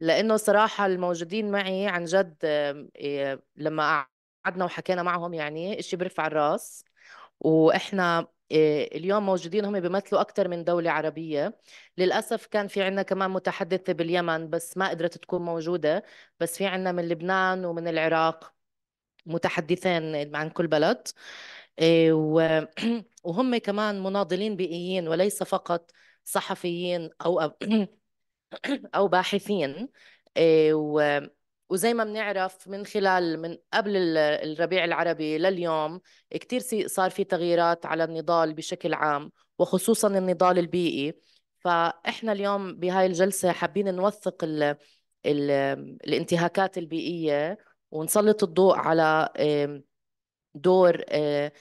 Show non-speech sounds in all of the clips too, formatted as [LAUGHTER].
لانه صراحه الموجودين معي عن جد آه، إيه، لما قعدنا وحكينا معهم يعني شيء برفع الراس واحنا آه، اليوم موجودين هم بيمثلوا اكثر من دوله عربيه للاسف كان في عندنا كمان متحدثه باليمن بس ما قدرت تكون موجوده بس في عندنا من لبنان ومن العراق متحدثين عن كل بلد إيه، [CLEARS THROAT] وهم كمان مناضلين بيئيين وليس فقط صحفيين او [CLEARS THROAT] او باحثين آه، وزي ما بنعرف من خلال من قبل الربيع العربي لليوم كثير صار في تغييرات على النضال بشكل عام وخصوصا النضال البيئي فاحنا اليوم بهاي الجلسه حابين نوثق ال ال الانتهاكات البيئيه ونسلط الضوء على دور آه،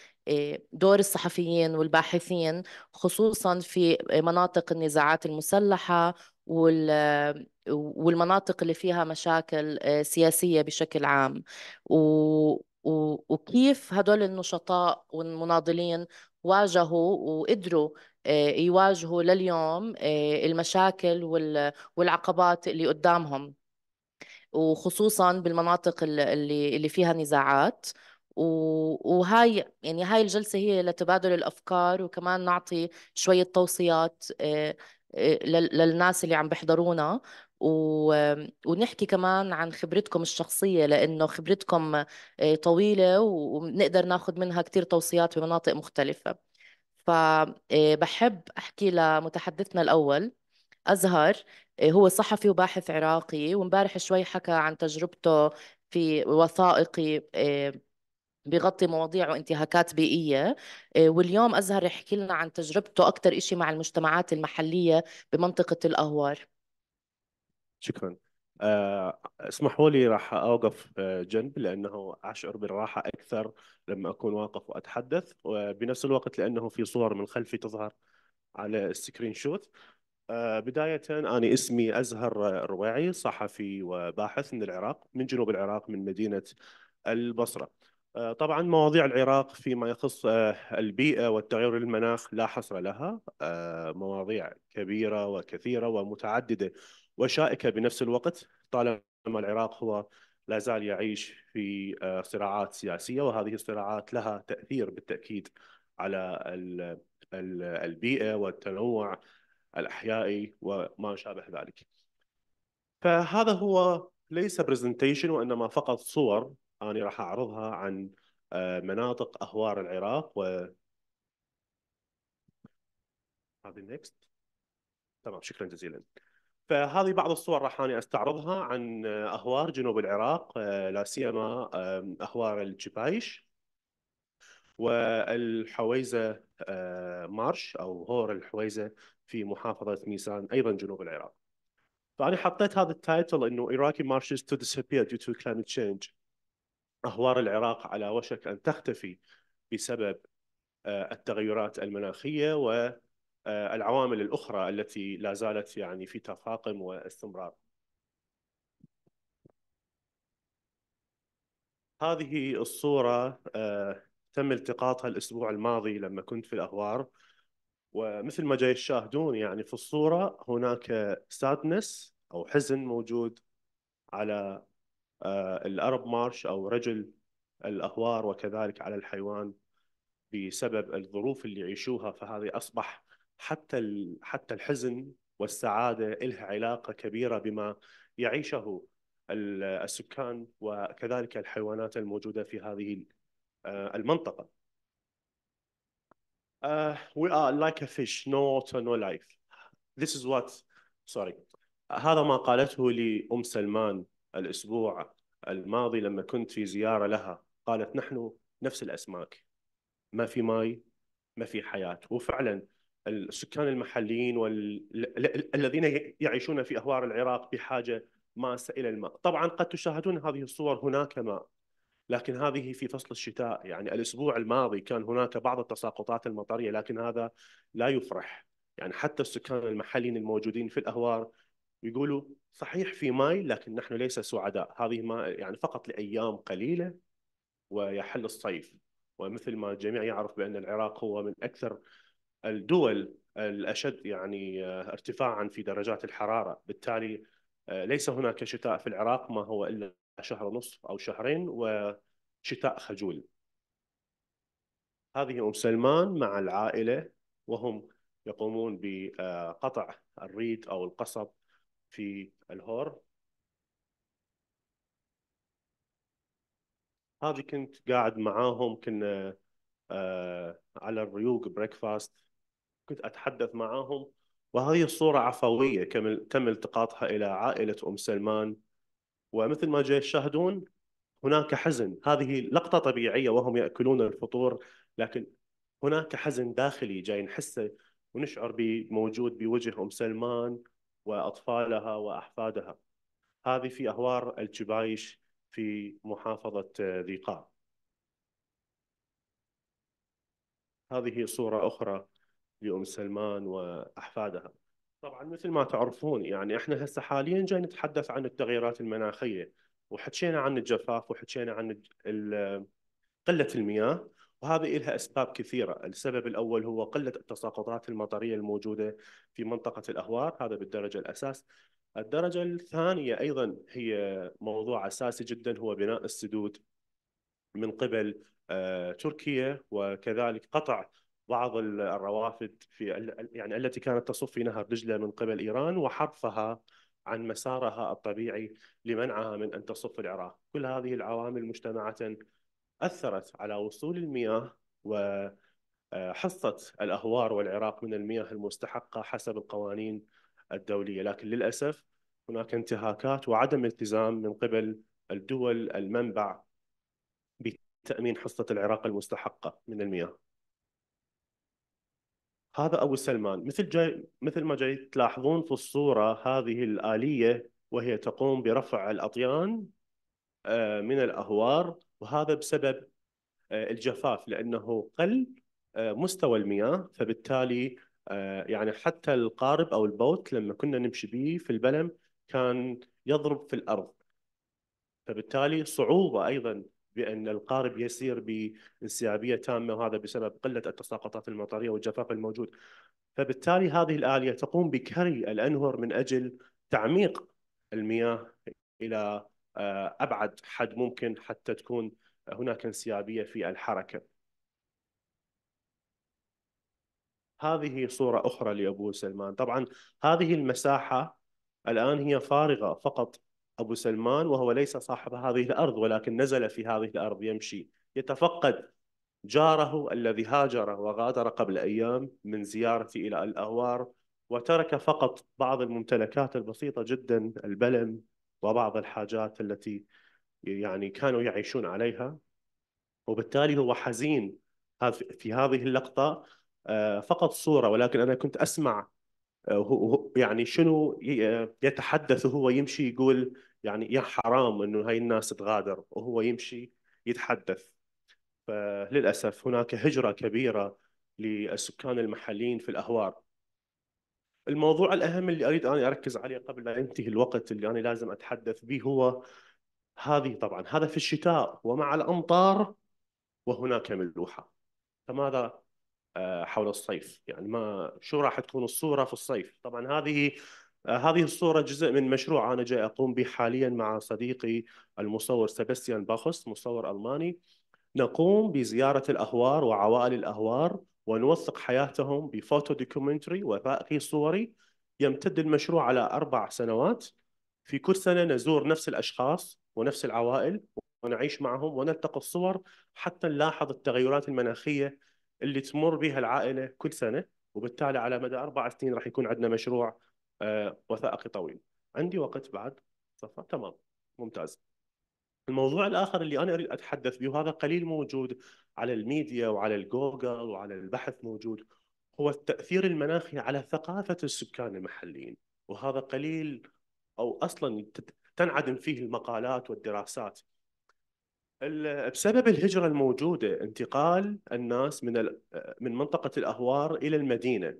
دور الصحفيين والباحثين خصوصا في مناطق النزاعات المسلحة والمناطق اللي فيها مشاكل آه، سياسية بشكل عام وكيف هدول النشطاء والمناضلين واجهوا وقدروا آه، يواجهوا لليوم آه، المشاكل والعقبات اللي قدامهم وخصوصا بالمناطق اللي اللي فيها نزاعات وهاي يعني هاي الجلسة هي لتبادل الأفكار وكمان نعطي شوية توصيات آه، آه، للناس اللي عم بيحضرونا ونحكي كمان عن خبرتكم الشخصية لأنه خبرتكم آه، طويلة ونقدر ناخد منها كتير توصيات بمناطق مختلفة فبحب أحكي لمتحدثنا الأول أزهر هو صحفي وباحث عراقي ومبارح شوي حكى عن تجربته في وثائقي بغطي مواضيع وانتهاكات بيئية آه، واليوم أزهر يحكي لنا عن تجربته أكثر إشي مع المجتمعات المحلية بمنطقة الأهوار شكرا آه، اسمحوا لي راح أوقف آه، جنب لأنه أشعر بالراحة أكثر لما أكون واقف وأتحدث وبنفس الوقت لأنه في صور من خلفي تظهر على السكرين شوت بداية أنا اسمي أزهر الرواعي صحفي وباحث من العراق من جنوب العراق من مدينة البصرة آه، طبعا مواضيع العراق فيما يخص آه، البيئة والتغير المناخ لا حصر لها آه، مواضيع كبيرة وكثيرة ومتعددة وشائكة بنفس الوقت طالما العراق هو لا زال يعيش في صراعات سياسية وهذه الصراعات لها تأثير بالتأكيد على البيئة والتنوع الأحيائي وما شابه ذلك فهذا هو ليس برزنتيشن وإنما فقط صور أنا راح أعرضها عن آه، مناطق أهوار العراق و هذه نيكست تمام شكرا جزيلا فهذه بعض الصور راح أنا أستعرضها عن آه، أهوار جنوب العراق آه، لا سيما أهوار الجبايش والحويزة مارش أو هور الحويزة في محافظة ميسان أيضا جنوب العراق فأنا حطيت هذا التايتل إنه Iraqi marshes to disappear due to climate change أهوار العراق على وشك أن تختفي بسبب آه، التغيرات المناخية والعوامل آه، الأخرى التي لا زالت يعني في تفاقم واستمرار هذه الصورة آه، تم التقاطها الأسبوع الماضي لما كنت في الأهوار ومثل ما جاي تشاهدون يعني في الصورة هناك سادنس أو حزن موجود على آه، الأرب مارش أو رجل الأهوار وكذلك على الحيوان بسبب الظروف اللي يعيشوها فهذه أصبح حتى حتى الحزن والسعادة لها علاقة كبيرة بما يعيشه السكان وكذلك الحيوانات الموجودة في هذه آه، المنطقة. Uh, we are like a fish, no water, no life. This is what, sorry. هذا ما قالته لأم سلمان الأسبوع الماضي لما كنت في زيارة لها قالت نحن نفس الأسماك ما في ماي ما في حياة وفعلا السكان المحليين والذين وال... يعيشون في أهوار العراق بحاجة ماسة إلى الماء طبعا قد تشاهدون هذه الصور هناك ماء لكن هذه في فصل الشتاء يعني الأسبوع الماضي كان هناك بعض التساقطات المطرية لكن هذا لا يفرح يعني حتى السكان المحليين الموجودين في الأهوار يقولوا صحيح في ماي لكن نحن ليس سعداء هذه ما يعني فقط لأيام قليلة ويحل الصيف ومثل ما الجميع يعرف بأن العراق هو من أكثر الدول الأشد يعني آه، ارتفاعا في درجات الحرارة بالتالي آه، ليس هناك شتاء في العراق ما هو إلا شهر ونصف أو شهرين وشتاء خجول هذه أم سلمان مع العائلة وهم يقومون بقطع الريد أو القصب في الهور هذه كنت قاعد معاهم كنا آه على الريوق بريكفاست كنت أتحدث معاهم وهذه الصورة عفوية تم التقاطها إلى عائلة أم سلمان ومثل ما جاي تشاهدون هناك حزن هذه لقطة طبيعية وهم يأكلون الفطور لكن هناك حزن داخلي جاي نحسه ونشعر بموجود بوجه أم سلمان وأطفالها وأحفادها هذه في أهوار الجبايش في محافظة آه، ذي قاع هذه صورة أخرى لأم سلمان وأحفادها طبعا مثل ما تعرفون يعني احنا هسه حاليا جاي نتحدث عن التغيرات المناخيه وحكينا عن الجفاف وحكينا عن قله المياه وهذه لها اسباب كثيره، السبب الاول هو قله التساقطات المطريه الموجوده في منطقه الاهوار، هذا بالدرجه الاساس. الدرجه الثانيه ايضا هي موضوع اساسي جدا هو بناء السدود من قبل آه، تركيا وكذلك قطع بعض الروافد في يعني التي كانت تصف في نهر دجله من قبل ايران وحرفها عن مسارها الطبيعي لمنعها من ان تصف العراق، كل هذه العوامل مجتمعه أثرت على وصول المياه وحصة آه، الأهوار والعراق من المياه المستحقة حسب القوانين الدولية لكن للأسف هناك انتهاكات وعدم التزام من قبل الدول المنبع بتأمين حصة العراق المستحقة من المياه هذا أبو سلمان مثل, جاي مثل ما جاي تلاحظون في الصورة هذه الآلية وهي تقوم برفع الأطيان آه، من الاهوار وهذا بسبب آه، الجفاف لانه قل آه، مستوى المياه فبالتالي يعني حتى القارب او البوت لما كنا نمشي به في البلم كان يضرب في الارض فبالتالي صعوبه ايضا بان القارب يسير بانسيابيه تامه وهذا بسبب قله التساقطات المطريه والجفاف الموجود فبالتالي هذه الاليه تقوم بكري الانهر من اجل تعميق المياه الى آه، ابعد حد ممكن حتى تكون هناك انسيابيه في الحركه. هذه صوره اخرى لابو سلمان، طبعا هذه المساحه الان هي فارغه فقط ابو سلمان وهو ليس صاحب هذه الارض ولكن نزل في هذه الارض يمشي يتفقد جاره الذي هاجر وغادر قبل ايام من زيارته الى الاوار وترك فقط بعض الممتلكات البسيطه جدا البلم وبعض الحاجات التي يعني كانوا يعيشون عليها وبالتالي هو حزين في هذه اللقطة آه، فقط صورة ولكن أنا كنت أسمع آه، يعني شنو آه، يتحدث وهو يمشي يقول يعني يا حرام انه هاي الناس تغادر وهو يمشي يتحدث فللاسف هناك هجره كبيره للسكان المحليين في الاهوار الموضوع الأهم اللي أريد أن أركز عليه قبل لا ينتهي الوقت اللي أنا لازم أتحدث به هو هذه طبعا هذا في الشتاء ومع الأمطار وهناك ملوحة فماذا آه، حول الصيف يعني ما شو راح تكون الصورة في الصيف طبعا هذه آه، هذه الصورة جزء من مشروع أنا جاي أقوم به حاليا مع صديقي المصور سباستيان باخوس مصور ألماني نقوم بزيارة الأهوار وعوائل الأهوار ونوثق حياتهم بفوتو دوكيومنتري وثائقي صوري يمتد المشروع على أربع سنوات في كل سنة نزور نفس الأشخاص ونفس العوائل ونعيش معهم ونلتقي الصور حتى نلاحظ التغيرات المناخية اللي تمر بها العائلة كل سنة وبالتالي على مدى أربع سنين راح يكون عندنا مشروع آه، وثائقي طويل عندي وقت بعد صفا تمام ممتاز الموضوع الآخر اللي أنا أريد أتحدث به وهذا قليل موجود على الميديا وعلى الجوجل وعلى البحث موجود هو التأثير المناخي على ثقافة السكان المحليين وهذا قليل أو أصلا تنعدم فيه المقالات والدراسات بسبب الهجرة الموجودة انتقال الناس من من منطقة الأهوار إلى المدينة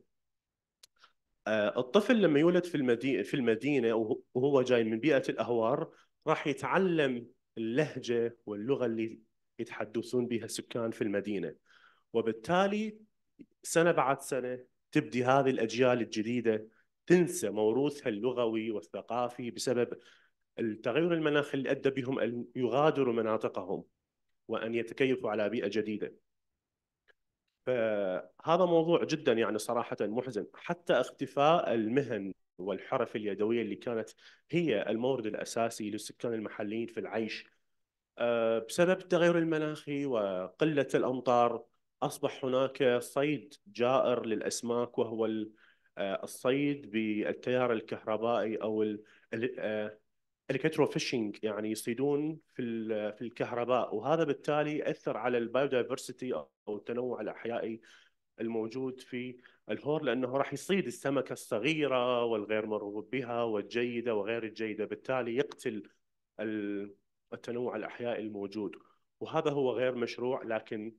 آه، الطفل لما يولد في المدينة في المدينة وهو جاي من بيئة الأهوار راح يتعلم اللهجة واللغة اللي يتحدثون بها سكان في المدينه وبالتالي سنه بعد سنه تبدي هذه الاجيال الجديده تنسى موروثها اللغوي والثقافي بسبب التغير المناخي اللي ادى بهم ان يغادروا مناطقهم وان يتكيفوا على بيئه جديده. فهذا موضوع جدا يعني صراحه محزن، حتى اختفاء المهن والحرف اليدويه اللي كانت هي المورد الاساسي للسكان المحليين في العيش آه، بسبب التغير المناخي وقلة الأمطار أصبح هناك صيد جائر للأسماك وهو آه، الصيد بالتيار الكهربائي أو آه، الكترو فيشنج يعني يصيدون في في الكهرباء وهذا بالتالي ياثر على البايودايفرسيتي او التنوع الاحيائي الموجود في الهور لانه راح يصيد السمكه الصغيره والغير مرغوب بها والجيده وغير الجيده بالتالي يقتل ال التنوع الأحيائي الموجود وهذا هو غير مشروع لكن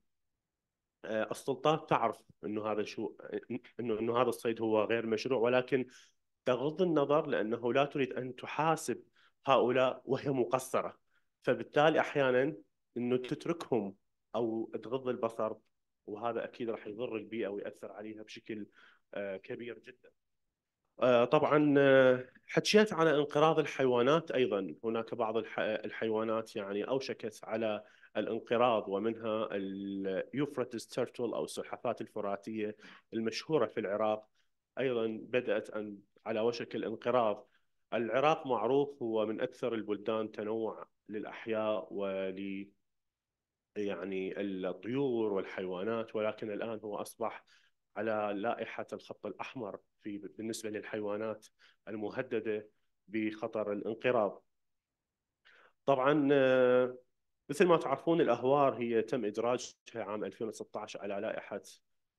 آه، السلطات تعرف انه هذا شو انه انه هذا الصيد هو غير مشروع ولكن تغض النظر لانه لا تريد ان تحاسب هؤلاء وهي مقصره فبالتالي احيانا انه تتركهم او تغض البصر وهذا اكيد راح يضر البيئه وياثر عليها بشكل آه، كبير جدا. آه، طبعا آه، حكيت على انقراض الحيوانات ايضا هناك بعض الحيوانات يعني اوشكت على الانقراض ومنها اليوفراتس تيرتل او السلحفاه الفراتيه المشهوره في العراق ايضا بدات ان على وشك الانقراض العراق معروف هو من اكثر البلدان تنوع للاحياء ول يعني الطيور والحيوانات ولكن الان هو اصبح على لائحه الخط الاحمر في بالنسبه للحيوانات المهدده بخطر الانقراض. طبعا آه، مثل ما تعرفون الاهوار هي تم ادراجها عام 2016 على لائحه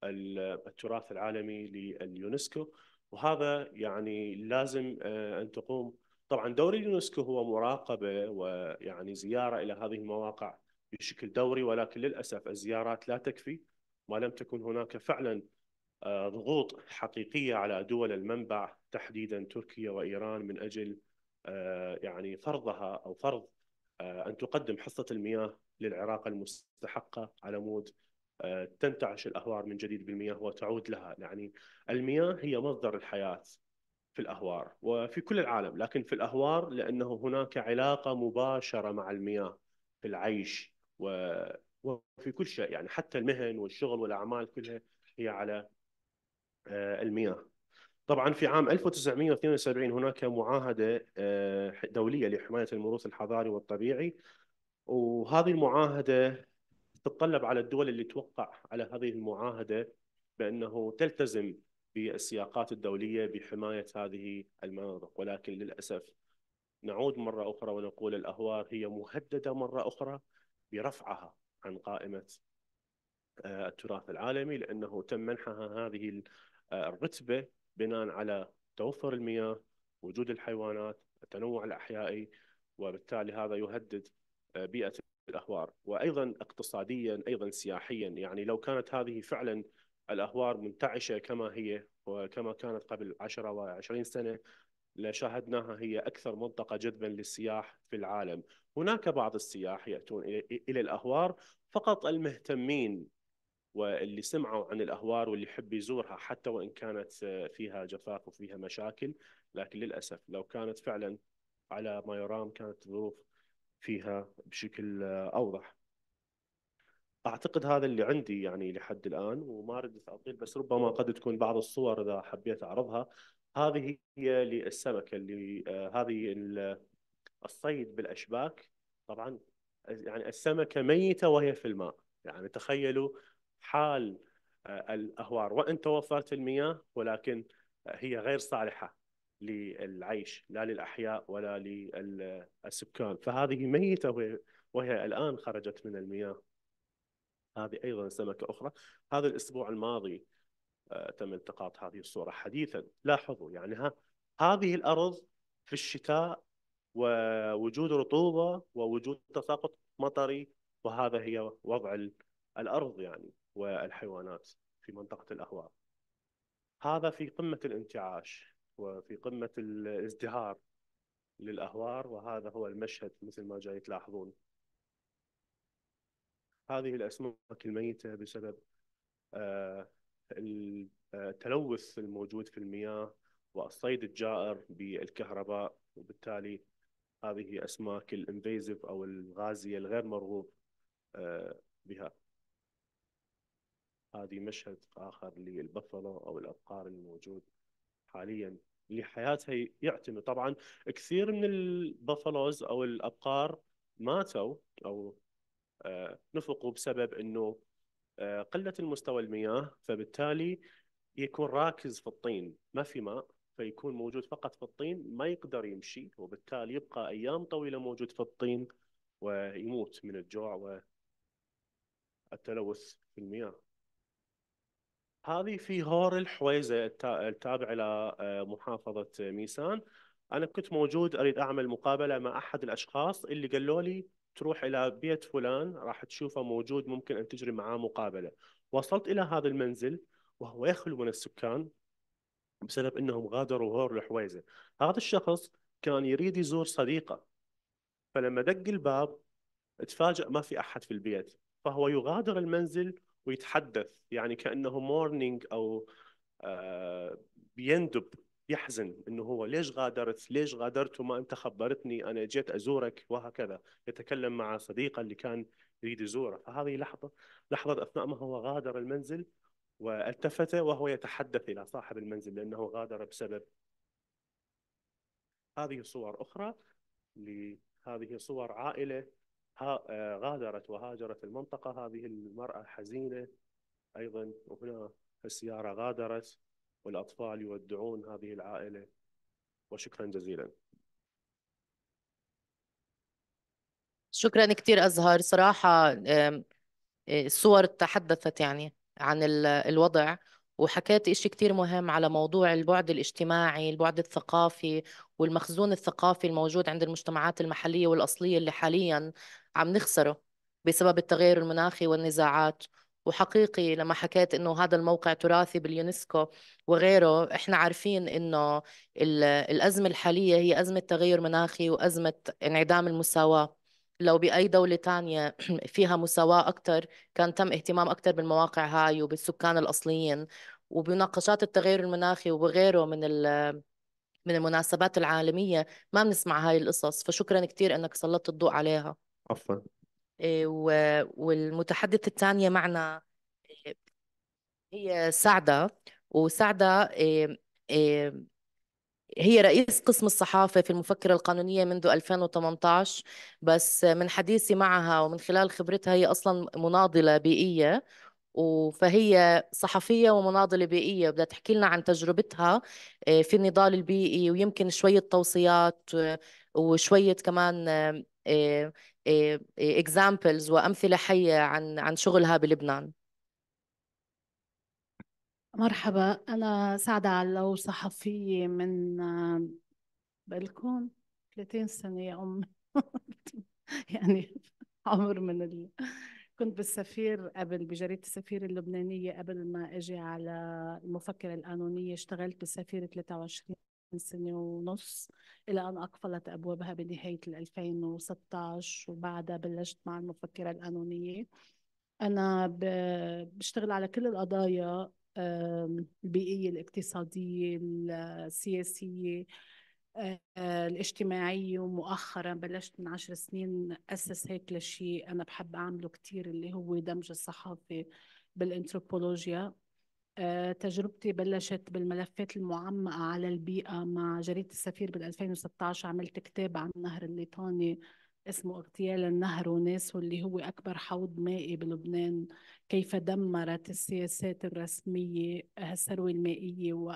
التراث العالمي لليونسكو وهذا يعني لازم آه، ان تقوم طبعا دور اليونسكو هو مراقبه ويعني زياره الى هذه المواقع بشكل دوري ولكن للاسف الزيارات لا تكفي ما لم تكن هناك فعلا آه، ضغوط حقيقيه على دول المنبع تحديدا تركيا وايران من اجل آه، يعني فرضها او فرض آه، ان تقدم حصه المياه للعراق المستحقه على مود تنتعش الاهوار من جديد بالمياه وتعود لها يعني المياه هي مصدر الحياه في الاهوار وفي كل العالم لكن في الاهوار لانه هناك علاقه مباشره مع المياه في العيش وفي كل شيء يعني حتى المهن والشغل والاعمال كلها هي على آه، المياه طبعا في عام 1972 هناك معاهده آه، دوليه لحمايه الموروث الحضاري والطبيعي وهذه المعاهده تتطلب على الدول اللي توقع على هذه المعاهده بانه تلتزم بالسياقات الدوليه بحمايه هذه المناطق ولكن للاسف نعود مره اخرى ونقول الاهوار هي مهدده مره اخرى برفعها عن قائمه آه، التراث العالمي لانه تم منحها هذه الرتبه بناء على توفر المياه وجود الحيوانات التنوع الاحيائي وبالتالي هذا يهدد آه، بيئه الاهوار وايضا اقتصاديا ايضا سياحيا يعني لو كانت هذه فعلا الاهوار منتعشه كما هي وكما كانت قبل 10 و20 سنه لشاهدناها هي اكثر منطقه جذبا للسياح في العالم هناك بعض السياح ياتون الى الاهوار فقط المهتمين واللي سمعوا عن الأهوار واللي يحب يزورها حتى وإن كانت آه، فيها جفاف وفيها مشاكل لكن للأسف لو كانت فعلا على ما يرام كانت الظروف فيها بشكل آه، أوضح أعتقد هذا اللي عندي يعني لحد الآن وما ردت أطيل بس ربما قد تكون بعض الصور إذا حبيت أعرضها هذه هي للسمكة اللي آه، هذه الصيد بالأشباك طبعا يعني السمكة ميتة وهي في الماء يعني تخيلوا حال آه، الاهوار وان توفرت المياه ولكن آه، هي غير صالحه للعيش لا للاحياء ولا للسكان فهذه ميته وهي الان خرجت من المياه هذه ايضا سمكه اخرى هذا الاسبوع الماضي آه، تم التقاط هذه الصوره حديثا لاحظوا يعني ها هذه الارض في الشتاء ووجود رطوبه ووجود تساقط مطري وهذا هي وضع الارض يعني والحيوانات في منطقة الأهوار هذا في قمة الانتعاش وفي قمة الازدهار للأهوار وهذا هو المشهد مثل ما جاي تلاحظون هذه الأسماك الميتة بسبب آه، التلوث آه، الموجود في المياه والصيد الجائر بالكهرباء وبالتالي هذه أسماك الانفيزيف أو الغازية الغير مرغوب آه، بها هذه مشهد آخر للبفلو أو الأبقار الموجود حاليا اللي حياتها يعتمد طبعا كثير من البفلوز أو الأبقار ماتوا أو آه، نفقوا بسبب أنه آه، قلة المستوى المياه فبالتالي يكون راكز في الطين ما في ماء فيكون موجود فقط في الطين ما يقدر يمشي وبالتالي يبقى أيام طويلة موجود في الطين ويموت من الجوع والتلوث في المياه هذه في هور الحويزه التابع التابعه لمحافظه آه، ميسان انا كنت موجود اريد اعمل مقابله مع احد الاشخاص اللي قالوا لي تروح الى بيت فلان راح تشوفه موجود ممكن ان تجري معاه مقابله وصلت الى هذا المنزل وهو يخلو من السكان بسبب انهم غادروا هور الحويزه هذا الشخص كان يريد يزور صديقه فلما دق الباب تفاجأ ما في احد في البيت فهو يغادر المنزل ويتحدث يعني كانه مورنينج او آه بيندب يحزن انه هو ليش غادرت ليش غادرت وما انت خبرتني انا جيت ازورك وهكذا يتكلم مع صديقه اللي كان يريد يزوره فهذه لحظه لحظه اثناء ما هو غادر المنزل والتفت وهو يتحدث الى صاحب المنزل لانه غادر بسبب هذه صور اخرى لهذه صور عائله آه، غادرت وهاجرت المنطقة هذه المرأة حزينة أيضا وهنا السيارة غادرت والأطفال يودعون هذه العائلة وشكرا جزيلا شكرا كثير أزهر صراحة آه، الصور تحدثت يعني عن الوضع وحكيت إشي كتير مهم على موضوع البعد الاجتماعي البعد الثقافي والمخزون الثقافي الموجود عند المجتمعات المحلية والأصلية اللي حاليا عم نخسره بسبب التغير المناخي والنزاعات وحقيقي لما حكيت انه هذا الموقع تراثي باليونسكو وغيره احنا عارفين انه الازمه الحاليه هي ازمه تغير مناخي وازمه انعدام المساواه لو بأي دولة تانية [CLEARS THROAT] فيها مساواة أكتر كان تم اهتمام أكتر بالمواقع هاي وبالسكان الأصليين وبمناقشات التغير المناخي وبغيره من من المناسبات العالمية ما بنسمع هاي القصص فشكرا كثير أنك سلطت الضوء عليها عفوا إيه، والمتحدثة الثانية معنا إيه، هي سعدة وسعدة إيه، هي رئيس قسم الصحافة في المفكرة القانونية منذ 2018 بس من حديثي معها ومن خلال خبرتها هي أصلا مناضلة بيئية فهي صحفية ومناضلة بيئية بدها تحكي لنا عن تجربتها آه، في النضال البيئي ويمكن شوية توصيات وشوية كمان اكزامبلز آه، آه، وأمثلة حية عن عن شغلها بلبنان مرحبا أنا سعدة علو صحفية من آه، بقلكم 30 سنة يا أم [LAUGHS] يعني عمر من ال... كنت بالسفير قبل بجريدة السفير اللبنانية قبل ما أجي على المفكرة القانونية اشتغلت بالسفير 23 سنة ونص إلى أن أقفلت أبوابها بنهاية 2016 وبعدها بلشت مع المفكرة القانونية أنا بشتغل على كل القضايا البيئية الاقتصادية السياسية آه، الاجتماعية ومؤخرا بلشت من عشر سنين أسس هيك لشيء أنا بحب أعمله كتير اللي هو دمج الصحافة بالانثروبولوجيا آه، تجربتي بلشت بالملفات المعمقة على البيئة مع جريدة السفير بال2016 عملت كتاب عن نهر الليطاني اسمه اغتيال النهر وناس واللي هو أكبر حوض مائي بلبنان كيف دمرت السياسات الرسمية الثروة المائية و...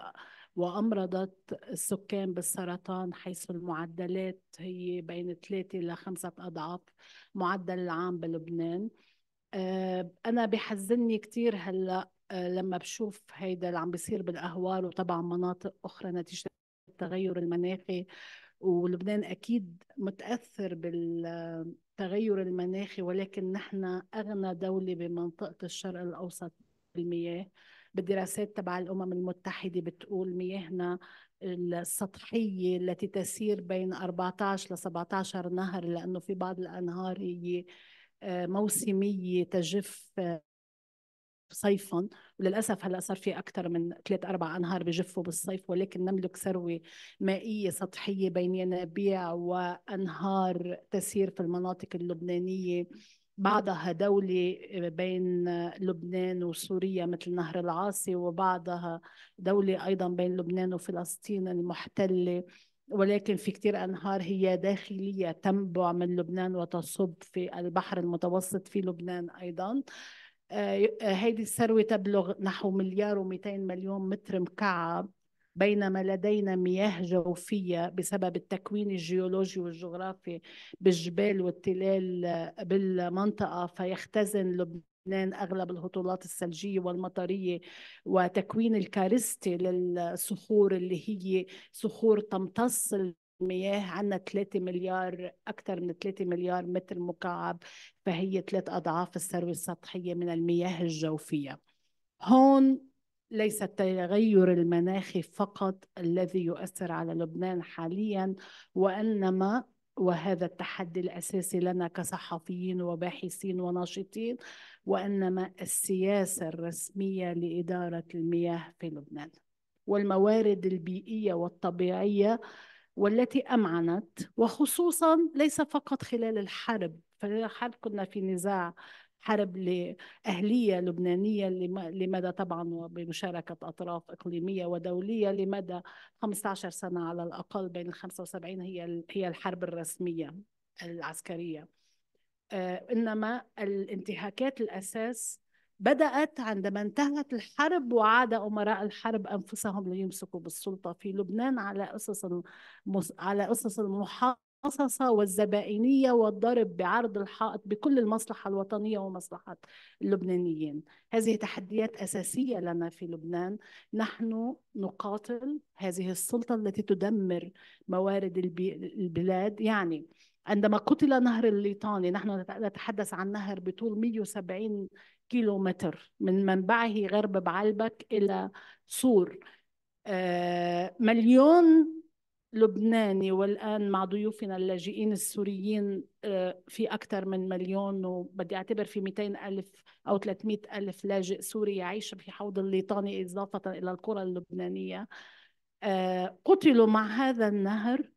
وأمرضت السكان بالسرطان حيث المعدلات هي بين ثلاثة إلى خمسة أضعاف معدل العام بلبنان آه، أنا بحزني كتير هلأ آه، لما بشوف هيدا اللي عم بيصير بالأهوار وطبعا مناطق أخرى نتيجة التغير المناخي ولبنان اكيد متاثر بالتغير المناخي ولكن نحن اغنى دوله بمنطقه الشرق الاوسط بالمياه بالدراسات تبع الامم المتحده بتقول مياهنا السطحيه التي تسير بين 14 ل 17 نهر لانه في بعض الانهار هي آه، موسميه تجف آه، صيفا وللاسف هلا صار في اكثر من ثلاث اربع انهار بجفوا بالصيف ولكن نملك ثروه مائيه سطحيه بين ينابيع وانهار تسير في المناطق اللبنانيه بعضها دولة بين لبنان وسوريا مثل نهر العاصي وبعضها دولة أيضا بين لبنان وفلسطين المحتلة ولكن في كتير أنهار هي داخلية تنبع من لبنان وتصب في البحر المتوسط في لبنان أيضا هذه آه، الثروة تبلغ نحو مليار و200 مليون متر مكعب بينما لدينا مياه جوفية بسبب التكوين الجيولوجي والجغرافي بالجبال والتلال آه، بالمنطقة فيختزن لبنان أغلب الهطولات الثلجية والمطرية وتكوين الكارستي للصخور اللي هي صخور تمتص مياه عندنا 3 مليار أكثر من 3 مليار متر مكعب فهي ثلاث أضعاف الثروة السطحية من المياه الجوفية هون ليس التغير المناخي فقط الذي يؤثر على لبنان حاليا وإنما وهذا التحدي الأساسي لنا كصحفيين وباحثين وناشطين وإنما السياسة الرسمية لإدارة المياه في لبنان والموارد البيئية والطبيعية والتي أمعنت وخصوصا ليس فقط خلال الحرب خلال الحرب كنا في نزاع حرب لأهلية لبنانية لمدى طبعا وبمشاركة أطراف إقليمية ودولية لمدى 15 سنة على الأقل بين ال 75 هي هي الحرب الرسمية العسكرية آه، إنما الانتهاكات الأساس بدأت عندما انتهت الحرب وعاد أمراء الحرب أنفسهم ليمسكوا بالسلطة في لبنان على أسس المس... على أسس المحاصصة والزبائنية والضرب بعرض الحائط بكل المصلحة الوطنية ومصلحة اللبنانيين هذه تحديات أساسية لنا في لبنان نحن نقاتل هذه السلطة التي تدمر موارد البي... البلاد يعني عندما قتل نهر الليطاني نحن نتحدث عن نهر بطول 170 كيلومتر من منبعه غرب بعلبك إلى صور آه، مليون لبناني والآن مع ضيوفنا اللاجئين السوريين آه، في أكثر من مليون وبدي أعتبر في 200 ألف أو 300 ألف لاجئ سوري يعيش في حوض الليطاني إضافة إلى القرى اللبنانية آه، قتلوا مع هذا النهر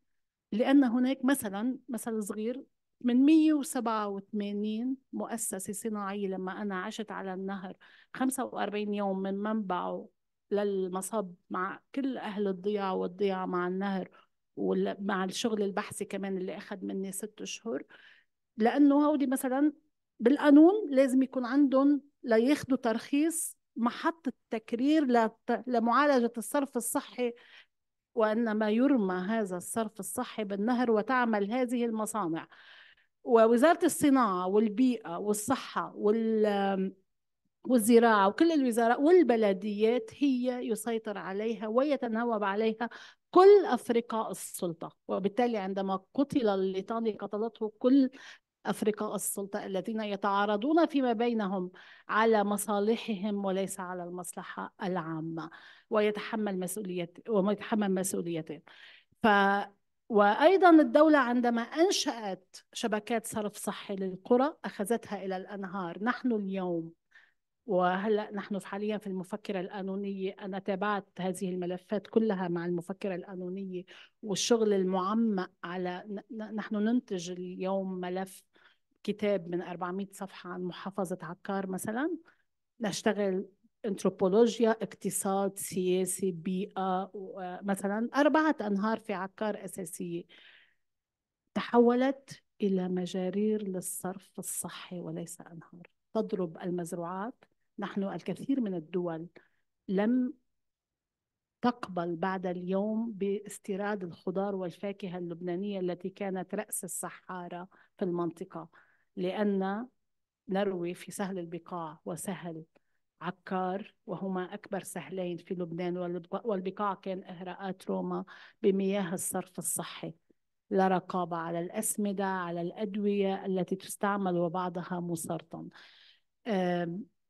لأن هناك مثلا مثل صغير من 187 مؤسسة صناعية لما أنا عشت على النهر 45 يوم من منبعه للمصب مع كل أهل الضياع والضياع مع النهر ومع الشغل البحثي كمان اللي أخذ مني ست أشهر لأنه هودي مثلا بالقانون لازم يكون عندهم لياخذوا ترخيص محطة تكرير لمعالجة الصرف الصحي وإنما يرمى هذا الصرف الصحي بالنهر وتعمل هذه المصانع ووزاره الصناعه والبيئه والصحه وال والزراعة وكل الوزارات والبلديات هي يسيطر عليها ويتناوب عليها كل أفرقاء السلطة وبالتالي عندما قتل الليطاني قتلته كل أفرقاء السلطة الذين يتعارضون فيما بينهم على مصالحهم وليس على المصلحة العامة ويتحمل مسؤولية ويتحمل مسؤوليته ف وأيضا الدولة عندما أنشأت شبكات صرف صحي للقرى أخذتها إلى الأنهار نحن اليوم وهلا نحن حاليا في المفكره القانونيه انا تابعت هذه الملفات كلها مع المفكره القانونيه والشغل المعمق على نحن ننتج اليوم ملف كتاب من 400 صفحه عن محافظه عكار مثلا نشتغل انثروبولوجيا اقتصاد سياسي بيئة مثلا أربعة أنهار في عكار أساسية تحولت إلى مجارير للصرف الصحي وليس أنهار تضرب المزروعات نحن الكثير من الدول لم تقبل بعد اليوم باستيراد الخضار والفاكهة اللبنانية التي كانت رأس السحاره في المنطقة لأن نروي في سهل البقاع وسهل عكار وهما أكبر سهلين في لبنان والبقاع كان إهراءات روما بمياه الصرف الصحي لا رقابة على الأسمدة على الأدوية التي تستعمل وبعضها مسرطن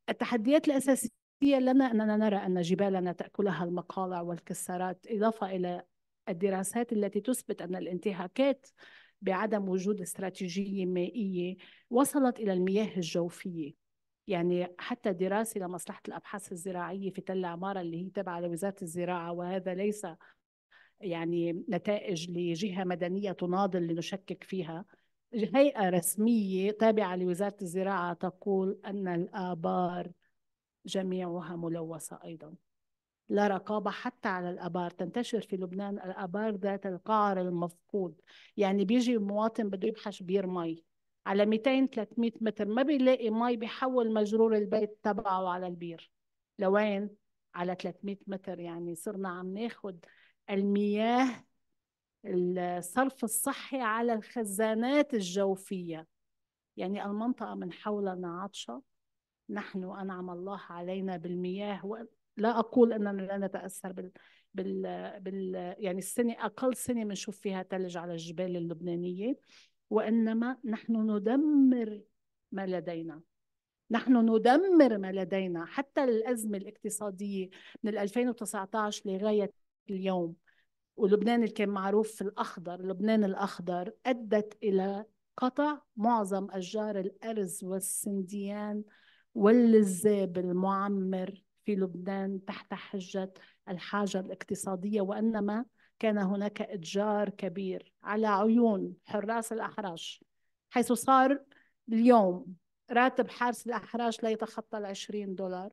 التحديات الأساسية لنا أننا نرى أن جبالنا تأكلها المقالع والكسارات إضافة إلى الدراسات التي تثبت أن الانتهاكات بعدم وجود استراتيجية مائية وصلت إلى المياه الجوفية يعني حتى دراسه لمصلحه الابحاث الزراعيه في تل عماره اللي هي تبع لوزاره الزراعه وهذا ليس يعني نتائج لجهه مدنيه تناضل لنشكك فيها هيئه رسميه تابعه لوزاره الزراعه تقول ان الابار جميعها ملوثه ايضا لا رقابة حتى على الآبار تنتشر في لبنان الآبار ذات القعر المفقود يعني بيجي مواطن بده يبحث بير مي على 200 300 متر ما بيلاقي مي بيحول مجرور البيت تبعه على البير لوين على 300 متر يعني صرنا عم ناخد المياه الصرف الصحي على الخزانات الجوفية يعني المنطقة من حولنا عطشة نحن أنعم الله علينا بالمياه لا أقول أننا لا نتأثر بال... بال... بال... يعني السنة أقل سنة بنشوف فيها ثلج على الجبال اللبنانية وانما نحن ندمر ما لدينا نحن ندمر ما لدينا حتى الازمه الاقتصاديه من 2019 لغايه اليوم ولبنان اللي كان معروف في الاخضر لبنان الاخضر ادت الى قطع معظم اشجار الارز والسنديان واللزاب المعمر في لبنان تحت حجه الحاجه الاقتصاديه وانما كان هناك إتجار كبير على عيون حراس الأحراش حيث صار اليوم راتب حارس الأحراش لا يتخطى ال 20 دولار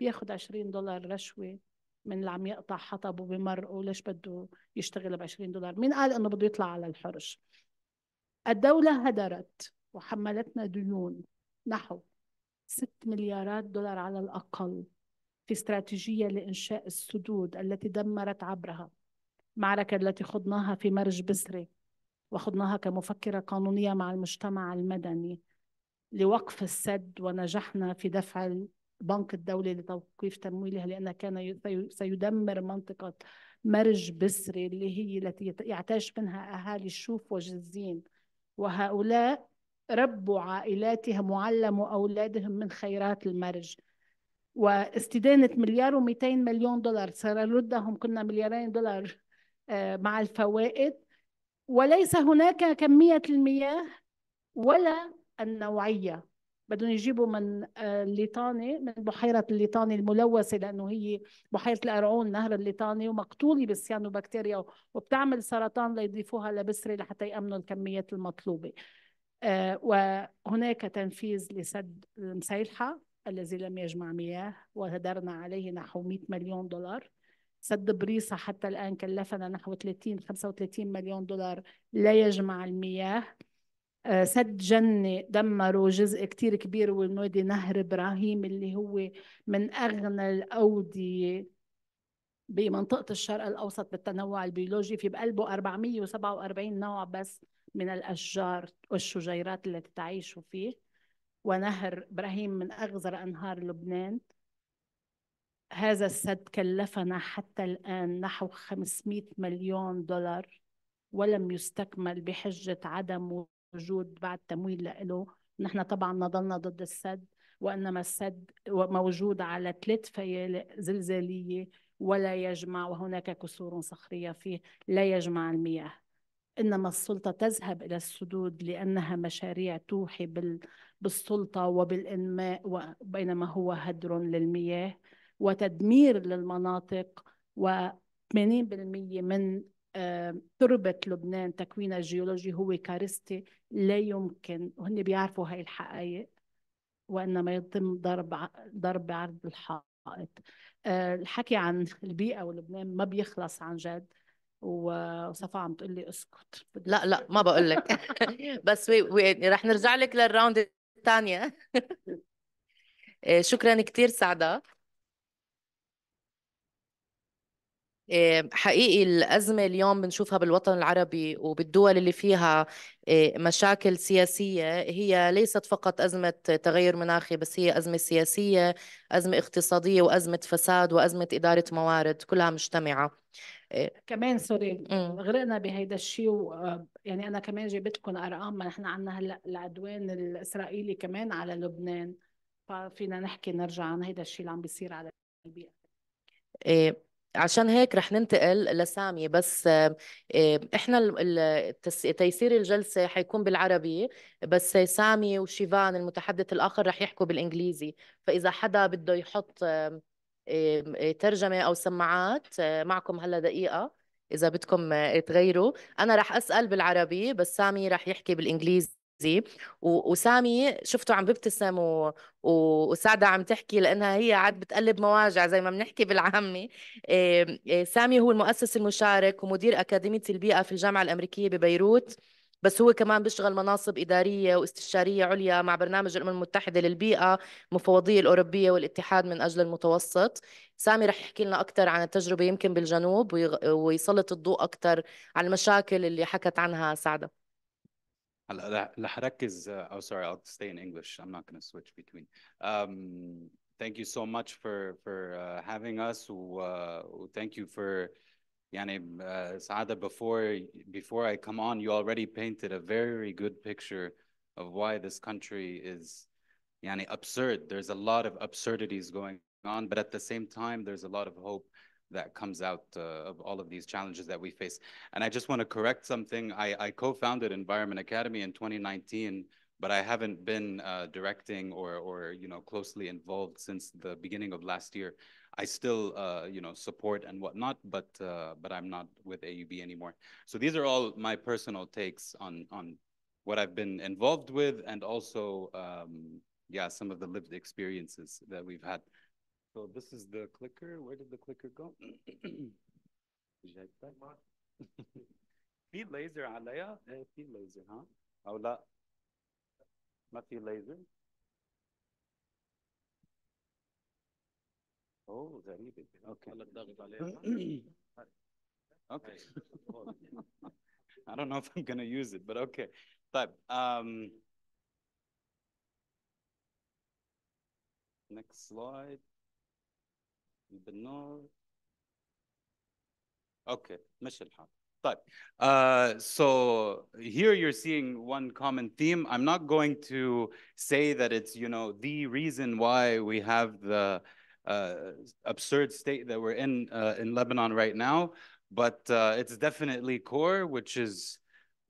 بياخذ 20 دولار رشوة من اللي عم يقطع حطبه بمرقه ليش بده يشتغل ب 20 دولار مين قال انه بده يطلع على الحرش الدولة هدرت وحملتنا ديون نحو 6 مليارات دولار على الأقل في استراتيجية لإنشاء السدود التي دمرت عبرها المعركة التي خضناها في مرج بسري وخضناها كمفكرة قانونية مع المجتمع المدني لوقف السد ونجحنا في دفع البنك الدولي لتوقيف تمويلها لأنه كان سيدمر منطقة مرج بسري اللي هي التي يعتاش منها أهالي الشوف وجزين وهؤلاء ربوا عائلاتهم وعلموا أولادهم من خيرات المرج واستدانة مليار و200 مليون دولار سنردهم كنا مليارين دولار آه، مع الفوائد وليس هناك كمية المياه ولا النوعية بدهم يجيبوا من الليطاني آه، من بحيرة الليطاني الملوثة لأنه هي بحيرة القرعون نهر الليطاني ومقتولة بالسيانوبكتيريا وبتعمل سرطان ليضيفوها لبسري لحتى يأمنوا الكميات المطلوبة آه، وهناك تنفيذ لسد المسيلحة الذي لم يجمع مياه وهدرنا عليه نحو 100 مليون دولار سد بريصة حتى الآن كلفنا نحو 30 35 مليون دولار لا يجمع المياه آه، سد جنة دمروا جزء كتير كبير والنادي نهر إبراهيم اللي هو من أغنى الأودية بمنطقة الشرق الأوسط بالتنوع البيولوجي في بقلبه 447 نوع بس من الأشجار والشجيرات التي تعيش فيه ونهر إبراهيم من أغزر أنهار لبنان هذا السد كلفنا حتى الآن نحو 500 مليون دولار ولم يستكمل بحجة عدم وجود بعد تمويل له نحن طبعا نضلنا ضد السد وإنما السد موجود على ثلاث فيالق زلزالية ولا يجمع وهناك كسور صخرية فيه لا يجمع المياه إنما السلطة تذهب إلى السدود لأنها مشاريع توحي بالسلطة وبالإنماء بينما هو هدر للمياه وتدمير للمناطق و 80% من آه، تربة لبنان تكوينها الجيولوجي هو كارثي لا يمكن وهن بيعرفوا هاي الحقائق وإنما يتم ضرب ضرب عرض الحائط آه، الحكي عن البيئة ولبنان ما بيخلص عن جد وصفاء عم تقول لي اسكت لا لا ما بقول لك [LAUGHS] بس وي وي رح نرجع لك للراوند الثانية [LAUGHS] آه، شكرا كثير سعدة آه، حقيقي الأزمة اليوم بنشوفها بالوطن العربي وبالدول اللي فيها آه، مشاكل سياسية هي ليست فقط أزمة تغير مناخي بس هي أزمة سياسية أزمة اقتصادية وأزمة فساد وأزمة إدارة موارد كلها مجتمعة آه، كمان سوري غرقنا بهيدا الشيء و... يعني أنا كمان جبت لكم أرقام ما نحن عندنا هلا العدوان الإسرائيلي كمان على لبنان ففينا نحكي نرجع عن هيدا الشيء اللي عم بيصير على البيئة إيه عشان هيك رح ننتقل لسامية بس احنا تيسير الجلسة حيكون بالعربي بس سامي وشيفان المتحدث الآخر رح يحكوا بالإنجليزي فإذا حدا بده يحط ترجمة أو سماعات آه، معكم هلا دقيقة إذا بدكم آه، تغيروا أنا رح أسأل بالعربي بس سامي رح يحكي بالإنجليزي زي وسامي شفته عم بيبتسم و... و... وسادة عم تحكي لأنها هي عاد بتقلب مواجع زي ما بنحكي بالعامي آه، سامي هو المؤسس المشارك ومدير أكاديمية البيئة في الجامعة الأمريكية ببيروت بس هو كمان بيشتغل مناصب إدارية واستشارية عليا مع برنامج الأمم المتحدة للبيئة المفوضية الأوروبية والاتحاد من أجل المتوسط سامي رح يحكي لنا أكثر عن التجربة يمكن بالجنوب ويغ... ويسلط الضوء أكثر على المشاكل اللي حكت عنها سعدة هركز uh, oh sorry I'll stay in English I'm not going to switch between um, thank you so much for for uh, having us uh, thank you for Yani uh, Saada before before I come on you already painted a very good picture of why this country is yani absurd there's a lot of absurdities going on but at the same time there's a lot of hope that comes out uh, of all of these challenges that we face. And I just want to correct something. I, I co-founded Environment Academy in 2019, but I haven't been uh, directing or, or you know closely involved since the beginning of last year. I still uh, you know support and whatnot, but uh, but I'm not with AUB anymore. So these are all my personal takes on on what I've been involved with and also um, yeah some of the lived experiences that we've had. So this is the clicker. Where did the clicker go? في ليزر عليا في ليزر ها او لا ما في ليزر اوه غريبة اوكي خلك ضاغط عليها اوكي I don't know if I'm gonna use it but okay طيب um, next slide بالنور Okay, مش الحال. But uh, so here you're seeing one common theme. I'm not going to say that it's you know the reason why we have the uh, absurd state that we're in uh, in Lebanon right now, but uh, it's definitely core, which is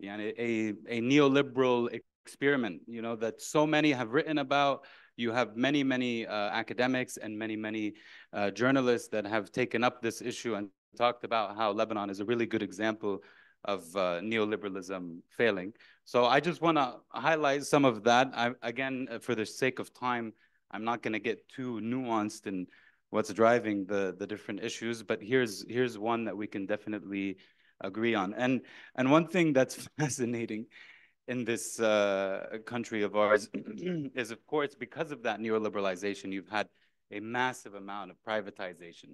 you know, a a neoliberal experiment. You know that so many have written about you have many, many uh, academics and many, many uh, journalists that have taken up this issue and talked about how Lebanon is a really good example of uh, neoliberalism failing. So I just want to highlight some of that. I, again, uh, for the sake of time, I'm not going to get too nuanced in what's driving the the different issues, but here's here's one that we can definitely agree on. And and one thing that's [LAUGHS] fascinating in this uh, country of ours [CLEARS THROAT] is, of course, because of that neoliberalization, you've had a massive amount of privatization.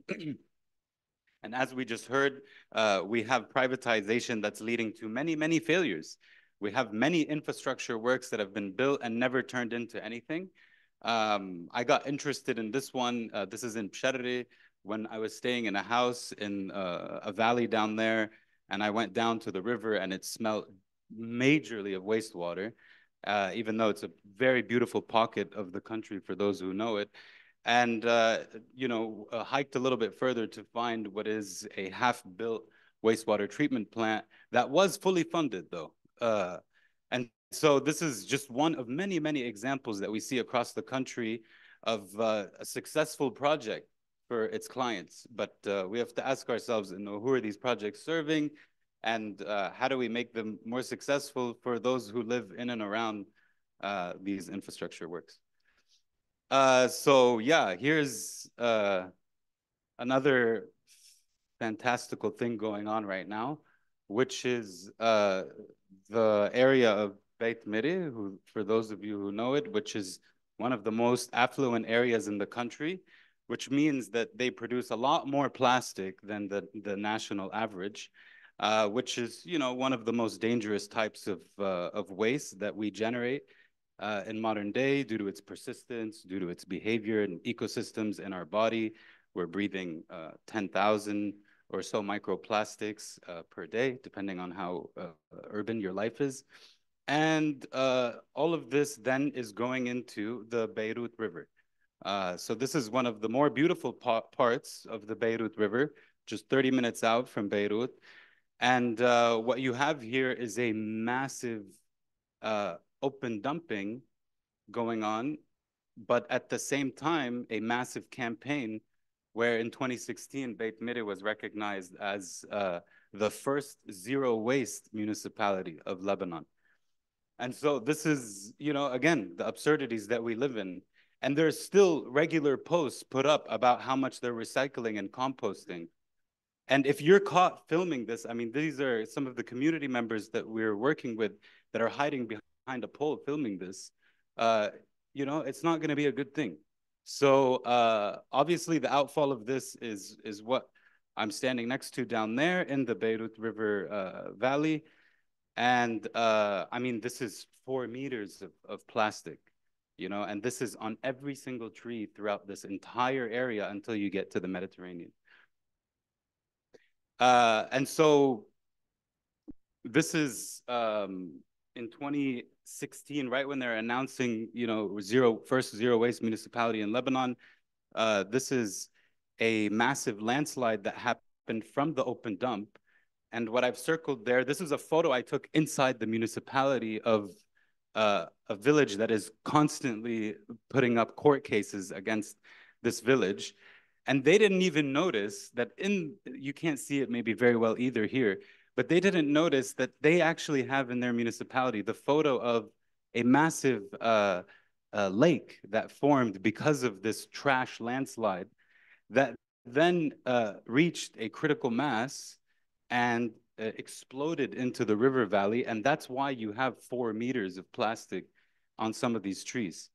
[CLEARS THROAT] and as we just heard, uh, we have privatization that's leading to many, many failures. We have many infrastructure works that have been built and never turned into anything. Um, I got interested in this one. Uh, this is in Psherri, when I was staying in a house in uh, a valley down there, and I went down to the river and it smelled majorly of wastewater, uh, even though it's a very beautiful pocket of the country for those who know it. And, uh, you know, uh, hiked a little bit further to find what is a half-built wastewater treatment plant that was fully funded, though. Uh, and so this is just one of many, many examples that we see across the country of uh, a successful project for its clients. But uh, we have to ask ourselves, you know, who are these projects serving? and uh, how do we make them more successful for those who live in and around uh, these infrastructure works. Uh, so yeah, here's uh, another fantastical thing going on right now, which is uh, the area of Beit Miri, who, for those of you who know it, which is one of the most affluent areas in the country, which means that they produce a lot more plastic than the, the national average. Uh, which is you know one of the most dangerous types of uh, of waste that we generate uh, in modern day due to its persistence, due to its behavior and ecosystems in our body. We're breathing uh, 10,000 or so microplastics uh, per day, depending on how urban your life is. And all of this then is going into the Beirut River. so this is one of the more beautiful pa parts of the Beirut River, just 30 minutes out from Beirut. And uh, what you have here is a massive uh, open dumping going on, but at the same time, a massive campaign where in 2016, Beit Miri was recognized as uh, the first zero waste municipality of Lebanon. And so this is, you know, again, the absurdities that we live in. And there's still regular posts put up about how much they're recycling and composting. And if you're caught filming this, I mean, these are some of the community members that we're working with that are hiding behind a pole filming this. Uh, you know, it's not going to be a good thing. So uh, obviously, the outfall of this is is what I'm standing next to down there in the Beirut River uh, Valley, and uh, I mean, this is four meters of, of plastic, you know, and this is on every single tree throughout this entire area until you get to the Mediterranean. Uh, and so this is um, in 2016, right when they're announcing, you know, zero first zero waste municipality in Lebanon. Uh, this is a massive landslide that happened from the open dump. And what I've circled there, this is a photo I took inside the municipality of uh, a village that is constantly putting up court cases against this village. And they didn't even notice that in, you can't see it maybe very well either here, but they didn't notice that they actually have in their municipality the photo of a massive uh, uh, lake that formed because of this trash landslide that then uh, reached a critical mass and uh, exploded into the river valley. And that's why you have four meters of plastic on some of these trees.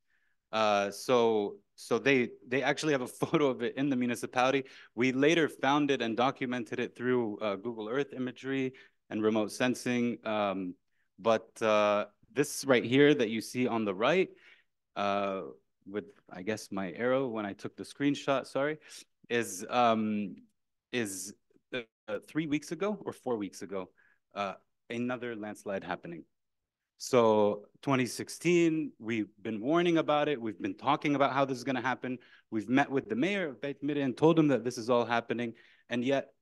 Uh, so so they they actually have a [LAUGHS] photo of it in the municipality. We later found it and documented it through uh, Google Earth imagery and remote sensing. Um, but uh, this right here that you see on the right, uh, with I guess my arrow when I took the screenshot, sorry, is um, is uh, three weeks ago or four weeks ago, uh, another landslide happening. So 2016, we've been warning about it. We've been talking about how this is going to happen. We've met with the mayor of Beit Miri and told him that this is all happening. And yet,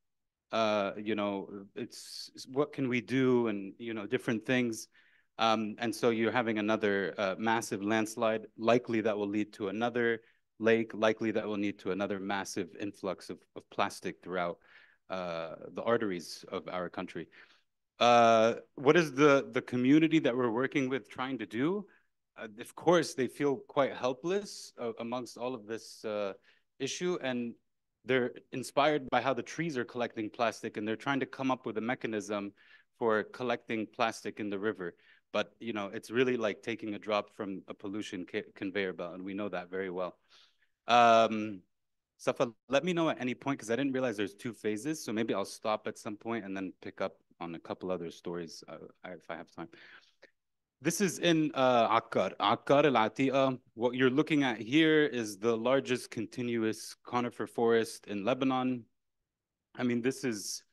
uh, you know, it's, it's what can we do and, you know, different things. Um, and so you're having another uh, massive landslide, likely that will lead to another lake, likely that will lead to another massive influx of, of plastic throughout uh, the arteries of our country. Uh, what is the, the community that we're working with trying to do? Uh, of course, they feel quite helpless uh, amongst all of this uh, issue, and they're inspired by how the trees are collecting plastic, and they're trying to come up with a mechanism for collecting plastic in the river. But you know, it's really like taking a drop from a pollution conveyor belt, and we know that very well. Um, Safa, let me know at any point because I didn't realize there's two phases. So maybe I'll stop at some point and then pick up on a couple other stories uh, if I have time. This is in uh, Akkar, Akkar al What you're looking at here is the largest continuous conifer forest in Lebanon. I mean, this is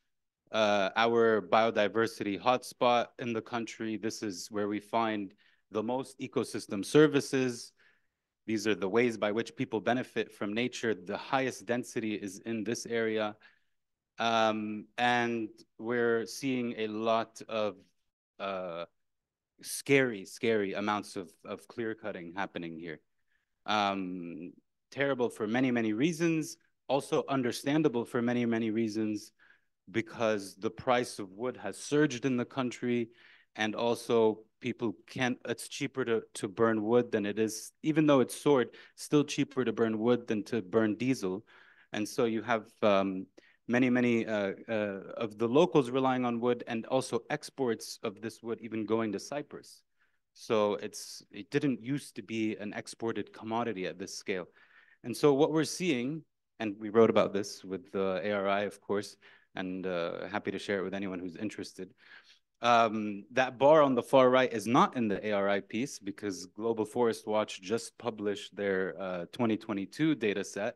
uh, our biodiversity hotspot in the country. This is where we find the most ecosystem services. These are the ways by which people benefit from nature. The highest density is in this area. Um, and we're seeing a lot of uh, scary, scary amounts of, of clear cutting happening here. Um, terrible for many, many reasons, also understandable for many, many reasons, because the price of wood has surged in the country and also people can't, it's cheaper to, to burn wood than it is, even though it's soared, still cheaper to burn wood than to burn diesel. And so you have um, many, many uh, uh, of the locals relying on wood and also exports of this wood even going to Cyprus. So it's it didn't used to be an exported commodity at this scale. And so what we're seeing, and we wrote about this with the ARI, of course, and uh, happy to share it with anyone who's interested. Um, that bar on the far right is not in the ARI piece because Global Forest Watch just published their uh, 2022 data set.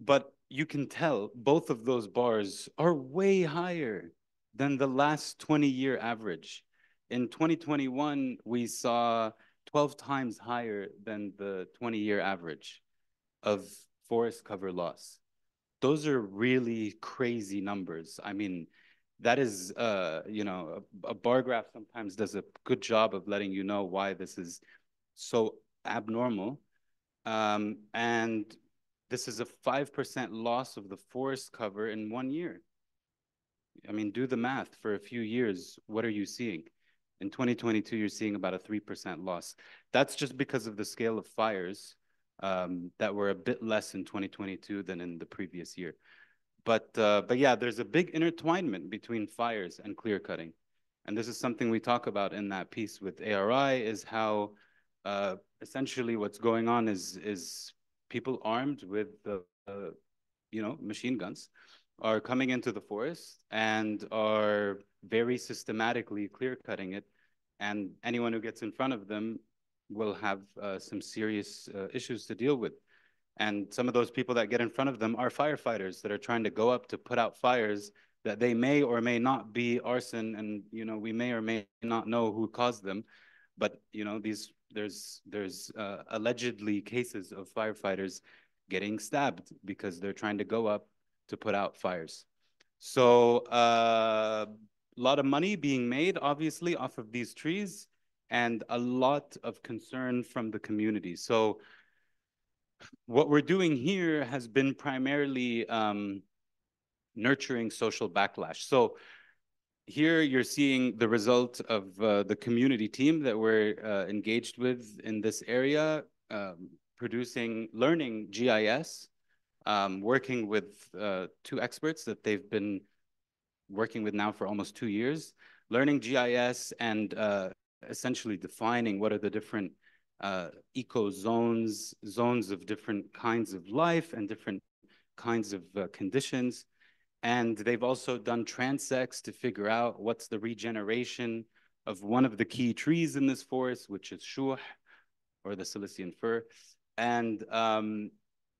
But you can tell both of those bars are way higher than the last 20 year average. In 2021, we saw 12 times higher than the 20 year average of forest cover loss. Those are really crazy numbers. I mean, that is, uh, you know, a, a bar graph sometimes does a good job of letting you know why this is so abnormal. Um, and this is a 5% loss of the forest cover in one year. I mean, do the math for a few years. What are you seeing? In 2022, you're seeing about a 3% loss. That's just because of the scale of fires um, that were a bit less in 2022 than in the previous year. But, uh, but yeah, there's a big intertwinement between fires and clear cutting. And this is something we talk about in that piece with ARI is how uh, essentially what's going on is, is people armed with the, uh, you know, machine guns are coming into the forest and are very systematically clear cutting it. And anyone who gets in front of them will have uh, some serious uh, issues to deal with. And some of those people that get in front of them are firefighters that are trying to go up to put out fires that they may or may not be arson. And, you know, we may or may not know who caused them. But, you know, these there's there's uh, allegedly cases of firefighters getting stabbed because they're trying to go up to put out fires. So a uh, lot of money being made, obviously, off of these trees, and a lot of concern from the community. So what we're doing here has been primarily um, nurturing social backlash. So here you're seeing the result of uh, the community team that we're uh, engaged with in this area, um, producing learning GIS, um, working with uh, two experts that they've been working with now for almost two years, learning GIS and uh, essentially defining what are the different uh, eco zones, zones of different kinds of life and different kinds of uh, conditions and they've also done transects to figure out what's the regeneration of one of the key trees in this forest, which is shuah, or the Cilician fir. And, um,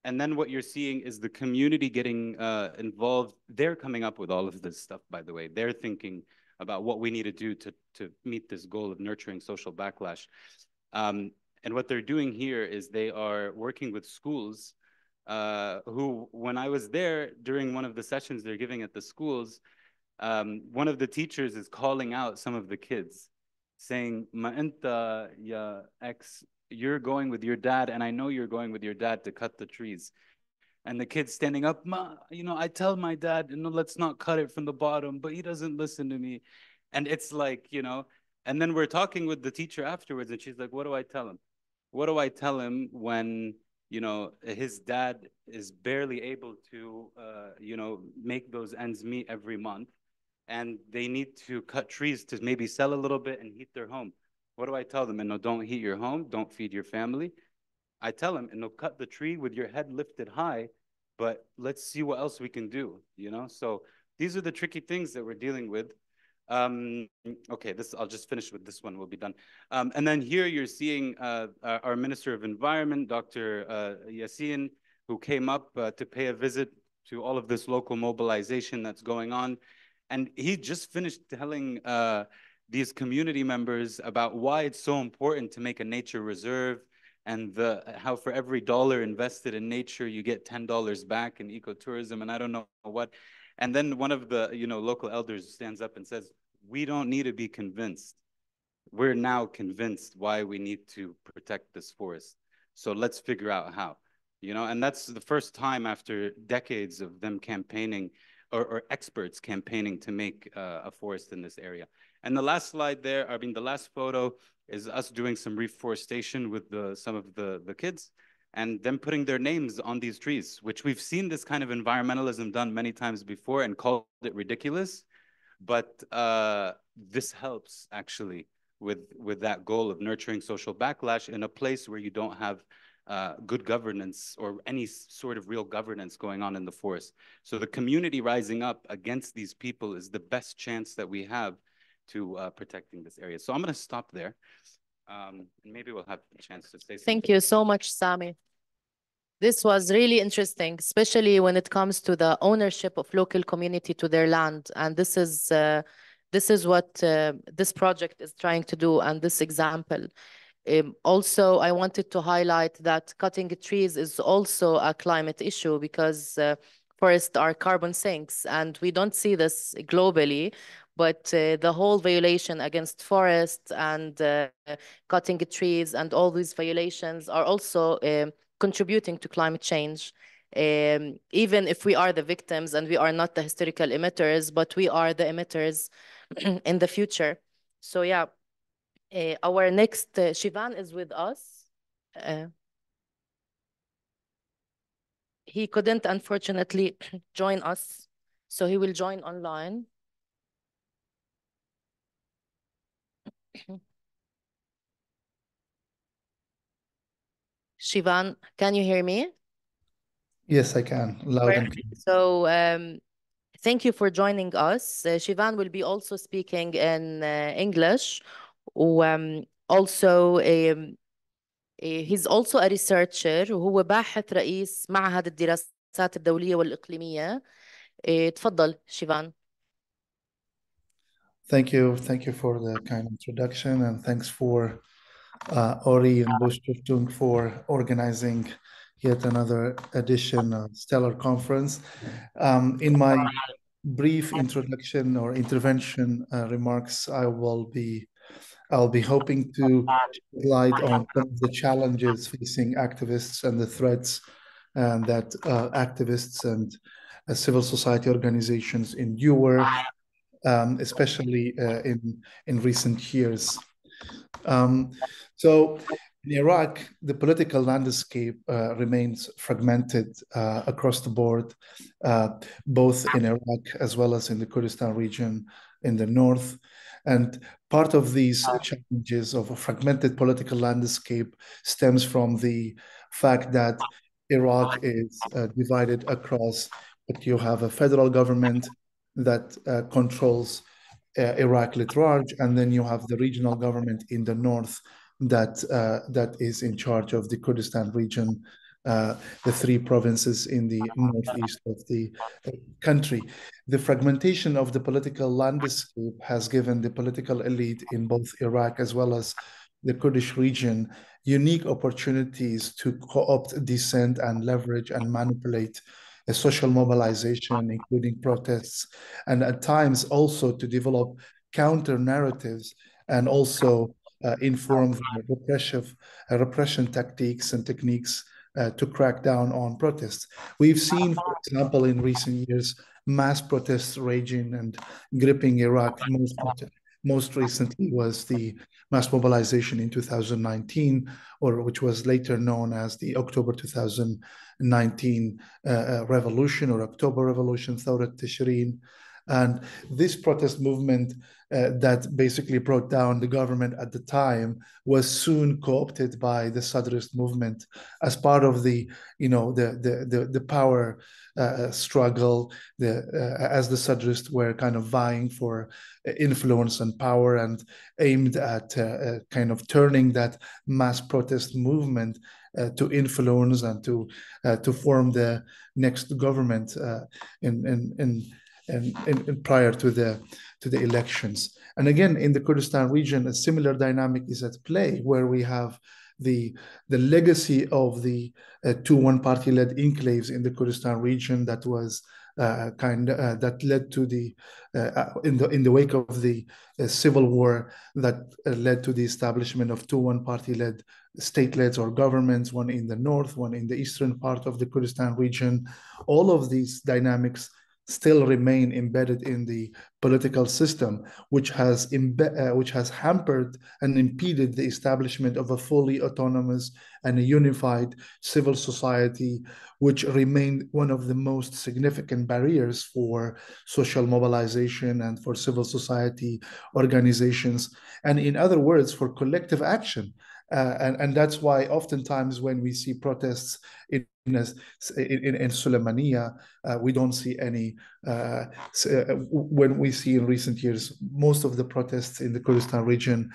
and then what you're seeing is the community getting uh, involved. They're coming up with all of this stuff, by the way. They're thinking about what we need to do to, to meet this goal of nurturing social backlash. Um, and what they're doing here is they are working with schools uh, who, when I was there during one of the sessions they're giving at the schools, um, one of the teachers is calling out some of the kids, saying, "Ma'anta ya ex, you're going with your dad, and I know you're going with your dad to cut the trees." And the kid's standing up, Ma, you know, I tell my dad, no, let's not cut it from the bottom, but he doesn't listen to me. And it's like, you know, and then we're talking with the teacher afterwards, and she's like, What do I tell him? What do I tell him when you know, his dad is barely able to, uh, you know, make those ends meet every month. And they need to cut trees to maybe sell a little bit and heat their home. What do I tell them? And no, don't heat your home, don't feed your family. I tell them, and they'll cut the tree with your head lifted high, but let's see what else we can do, you know? So these are the tricky things that we're dealing with. Um, okay, this I'll just finish with this one. We'll be done. Um, and then here you're seeing uh, uh our Minister of Environment, Dr. Uh, Yassin, who came up uh, to pay a visit to all of this local mobilization that's going on. And he just finished telling uh, these community members about why it's so important to make a nature reserve and the, how for every dollar invested in nature, you get $10 back in ecotourism and I don't know what. And then one of the you know local elders stands up and says, we don't need to be convinced. We're now convinced why we need to protect this forest. So let's figure out how, you know, and that's the first time after decades of them campaigning or, or experts campaigning to make uh, a forest in this area. And the last slide there, I mean, the last photo is us doing some reforestation with the, some of the, the kids and them putting their names on these trees, which we've seen this kind of environmentalism done many times before and called it ridiculous. But uh, this helps actually with with that goal of nurturing social backlash in a place where you don't have uh, good governance or any sort of real governance going on in the forest. So the community rising up against these people is the best chance that we have to uh, protecting this area. So I'm going to stop there. Um, and maybe we'll have a chance to say Thank you so much, Sami. This was really interesting, especially when it comes to the ownership of local community to their land. And this is uh, this is what uh, this project is trying to do and this example. Um, also, I wanted to highlight that cutting trees is also a climate issue because uh, forests are carbon sinks and we don't see this globally, but uh, the whole violation against forests and uh, cutting trees and all these violations are also um, contributing to climate change. Um, even if we are the victims and we are not the historical emitters, but we are the emitters [CLEARS THROAT] in the future. So yeah, uh, our next, uh, Shivan is with us. Uh, he couldn't unfortunately [CLEARS THROAT] join us, so he will join online. [CLEARS THROAT] Shivan, can you hear me? Yes, I can, loud and clear. So um, thank you for joining us. Uh, Shivan will be also speaking in uh, English. Um, also, um, eh, he's also a researcher وهو باحث رئيس معهد الدراسات الدولية والإقليمية. Eh, تفضل Shivan. Thank you. Thank you for the kind introduction and thanks for uh, Ori and Bush for organizing yet another edition of Stellar Conference. Um, in my brief introduction or intervention uh, remarks, I will be I'll be hoping to light on the challenges facing activists and the threats and uh, that uh, activists and uh, civil society organizations endure, um, especially uh, in in recent years. Um, so in Iraq, the political landscape uh, remains fragmented uh, across the board, uh, both in Iraq as well as in the Kurdistan region in the north. And part of these challenges of a fragmented political landscape stems from the fact that Iraq is uh, divided across what you have a federal government that uh, controls uh, Iraq writ large, and then you have the regional government in the north that uh, that is in charge of the Kurdistan region uh, the three provinces in the northeast of the uh, country. The fragmentation of the political landscape has given the political elite in both Iraq as well as the Kurdish region unique opportunities to co opt dissent and leverage and manipulate a social mobilization, including protests, and at times also to develop counter narratives and also uh, inform repressive uh, repression tactics and techniques uh, to crack down on protests. We've seen, for example, in recent years, mass protests raging and gripping Iraq. Most, most recently was the mass mobilization in 2019, or which was later known as the October 2019 uh, uh, revolution or October Revolution, Thawrat Tishreen. And this protest movement uh, that basically brought down the government at the time was soon co-opted by the Sadrist movement as part of the, you know, the the the, the power uh, uh, struggle the, uh, as the Sadrists were kind of vying for uh, influence and power and aimed at uh, uh, kind of turning that mass protest movement to influence and to to form the next government in, in, in in prior to the to the elections. And again, in the Kurdistan region, a similar dynamic is at play, where we have the the legacy of the uh, two one party led enclaves in the Kurdistan region that was uh, kind uh, that led to the uh, uh in the in the wake of the uh, civil war that led to the establishment of two one party led state-led or governments one in the north one in the eastern part of the Kurdistan region all of these dynamics still remain embedded in the political system, which has imbe- uh, which has hampered and impeded the establishment of a fully autonomous and a unified civil society, which remained one of the most significant barriers for social mobilization and for civil society organizations, and in other words, for collective action. Uh, and, and that's why oftentimes when we see protests in in, in, in Suleimania, uh, we don't see any. Uh, uh when we see in recent years, most of the protests in the Kurdistan region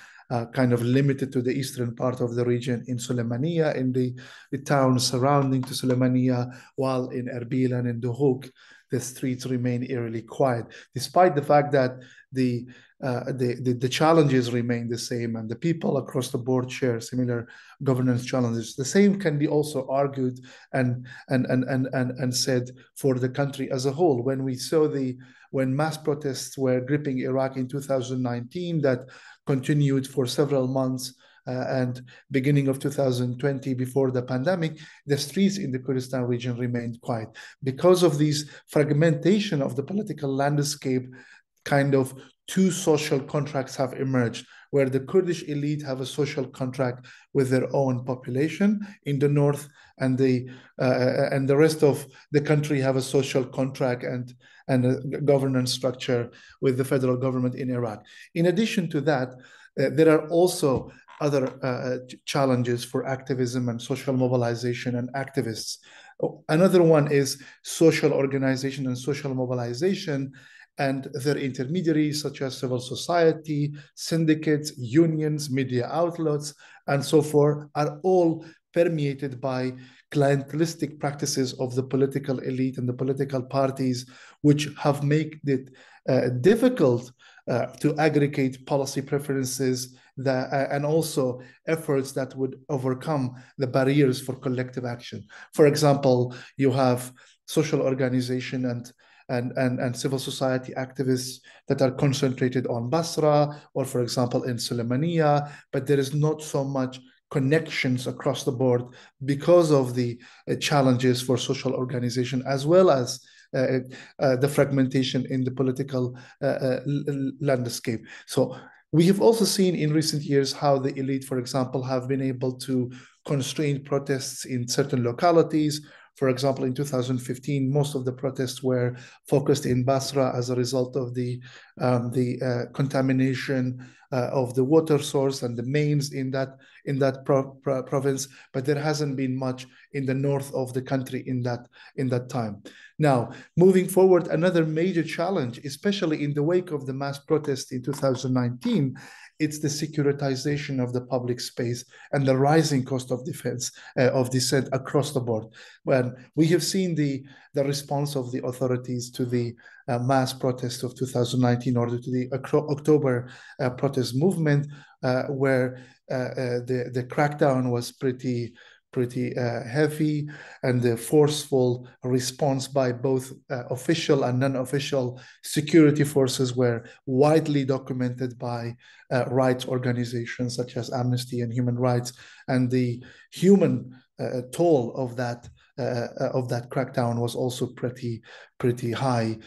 kind of limited to the eastern part of the region in Suleimania, in the, the towns surrounding to Suleimania, while in Erbil and in Duhok, the streets remain eerily quiet, despite the fact that the uh, the, the, the, challenges remain the same and the people across the board share similar governance challenges the same can be also argued and and and and and, and said for the country as a whole when we saw the when mass protests were gripping iraq in 2019 that continued for several months uh, and beginning of 2020 before the pandemic the streets in the kurdistan region remained quiet because of this fragmentation of the political landscape kind of two social contracts have emerged where the Kurdish elite have a social contract with their own population in the north and the uh, and the rest of the country have a social contract and and a governance structure with the federal government in Iraq. In addition to that, uh, there are also other uh, challenges for activism and social mobilization and activists. Another one is social organization and social mobilization and their intermediaries, such as civil society, syndicates, unions, media outlets, and so forth, are all permeated by clientelistic practices of the political elite and the political parties, which have made it uh, difficult uh, to aggregate policy preferences that, uh, and also efforts that would overcome the barriers for collective action. For example, you have social organization and and, and, and civil society activists that are concentrated on Basra or, for example, in Sulaymaniyah, but there is not so much connections across the board because of the uh, challenges for social organization as well as uh, uh, uh the fragmentation in the political uh, uh, landscape. So we have also seen in recent years how the elite, for example, have been able to constrain protests in certain localities for example, in 2015, most of the protests were focused in Basra as a result of the um, the uh, contamination uh, of the water source and the mains in that in that pro pro province. But there hasn't been much in the north of the country in that in that time. Now, moving forward, another major challenge, especially in the wake of the mass protest in 2019, it's the securitization of the public space and the rising cost of defense uh, of dissent across the board. When we have seen the the response of the authorities to the uh, mass protests of 2019 or to the October uh, protest movement, uh, where uh, uh, the the crackdown was pretty pretty uh, heavy and forceful response by both uh, official and non-official security forces were widely documented by uh, rights organizations such as amnesty and human rights and the human uh, toll of that uh, uh, of that crackdown was also pretty pretty high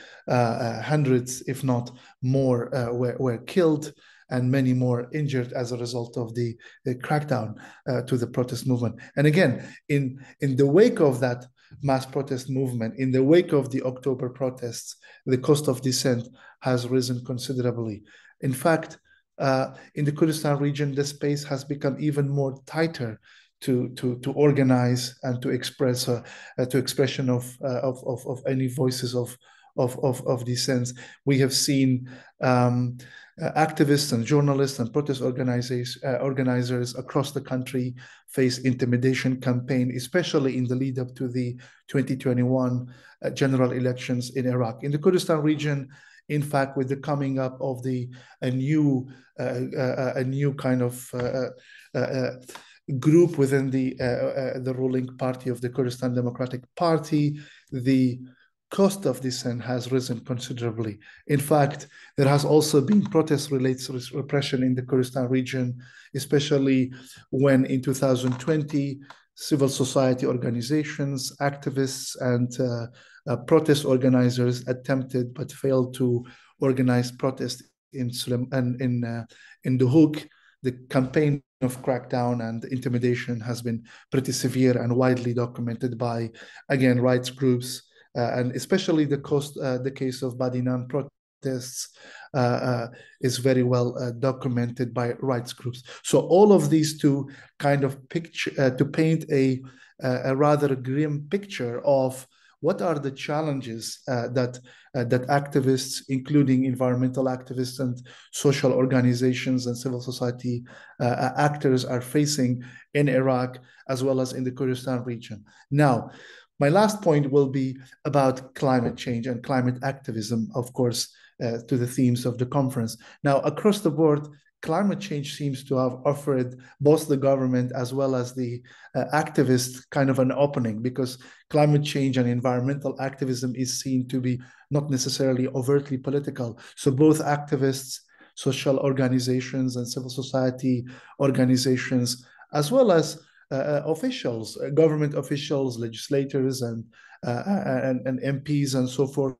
hundreds if not more were, were killed and many more injured as a result of the, the crackdown uh, to the protest movement. And again, in, in the wake of that mass protest movement, in the wake of the October protests, the cost of dissent has risen considerably. In fact, uh, in the Kurdistan region, the space has become even more tighter to to to organize and to express uh, uh, to expression of, uh, of, of of any voices of of of, of dissent. We have seen um, uh, activists and journalists and protest uh, organizers across the country face intimidation campaign, especially in the lead up to the 2021 uh, general elections in Iraq. In the Kurdistan region, in fact, with the coming up of the a new a new kind of group within the the ruling party of the Kurdistan Democratic Party, the cost of dissent has risen considerably. In fact, there has also been protest-related repression in the Kurdistan region, especially when in 2020, civil society organizations, activists, and uh, uh, protest organizers attempted but failed to organize protest in Sulam and in uh, in Duhok. The campaign of crackdown and intimidation has been pretty severe and widely documented by again rights groups uh, and especially the cost, uh, the case of Badinan protests uh, is very well documented by rights groups. So all of these to kind of picture to paint a a rather grim picture of what are the challenges uh, that uh, that activists, including environmental activists and social organizations and civil society uh, actors, are facing in Iraq as well as in the Kurdistan region? Now, my last point will be about climate change and climate activism, of course, uh, to the themes of the conference. Now, across the board, climate change seems to have offered both the government as well as the uh, activists kind of an opening because climate change and environmental activism is seen to be not necessarily overtly political. So, both activists, social organizations, and civil society organizations, as well as uh, uh, officials, uh, government officials, legislators, and, and, and MPs and so forth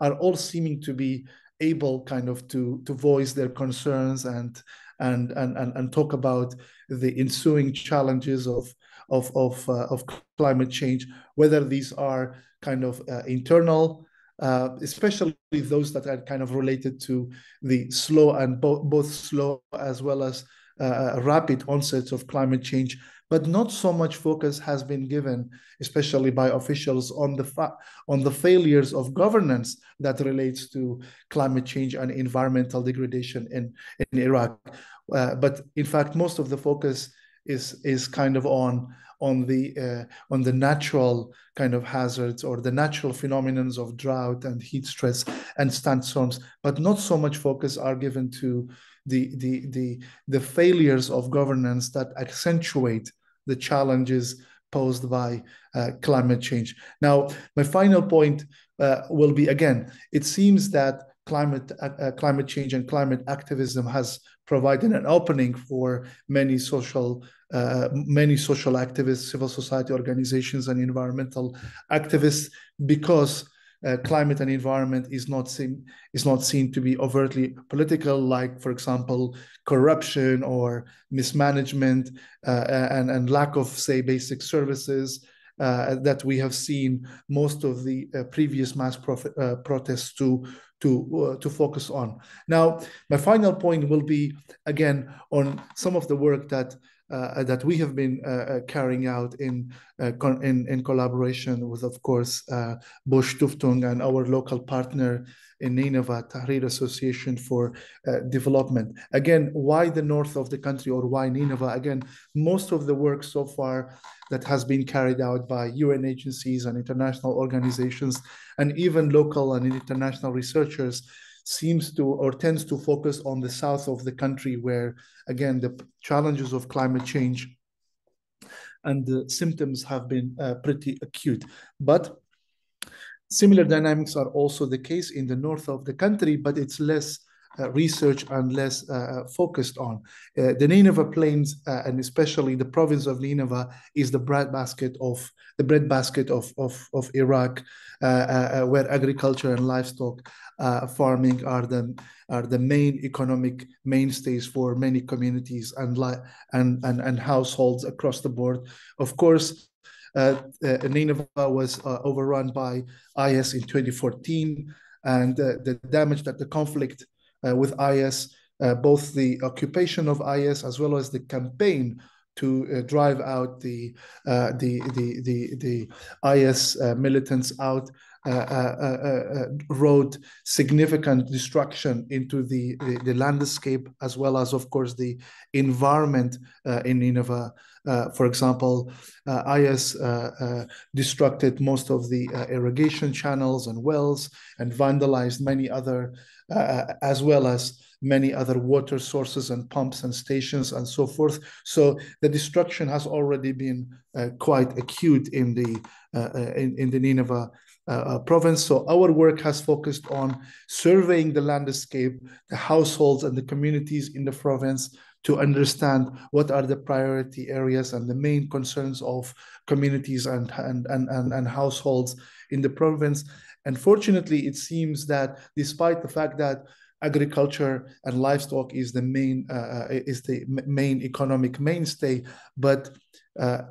are all seeming to be able kind of to to voice their concerns and and and and, and talk about the ensuing challenges of of of uh, of climate change whether these are kind of uh, internal uh, especially those that are kind of related to the slow and bo- both slow as well as rapid onset of climate change, but not so much focus has been given, especially by officials, on the fa- on the failures of governance that relates to climate change and environmental degradation in in Iraq. Uh, but in fact, most of the focus is is kind of on on the uh, on the natural kind of hazards or the natural phenomenons of drought and heat stress and sandstorms, but not so much focus are given to the the the the failures of governance that accentuate the challenges posed by uh, climate change. Now, my final point uh, will be again: it seems that climate uh, uh climate change and climate activism has provided an opening for many social uh, many social activists, civil society organizations, and environmental activists because uh, climate and environment is not seen is not seen to be overtly political, like for example corruption or mismanagement uh, uh and and lack of say basic services uh, that we have seen most of the uh, previous mass profit, protests to to to focus on. Now, my final point will be again on some of the work that uh, that we have been uh, uh, carrying out in, in, in collaboration with, of course, Bosch Stiftung and our local partner in Nineveh, Tahrir Association for Development. Again, why the north of the country or why Nineveh? Again, most of the work so far that has been carried out by UN agencies and international organizations and even local and international researchers seems to or tends to focus on the south of the country, where again the challenges of climate change and the symptoms have been uh, pretty acute. But similar dynamics are also the case in the north of the country, but it's less uh, research and less uh, uh, focused on. the Nineveh Plains, and especially the province of Nineveh, is the breadbasket of the breadbasket of, of, of Iraq, where agriculture and livestock farming are the, are the main economic mainstays for many communities and, and, and, and households across the board. Of course, uh, uh, Nineveh was uh, overrun by IS in 2014, and the damage that the conflict uh, with IS, uh, both the occupation of IS as well as the campaign to uh, drive out the, the, the, the, the IS militants out uh, uh, uh, wrote significant destruction into the, the, the, landscape as well as, of course, the environment in Nineveh. for example, IS destructed most of the irrigation channels and wells and vandalized many other uh, as well as many other water sources and pumps and stations and so forth. So the destruction has already been uh, quite acute in the uh, uh, in, in, the Nineveh uh, uh, province. So our work has focused on surveying the landscape, the households and the communities in the province to understand what are the priority areas and the main concerns of communities and, and, and, and, and households in the province. And fortunately, it seems that despite the fact that agriculture and livestock is the main uh, uh is the main economic mainstay, but uh,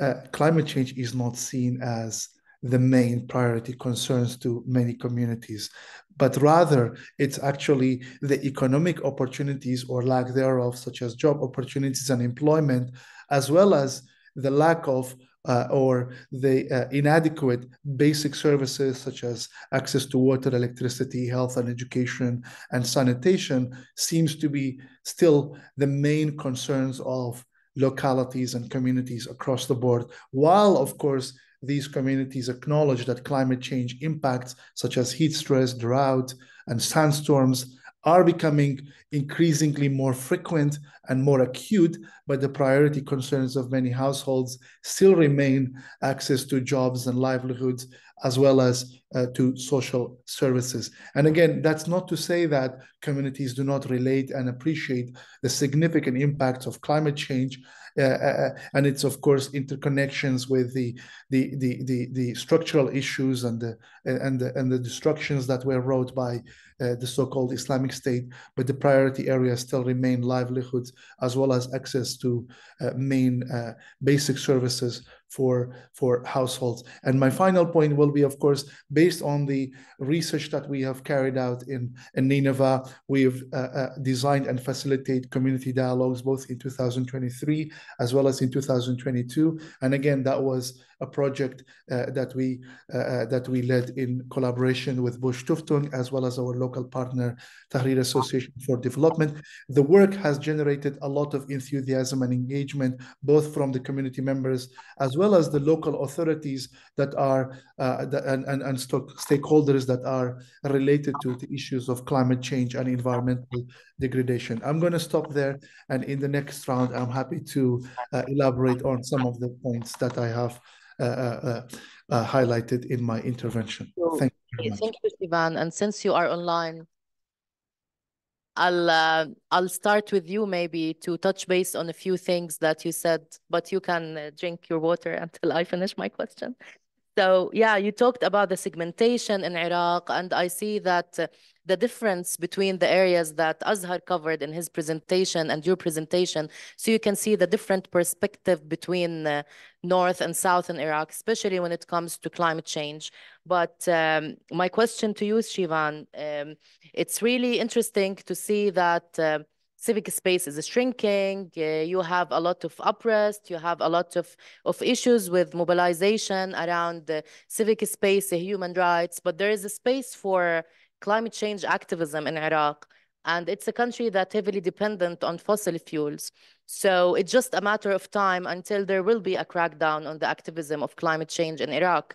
uh, climate change is not seen as the main priority concerns to many communities, but rather it's actually the economic opportunities or lack thereof, such as job opportunities and employment, as well as the lack of uh, or the uh, inadequate basic services such as access to water, electricity, health and education, and sanitation seems to be still the main concerns of localities and communities across the board, while, of course, these communities acknowledge that climate change impacts such as heat stress, drought, and sandstorms are becoming increasingly more frequent and more acute, but the priority concerns of many households still remain access to jobs and livelihoods, as well as uh, to social services. And again, that's not to say that communities do not relate and appreciate the significant impacts of climate change uh, uh, uh, and it's of course interconnections with the the the the, the structural issues and the and the, and the destructions that were wrought by uh, the so-called Islamic State. But the priority areas still remain livelihoods as well as access to uh, main basic services for for households. And my final point will be, of course, based on the research that we have carried out in, in Nineveh, we've uh, uh, designed and facilitate community dialogues both in 2023 as well as in 2022. And again, that was a project uh, that we uh, uh, that we led in collaboration with Bush Tuftung as well as our local partner Tahrir Association for Development. The work has generated a lot of enthusiasm and engagement both from the community members as as well as the local authorities that are uh, the, and, and, and stakeholders that are related to the issues of climate change and environmental degradation. I'm going to stop there. And in the next round, I'm happy to uh, elaborate on some of the points that I have uh, uh, uh, uh highlighted in my intervention. So, thank you. Thank you, Ivan. And since you are online, I'll uh, I'll start with you maybe to touch base on a few things that you said, but you can uh, drink your water [LAUGHS] until I finish my question. So yeah, you talked about the segmentation in Iraq, and I see that uh, the difference between the areas that Azhar covered in his presentation and your presentation, so you can see the different perspective between uh, North and South in Iraq, especially when it comes to climate change. But um, my question to you, Shivan, um, it's really interesting to see that uh, civic space is shrinking. Uh, you have a lot of unrest. You have a lot of, of issues with mobilization around the civic space, the human rights. But there is a space for climate change activism in Iraq. And it's a country that's heavily dependent on fossil fuels. So it's just a matter of time until there will be a crackdown on the activism of climate change in Iraq.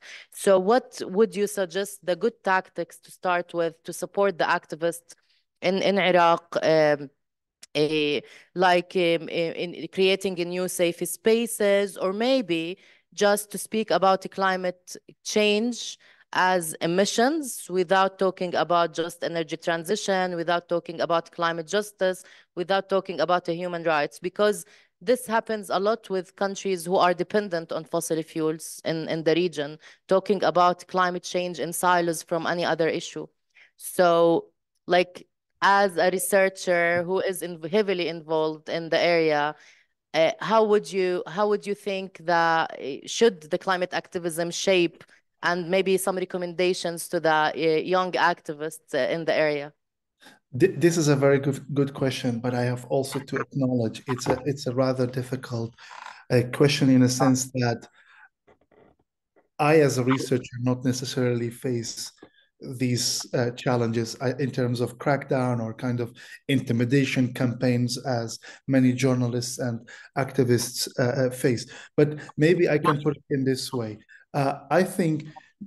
So what would you suggest the good tactics to start with to support the activists in, in Iraq um, a, like um, in creating a new safe spaces, or maybe just to speak about climate change as emissions without talking about just energy transition, without talking about climate justice, without talking about the human rights, because this happens a lot with countries who are dependent on fossil fuels in, in the region, talking about climate change in silos from any other issue. So like as a researcher who is in heavily involved in the area, uh, how would you how would you think that uh, should the climate activism shape and maybe some recommendations to the uh, young activists uh, in the area? This is a very good good question, but I have also to acknowledge it's a it's a rather difficult uh, question in a sense that I, as a researcher, not necessarily face these uh, challenges uh, in terms of crackdown or kind of intimidation campaigns as many journalists and activists uh, uh, face. But maybe I can put it in this way. Uh, I think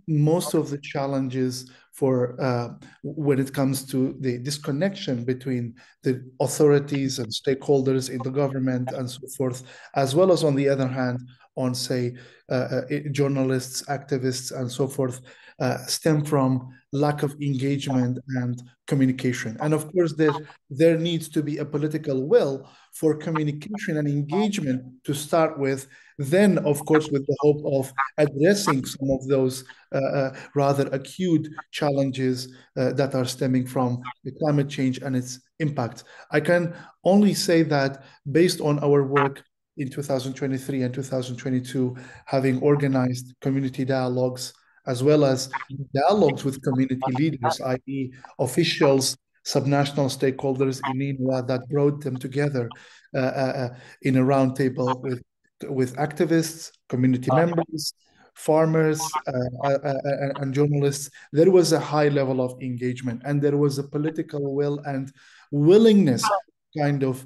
most of the challenges for uh, when it comes to the disconnection between the authorities and stakeholders in the government and so forth, as well as on the other hand, on say uh, uh, journalists, activists, and so forth, uh, stem from lack of engagement and communication. And of course, there, there needs to be a political will for communication and engagement to start with. Then, of course, with the hope of addressing some of those uh, uh rather acute challenges uh, that are stemming from the climate change and its impact. I can only say that based on our work in 2023 and 2022, having organized community dialogues as well as dialogues with community leaders, i.e., officials, subnational stakeholders in India that brought them together uh, uh, uh in a roundtable with with activists, community members, farmers, uh, uh, uh, and journalists. There was a high level of engagement, and there was a political will and willingness kind of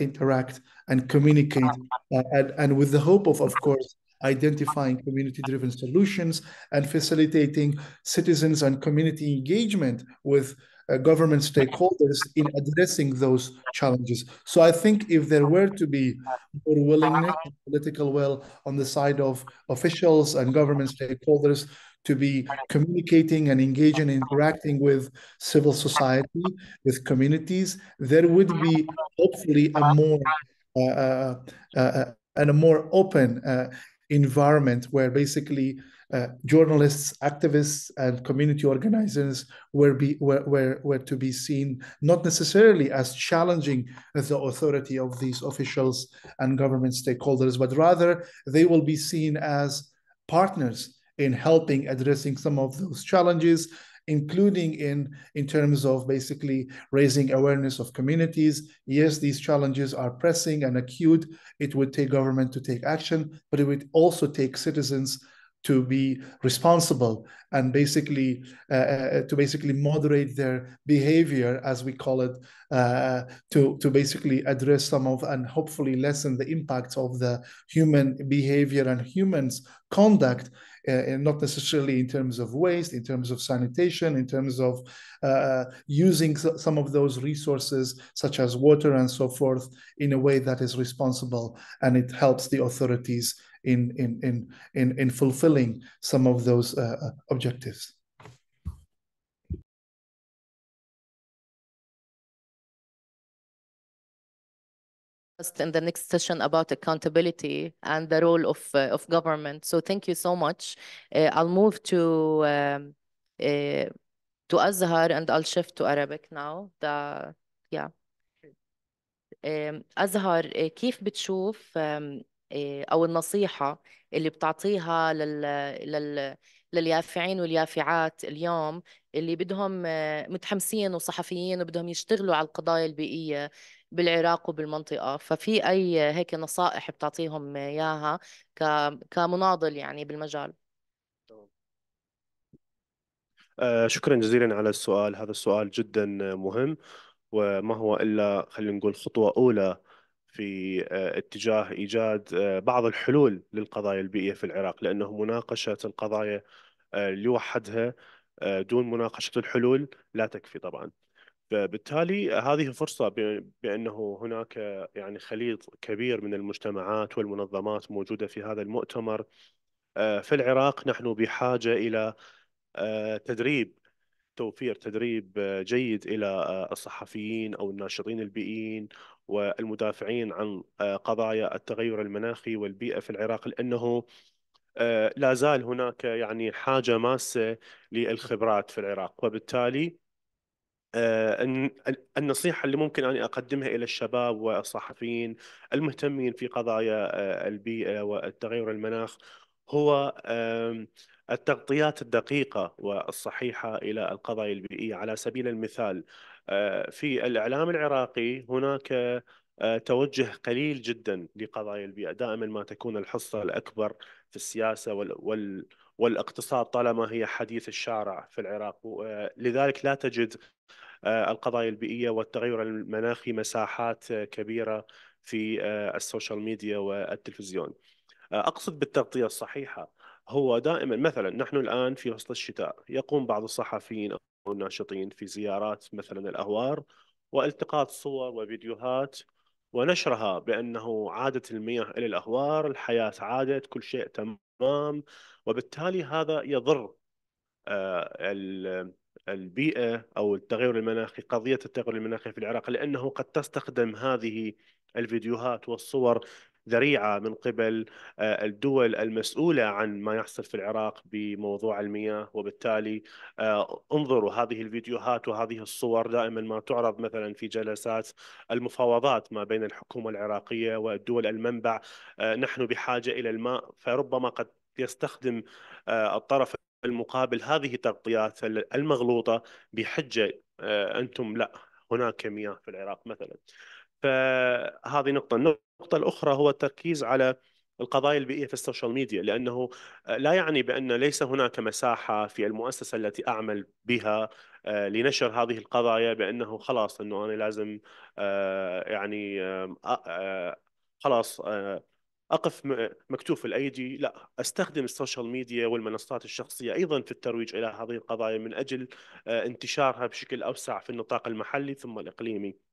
interact and communicate, and, and with the hope of, of course, identifying community-driven solutions, and facilitating citizens and community engagement with uh, government stakeholders in addressing those challenges. So I think if there were to be more willingness, political will on the side of officials and government stakeholders to be communicating and engaging and interacting with civil society, with communities, there would be hopefully a more uh, uh, uh, uh and a more open uh, environment where basically uh, journalists, activists, and community organizers were, be, were, were, were to be seen not necessarily as challenging the authority of these officials and government stakeholders, but rather they will be seen as partners in helping addressing some of those challenges including in, in terms of basically raising awareness of communities. Yes, these challenges are pressing and acute. It would take government to take action, but it would also take citizens to be responsible and basically uh, uh, uh to basically moderate their behavior as we call it uh, to to basically address some of and hopefully lessen the impacts of the human behavior and humans conduct uh, and not necessarily in terms of waste, in terms of sanitation, in terms of uh, uh, using some of those resources, such as water and so forth, in a way that is responsible and it helps the authorities in in in in, in fulfilling some of those objectives. in the next session about accountability and the role of, uh, of government. So thank you so much. Uh, I'll move to, um, uh, to Azhar and I'll shift to Arabic now. The, yeah. Um, أزهر كيف بتشوف um, أو النصيحة اللي بتعطيها لل, لل, لليافعين واليافعات اليوم اللي بدهم متحمسين وصحفيين وبدهم يشتغلوا على القضايا البيئية بالعراق وبالمنطقة ففي أي هيك نصائح بتعطيهم إياها كمناضل يعني بالمجال آه، شكرا جزيلا على السؤال هذا السؤال جدا مهم وما هو إلا خلينا نقول خطوة أولى في آه، اتجاه إيجاد آه، بعض الحلول للقضايا البيئية في العراق لأنه مناقشة القضايا لوحدها دون مناقشة الحلول لا تكفي طبعا فبالتالي هذه فرصة بأنه هناك يعني خليط كبير من المجتمعات والمنظمات موجودة في هذا المؤتمر آه، في العراق نحن بحاجة إلى آه، تدريب توفير تدريب آه، جيد إلى الصحفيين أو الناشطين البيئيين والمدافعين عن قضايا التغير المناخي والبيئة في العراق لأنه لا زال هناك يعني حاجة ماسة للخبرات في العراق وبالتالي آه، النصيحة اللي ممكن أني أقدمها إلى الشباب والصحفيين المهتمين في قضايا آه، البيئة والتغير المناخ هو التغطيات الدقيقة والصحيحة إلى القضايا البيئية على سبيل المثال آه، في الإعلام العراقي هناك توجه قليل جدا لقضايا البيئة دائما ما تكون الحصة الأكبر في السياسة وال والاقتصاد طالما هي حديث الشارع في العراق لذلك لا تجد آه، القضايا البيئيه والتغير المناخي مساحات آه، كبيره في آه، السوشيال ميديا والتلفزيون. اقصد بالتغطيه الصحيحه هو دائما مثلا نحن الان في وسط الشتاء يقوم بعض الصحفيين او الناشطين في زيارات مثلا الاهوار والتقاط صور وفيديوهات ونشرها بانه عادت المياه الى الاهوار، الحياه عادت، كل شيء تمام، وبالتالي هذا يضر البيئه او التغير المناخي قضيه التغير المناخي في العراق لانه قد تستخدم هذه الفيديوهات والصور ذريعه من قبل آه، الدول المسؤوله عن ما يحصل في العراق بموضوع المياه وبالتالي آه، انظروا هذه الفيديوهات وهذه الصور دائما ما تعرض مثلا في جلسات المفاوضات ما بين الحكومه العراقيه والدول المنبع آه، نحن بحاجه الى الماء فربما قد يستخدم الطرف المقابل هذه التغطيات المغلوطه بحجه آه، انتم لا هناك مياه في العراق مثلا فهذه نقطه النقطه الاخرى هو التركيز على القضايا البيئيه في السوشيال ميديا لانه آه، لا يعني بان ليس هناك مساحه في المؤسسه التي اعمل بها آه، لنشر هذه القضايا بانه خلاص انه انا لازم يعني خلاص اقف مكتوف الايدي لا استخدم السوشيال ميديا والمنصات الشخصيه ايضا في الترويج الى هذه القضايا من اجل آه، انتشارها بشكل اوسع في النطاق المحلي ثم الاقليمي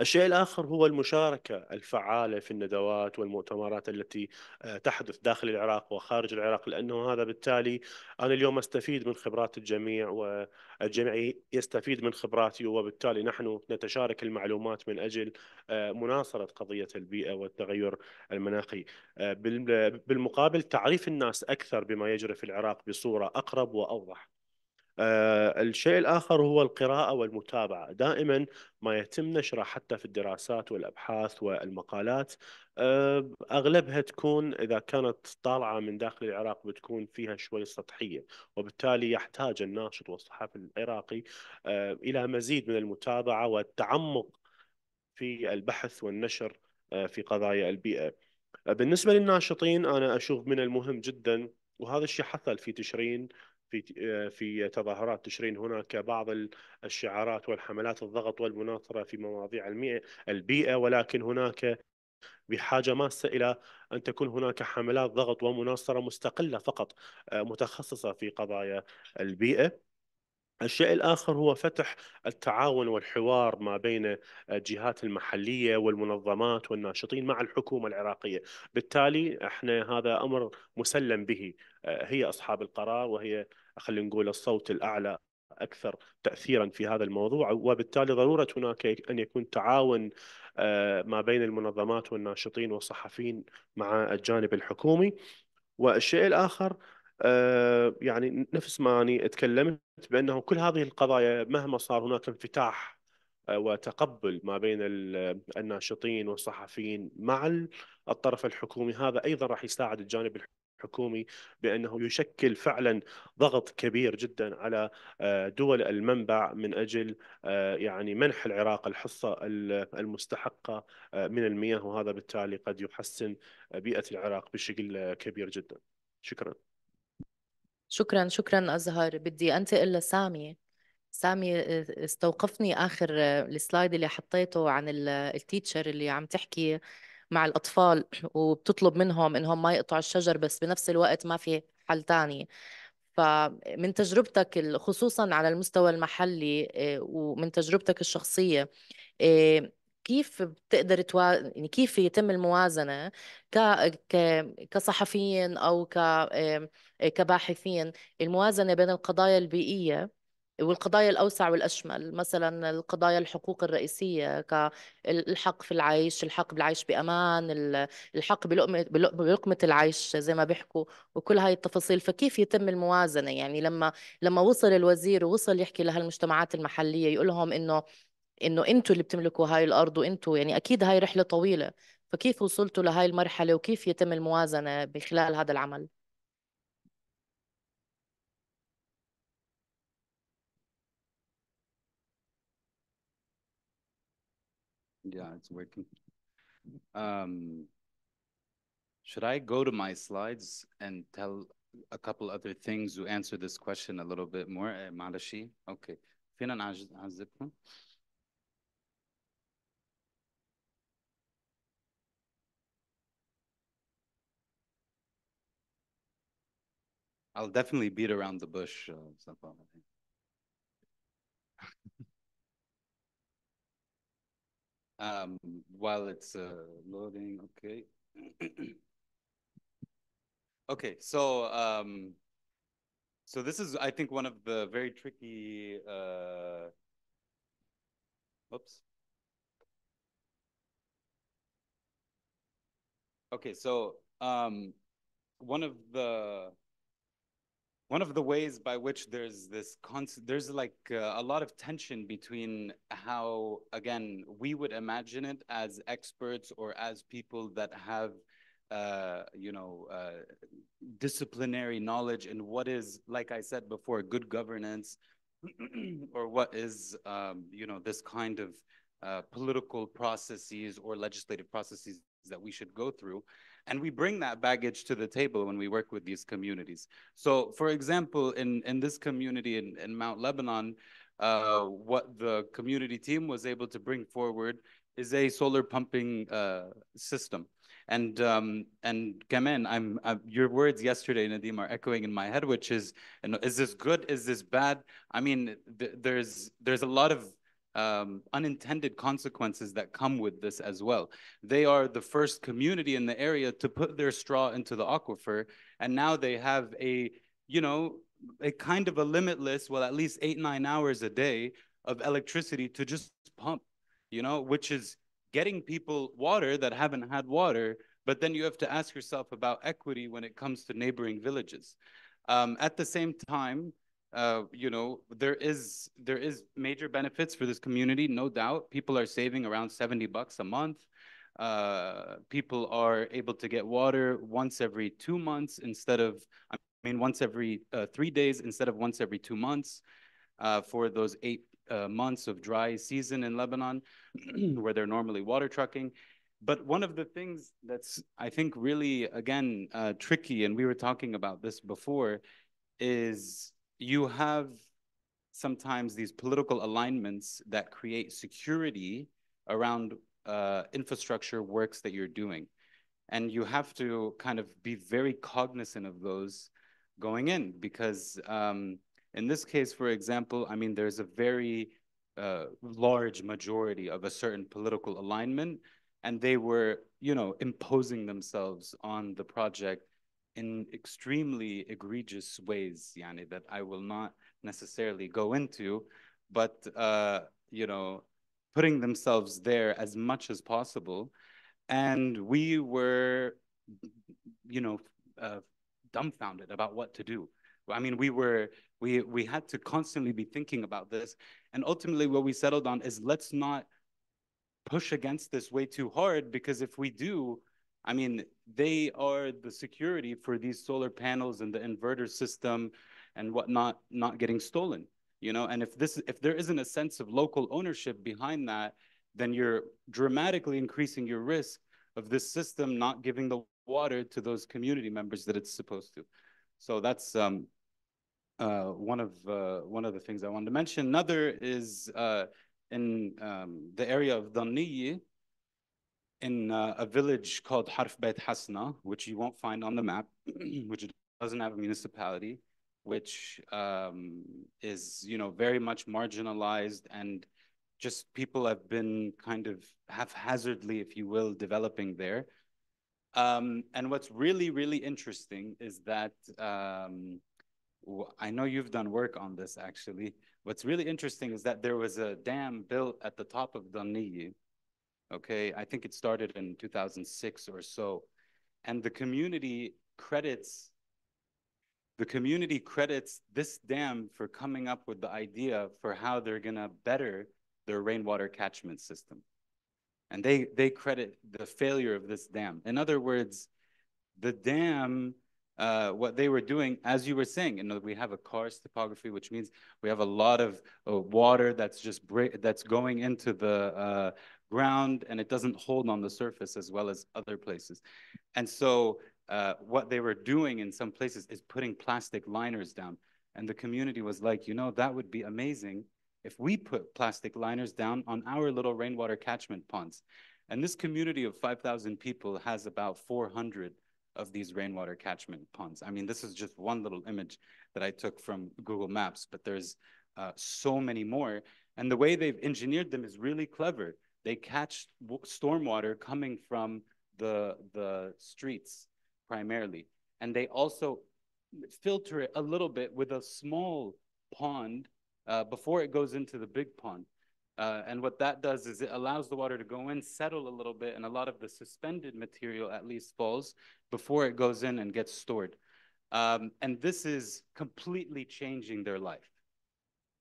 الشيء الآخر هو المشاركة الفعالة في الندوات والمؤتمرات التي آه، تحدث داخل العراق وخارج العراق لأنه هذا بالتالي أنا اليوم أستفيد من خبرات الجميع والجميع يستفيد من خبراتي وبالتالي نحن نتشارك المعلومات من أجل آه، مناصرة قضية البيئة والتغير المناخي آه، بالمقابل تعريف الناس أكثر بما يجري في العراق بصورة أقرب وأوضح آه، الشيء الآخر هو القراءة والمتابعة دائما ما يتم نشره حتى في الدراسات والأبحاث والمقالات آه، أغلبها تكون إذا كانت طالعة من داخل العراق بتكون فيها شوي سطحية وبالتالي يحتاج الناشط والصحفي العراقي آه، إلى مزيد من المتابعة والتعمق في البحث والنشر في قضايا البيئة بالنسبة للناشطين أنا أشوف من المهم جدا وهذا الشيء حصل في تشرين في آه، في تظاهرات تشرين هناك بعض الشعارات والحملات الضغط والمناصره في مواضيع البيئه ولكن هناك بحاجه ماسه الى ان تكون هناك حملات ضغط ومناصره مستقله فقط آه، متخصصه في قضايا البيئه الشيء الآخر هو فتح التعاون والحوار ما بين الجهات المحلية والمنظمات والناشطين مع الحكومة العراقية بالتالي احنا هذا أمر مسلم به آه، هي أصحاب القرار وهي خلينا نقول الصوت الاعلى اكثر تاثيرا في هذا الموضوع وبالتالي ضروره هناك ان يكون تعاون آه، ما بين المنظمات والناشطين والصحفيين مع الجانب الحكومي والشيء الاخر آه، يعني نفس ما أنا تكلمت بأنه كل هذه القضايا مهما صار هناك انفتاح آه، وتقبل ما بين الناشطين والصحفيين مع الطرف الحكومي هذا أيضا راح يساعد الجانب الحكومي حكومي بانه يشكل فعلا ضغط كبير جدا على آه، دول المنبع من اجل آه، يعني منح العراق الحصه المستحقه آه، من المياه وهذا بالتالي قد يحسن بيئه العراق بشكل كبير جدا. شكرا. شكرا شكرا ازهر بدي انتقل لسامي سامي استوقفني اخر السلايد اللي حطيته عن التيتشر اللي عم تحكي مع الأطفال وبتطلب منهم إنهم ما يقطعوا الشجر بس بنفس الوقت ما في حل تاني فمن تجربتك خصوصا على المستوى المحلي آه، ومن تجربتك الشخصية آه، كيف بتقدر توا... يعني كيف يتم الموازنة ك... ك... كصحفيين أو ك... آه، كباحثين الموازنة بين القضايا البيئية والقضايا الأوسع والأشمل مثلا القضايا الحقوق الرئيسية كالحق في العيش الحق بالعيش بأمان الحق بلقمة, بلقمة العيش زي ما بيحكوا وكل هاي التفاصيل فكيف يتم الموازنة يعني لما لما وصل الوزير ووصل يحكي لهالمجتمعات المحلية يقول لهم إنه انه انتوا اللي بتملكوا هاي الارض وانتوا يعني اكيد هاي رحله طويله فكيف وصلتوا لهاي المرحله وكيف يتم الموازنه من خلال هذا العمل Yeah, it's working. Um, should I go to my slides and tell a couple other things to answer this question a little bit more? Eh, Malashi? Okay. فينا نعزبكم؟ I'll definitely beat around the bush. Uh, Um, while it's uh, loading, okay. [CLEARS THROAT] okay, so um, so this is, I think, one of the very tricky. Uh, oops. Okay, so um, one of the one of the ways by which there's this constant, there's like uh, a lot of tension between how, again, we would imagine it as experts or as people that have, uh, you know, uh, disciplinary knowledge and what is, like I said before, good governance [CLEARS THROAT] or what is, um, you know, this kind of uh, political processes or legislative processes that we should go through. And we bring that baggage to the table when we work with these communities. So for example, in, in this community in, in Mount Lebanon, uh, what the community team was able to bring forward is a solar pumping uh, system. And um, and Kamen, I'm, I'm, your words yesterday, Nadim, are echoing in my head, which is, is this good? Is this bad? I mean, th there's there's a lot of um, unintended consequences that come with this as well. They are the first community in the area to put their straw into the aquifer, and now they have a, you know, a kind of a limitless, well, at least eight, nine hours a day of electricity to just pump, you know, which is getting people water that haven't had water. But then you have to ask yourself about equity when it comes to neighboring villages. Um, at the same time, uh, you know, there is there is major benefits for this community, no doubt. People are saving around 70 bucks a month. Uh, people are able to get water once every two months instead of, I mean, once every uh, three days instead of once every two months uh, for those eight uh, months of dry season in Lebanon, [CLEARS THROAT] where they're normally water trucking. But one of the things that's, I think, really, again, uh, tricky, and we were talking about this before, is you have sometimes these political alignments that create security around uh, infrastructure works that you're doing. And you have to kind of be very cognizant of those going in because um, in this case, for example, I mean, there's a very uh, large majority of a certain political alignment and they were, you know, imposing themselves on the project in extremely egregious ways, yani, that I will not necessarily go into, but, uh, you know, putting themselves there as much as possible. And we were, you know, uh, dumbfounded about what to do. I mean, we were we we had to constantly be thinking about this, and ultimately, what we settled on is let's not push against this way too hard because if we do, I mean, they are the security for these solar panels and the inverter system and whatnot not getting stolen, you know? And if this, if there isn't a sense of local ownership behind that, then you're dramatically increasing your risk of this system not giving the water to those community members that it's supposed to. So that's um, uh, one of uh, one of the things I wanted to mention. Another is uh, in um, the area of Dhaniyyi, in uh, a village called Harf Beit Hasna, which you won't find on the map, [CLEARS THROAT] which doesn't have a municipality, which um, is you know very much marginalized and just people have been kind of haphazardly, if you will, developing there. Um, and what's really, really interesting is that um, I know you've done work on this actually. What's really interesting is that there was a dam built at the top of Daniyi okay? I think it started in 2006 or so. And the community credits the community credits this dam for coming up with the idea for how they're gonna better their rainwater catchment system. And they, they credit the failure of this dam. In other words, the dam, uh, what they were doing, as you were saying, you know, we have a karst topography, which means we have a lot of uh, water that's just that's going into the uh, ground and it doesn't hold on the surface as well as other places. And so uh, what they were doing in some places is putting plastic liners down. And the community was like, you know, that would be amazing if we put plastic liners down on our little rainwater catchment ponds. And this community of 5,000 people has about 400 of these rainwater catchment ponds. I mean, this is just one little image that I took from Google Maps, but there's uh, so many more. And the way they've engineered them is really clever. They catch stormwater coming from the, the streets primarily. And they also filter it a little bit with a small pond uh, before it goes into the big pond. Uh, and what that does is it allows the water to go in, settle a little bit, and a lot of the suspended material at least falls before it goes in and gets stored. Um, and this is completely changing their life.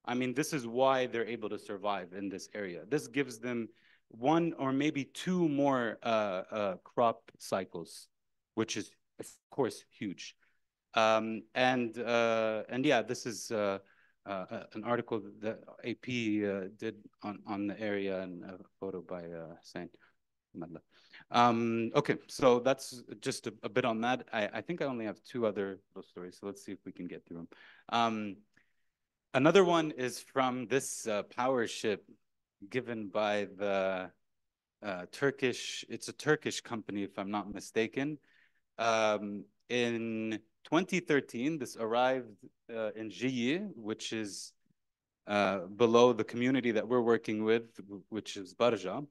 I mean, this is why they're able to survive in this area. This gives them one or maybe two more uh, uh, crop cycles, which is of course huge. Um, and uh, and yeah, this is uh, uh, uh, an article that AP did on on the area and a photo by uh, Saint. Um, okay, so that's just a, a bit on that. I, I, think I only have two other little stories, so let's see if we can get through them. Um, another one is from this power ship given by the uh, Turkish, it's a Turkish company, if I'm not mistaken. Um, in 2013, this arrived uh, in Jiyi, which is uh, below the community that we're working with, which is Barja.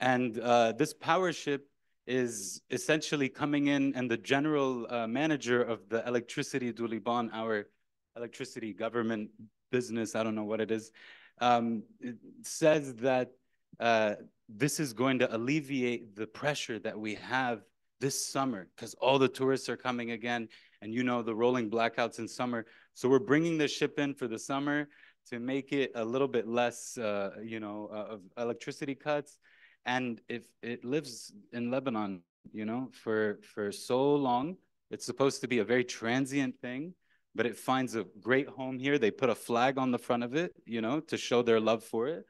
And uh, this power ship is essentially coming in and the general uh, manager of the electricity Duliban, our electricity government business, I don't know what it is, um, says that uh, this is going to alleviate the pressure that we have this summer because all the tourists are coming again and you know the rolling blackouts in summer. So we're bringing the ship in for the summer to make it a little bit less, uh, you know, uh, of electricity cuts. And if it lives in Lebanon, you know, for for so long, it's supposed to be a very transient thing but it finds a great home here. They put a flag on the front of it, you know, to show their love for it.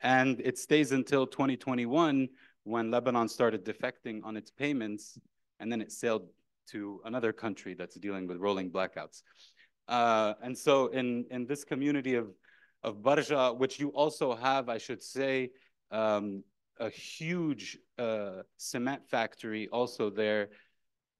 And it stays until 2021 when Lebanon started defecting on its payments, and then it sailed to another country that's dealing with rolling blackouts. Uh, and so in, in this community of, of Barja, which you also have, I should say, um, a huge uh, cement factory also there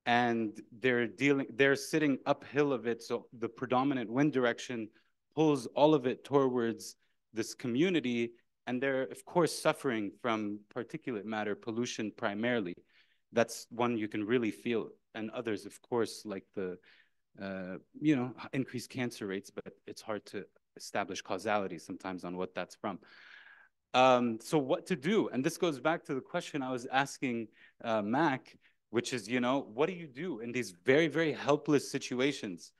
and they're dealing, they're sitting uphill of it. So the predominant wind direction pulls all of it towards this community. And they're, of course, suffering from particulate matter pollution primarily. That's one you can really feel. And others, of course, like the, uh, you know, increased cancer rates, but it's hard to establish causality sometimes on what that's from. Um, so what to do? And this goes back to the question I was asking uh, Mac which is, you know, what do you do in these very, very helpless situations?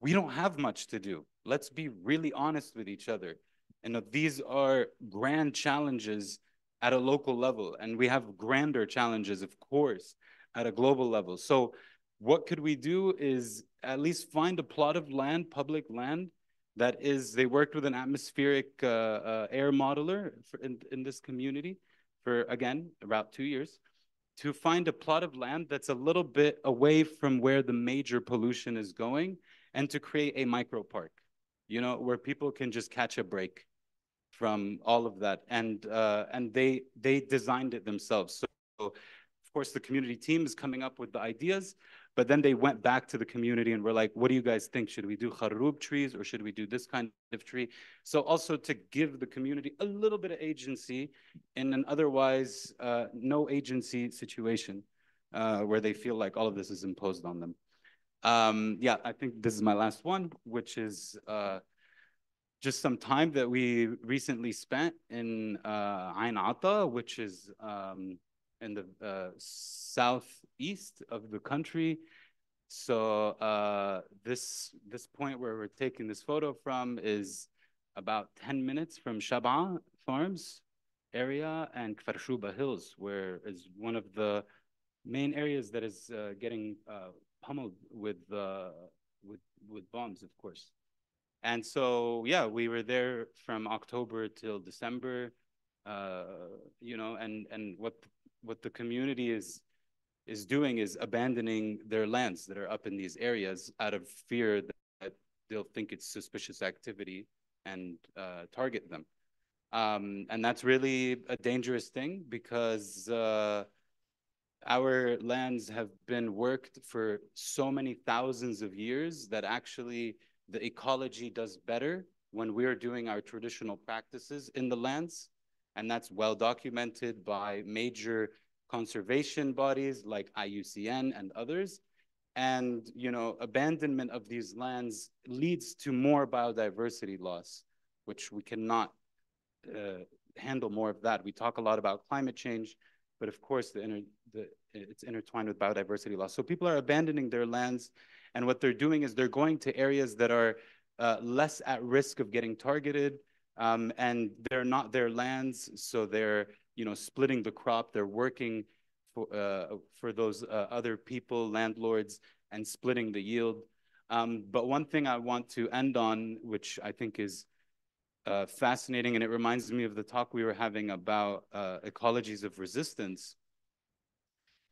We don't have much to do. Let's be really honest with each other. You know, these are grand challenges at a local level, and we have grander challenges, of course, at a global level. So what could we do is at least find a plot of land, public land, that is, they worked with an atmospheric uh, uh, air modeler for, in, in this community for, again, about two years to find a plot of land that's a little bit away from where the major pollution is going and to create a micro park, you know, where people can just catch a break from all of that. And, uh, and they, they designed it themselves. So, so of course, the community team is coming up with the ideas, but then they went back to the community and were like, what do you guys think? Should we do kharub trees or should we do this kind of tree? So also to give the community a little bit of agency in an otherwise uh, no agency situation uh, where they feel like all of this is imposed on them. Um, yeah, I think this is my last one, which is uh, just some time that we recently spent in uh, Ain Ata, which is um, in the uh, southeast of the country. So uh, this this point where we're taking this photo from is about 10 minutes from Shaba Farms area and Kfarshuba Hills, where is one of the main areas that is uh, getting uh, pummeled with, uh, with, with bombs, of course. And so, yeah, we were there from October till December, uh, you know, and, and what what the community is is doing is abandoning their lands that are up in these areas out of fear that they'll think it's suspicious activity and uh, target them. Um, and that's really a dangerous thing because uh, our lands have been worked for so many thousands of years that actually the ecology does better when we're doing our traditional practices in the lands and that's well documented by major conservation bodies like IUCN and others. And you know, abandonment of these lands leads to more biodiversity loss, which we cannot uh, handle more of that. We talk a lot about climate change, but of course, the inter the, it's intertwined with biodiversity loss. So people are abandoning their lands, and what they're doing is they're going to areas that are uh, less at risk of getting targeted, um, and they're not their lands, so they're you know splitting the crop. They're working for uh, for those uh, other people, landlords, and splitting the yield. Um, but one thing I want to end on, which I think is uh, fascinating, and it reminds me of the talk we were having about uh, ecologies of resistance,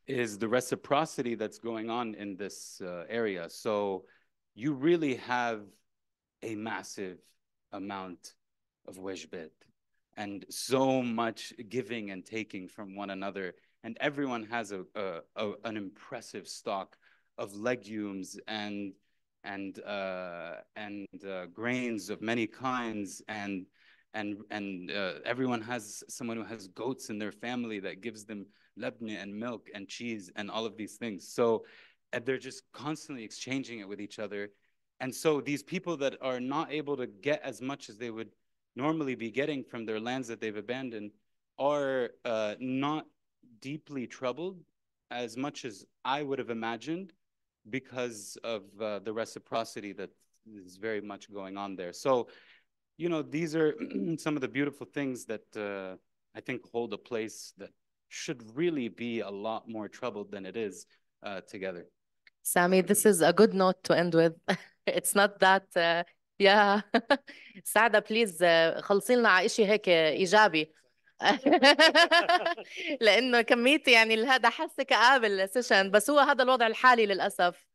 is the reciprocity that's going on in this uh, area. So you really have a massive amount of Wajbet and so much giving and taking from one another. And everyone has a, a, a an impressive stock of legumes and and uh, and uh, grains of many kinds and and and uh, everyone has someone who has goats in their family that gives them lebne and milk and cheese and all of these things. So they're just constantly exchanging it with each other. And so these people that are not able to get as much as they would normally be getting from their lands that they've abandoned are uh, not deeply troubled as much as I would have imagined because of uh, the reciprocity that is very much going on there. So, you know, these are [CLEARS THROAT] some of the beautiful things that uh, I think hold a place that should really be a lot more troubled than it is uh, together. Sammy, this is a good note to end with. [LAUGHS] it's not that uh, يا [LAUGHS] سعدة بليز خلصي لنا على شيء هيك ايجابي [LAUGHS] لانه كميه يعني هذا حاسه قابل سيشن بس هو هذا الوضع الحالي للاسف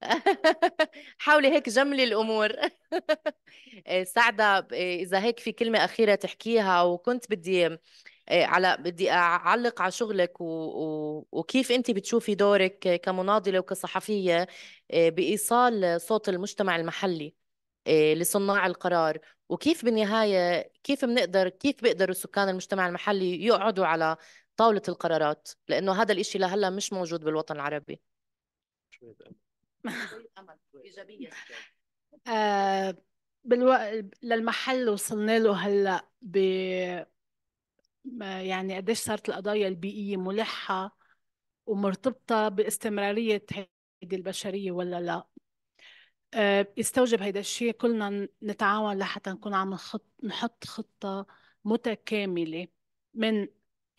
[LAUGHS] حاولي هيك جملي الامور سعدة اذا هيك في كلمه اخيره تحكيها وكنت بدي على بدي اعلق على شغلك و... و... وكيف انت بتشوفي دورك كمناضله وكصحفيه بايصال صوت المجتمع المحلي إيه، لصناع القرار وكيف بالنهايه كيف بنقدر كيف بيقدروا سكان المجتمع المحلي يقعدوا على طاوله القرارات لانه هذا الإشي لهلا مش موجود بالوطن العربي شويه [LAUGHS] آه، امل بالو... للمحل وصلنا له هلا ب يعني قديش صارت القضايا البيئيه ملحه ومرتبطه باستمراريه هيدي البشريه ولا لا بيستوجب آه، هيدا الشيء كلنا نتعاون لحتى نكون عم نخط نحط خطة متكاملة من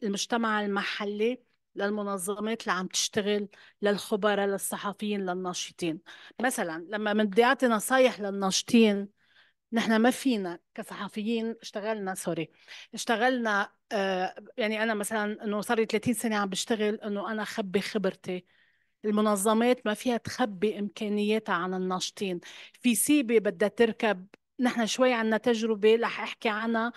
المجتمع المحلي للمنظمات اللي عم تشتغل للخبراء للصحفيين للناشطين مثلا لما بدي اعطي نصايح للناشطين نحن ما فينا كصحفيين اشتغلنا سوري اشتغلنا آه يعني انا مثلا انه صار لي 30 سنه عم بشتغل انه انا اخبي خبرتي المنظمات ما فيها تخبي إمكانياتها عن الناشطين في سيبة بدها تركب نحن شوي عنا تجربة رح أحكي عنها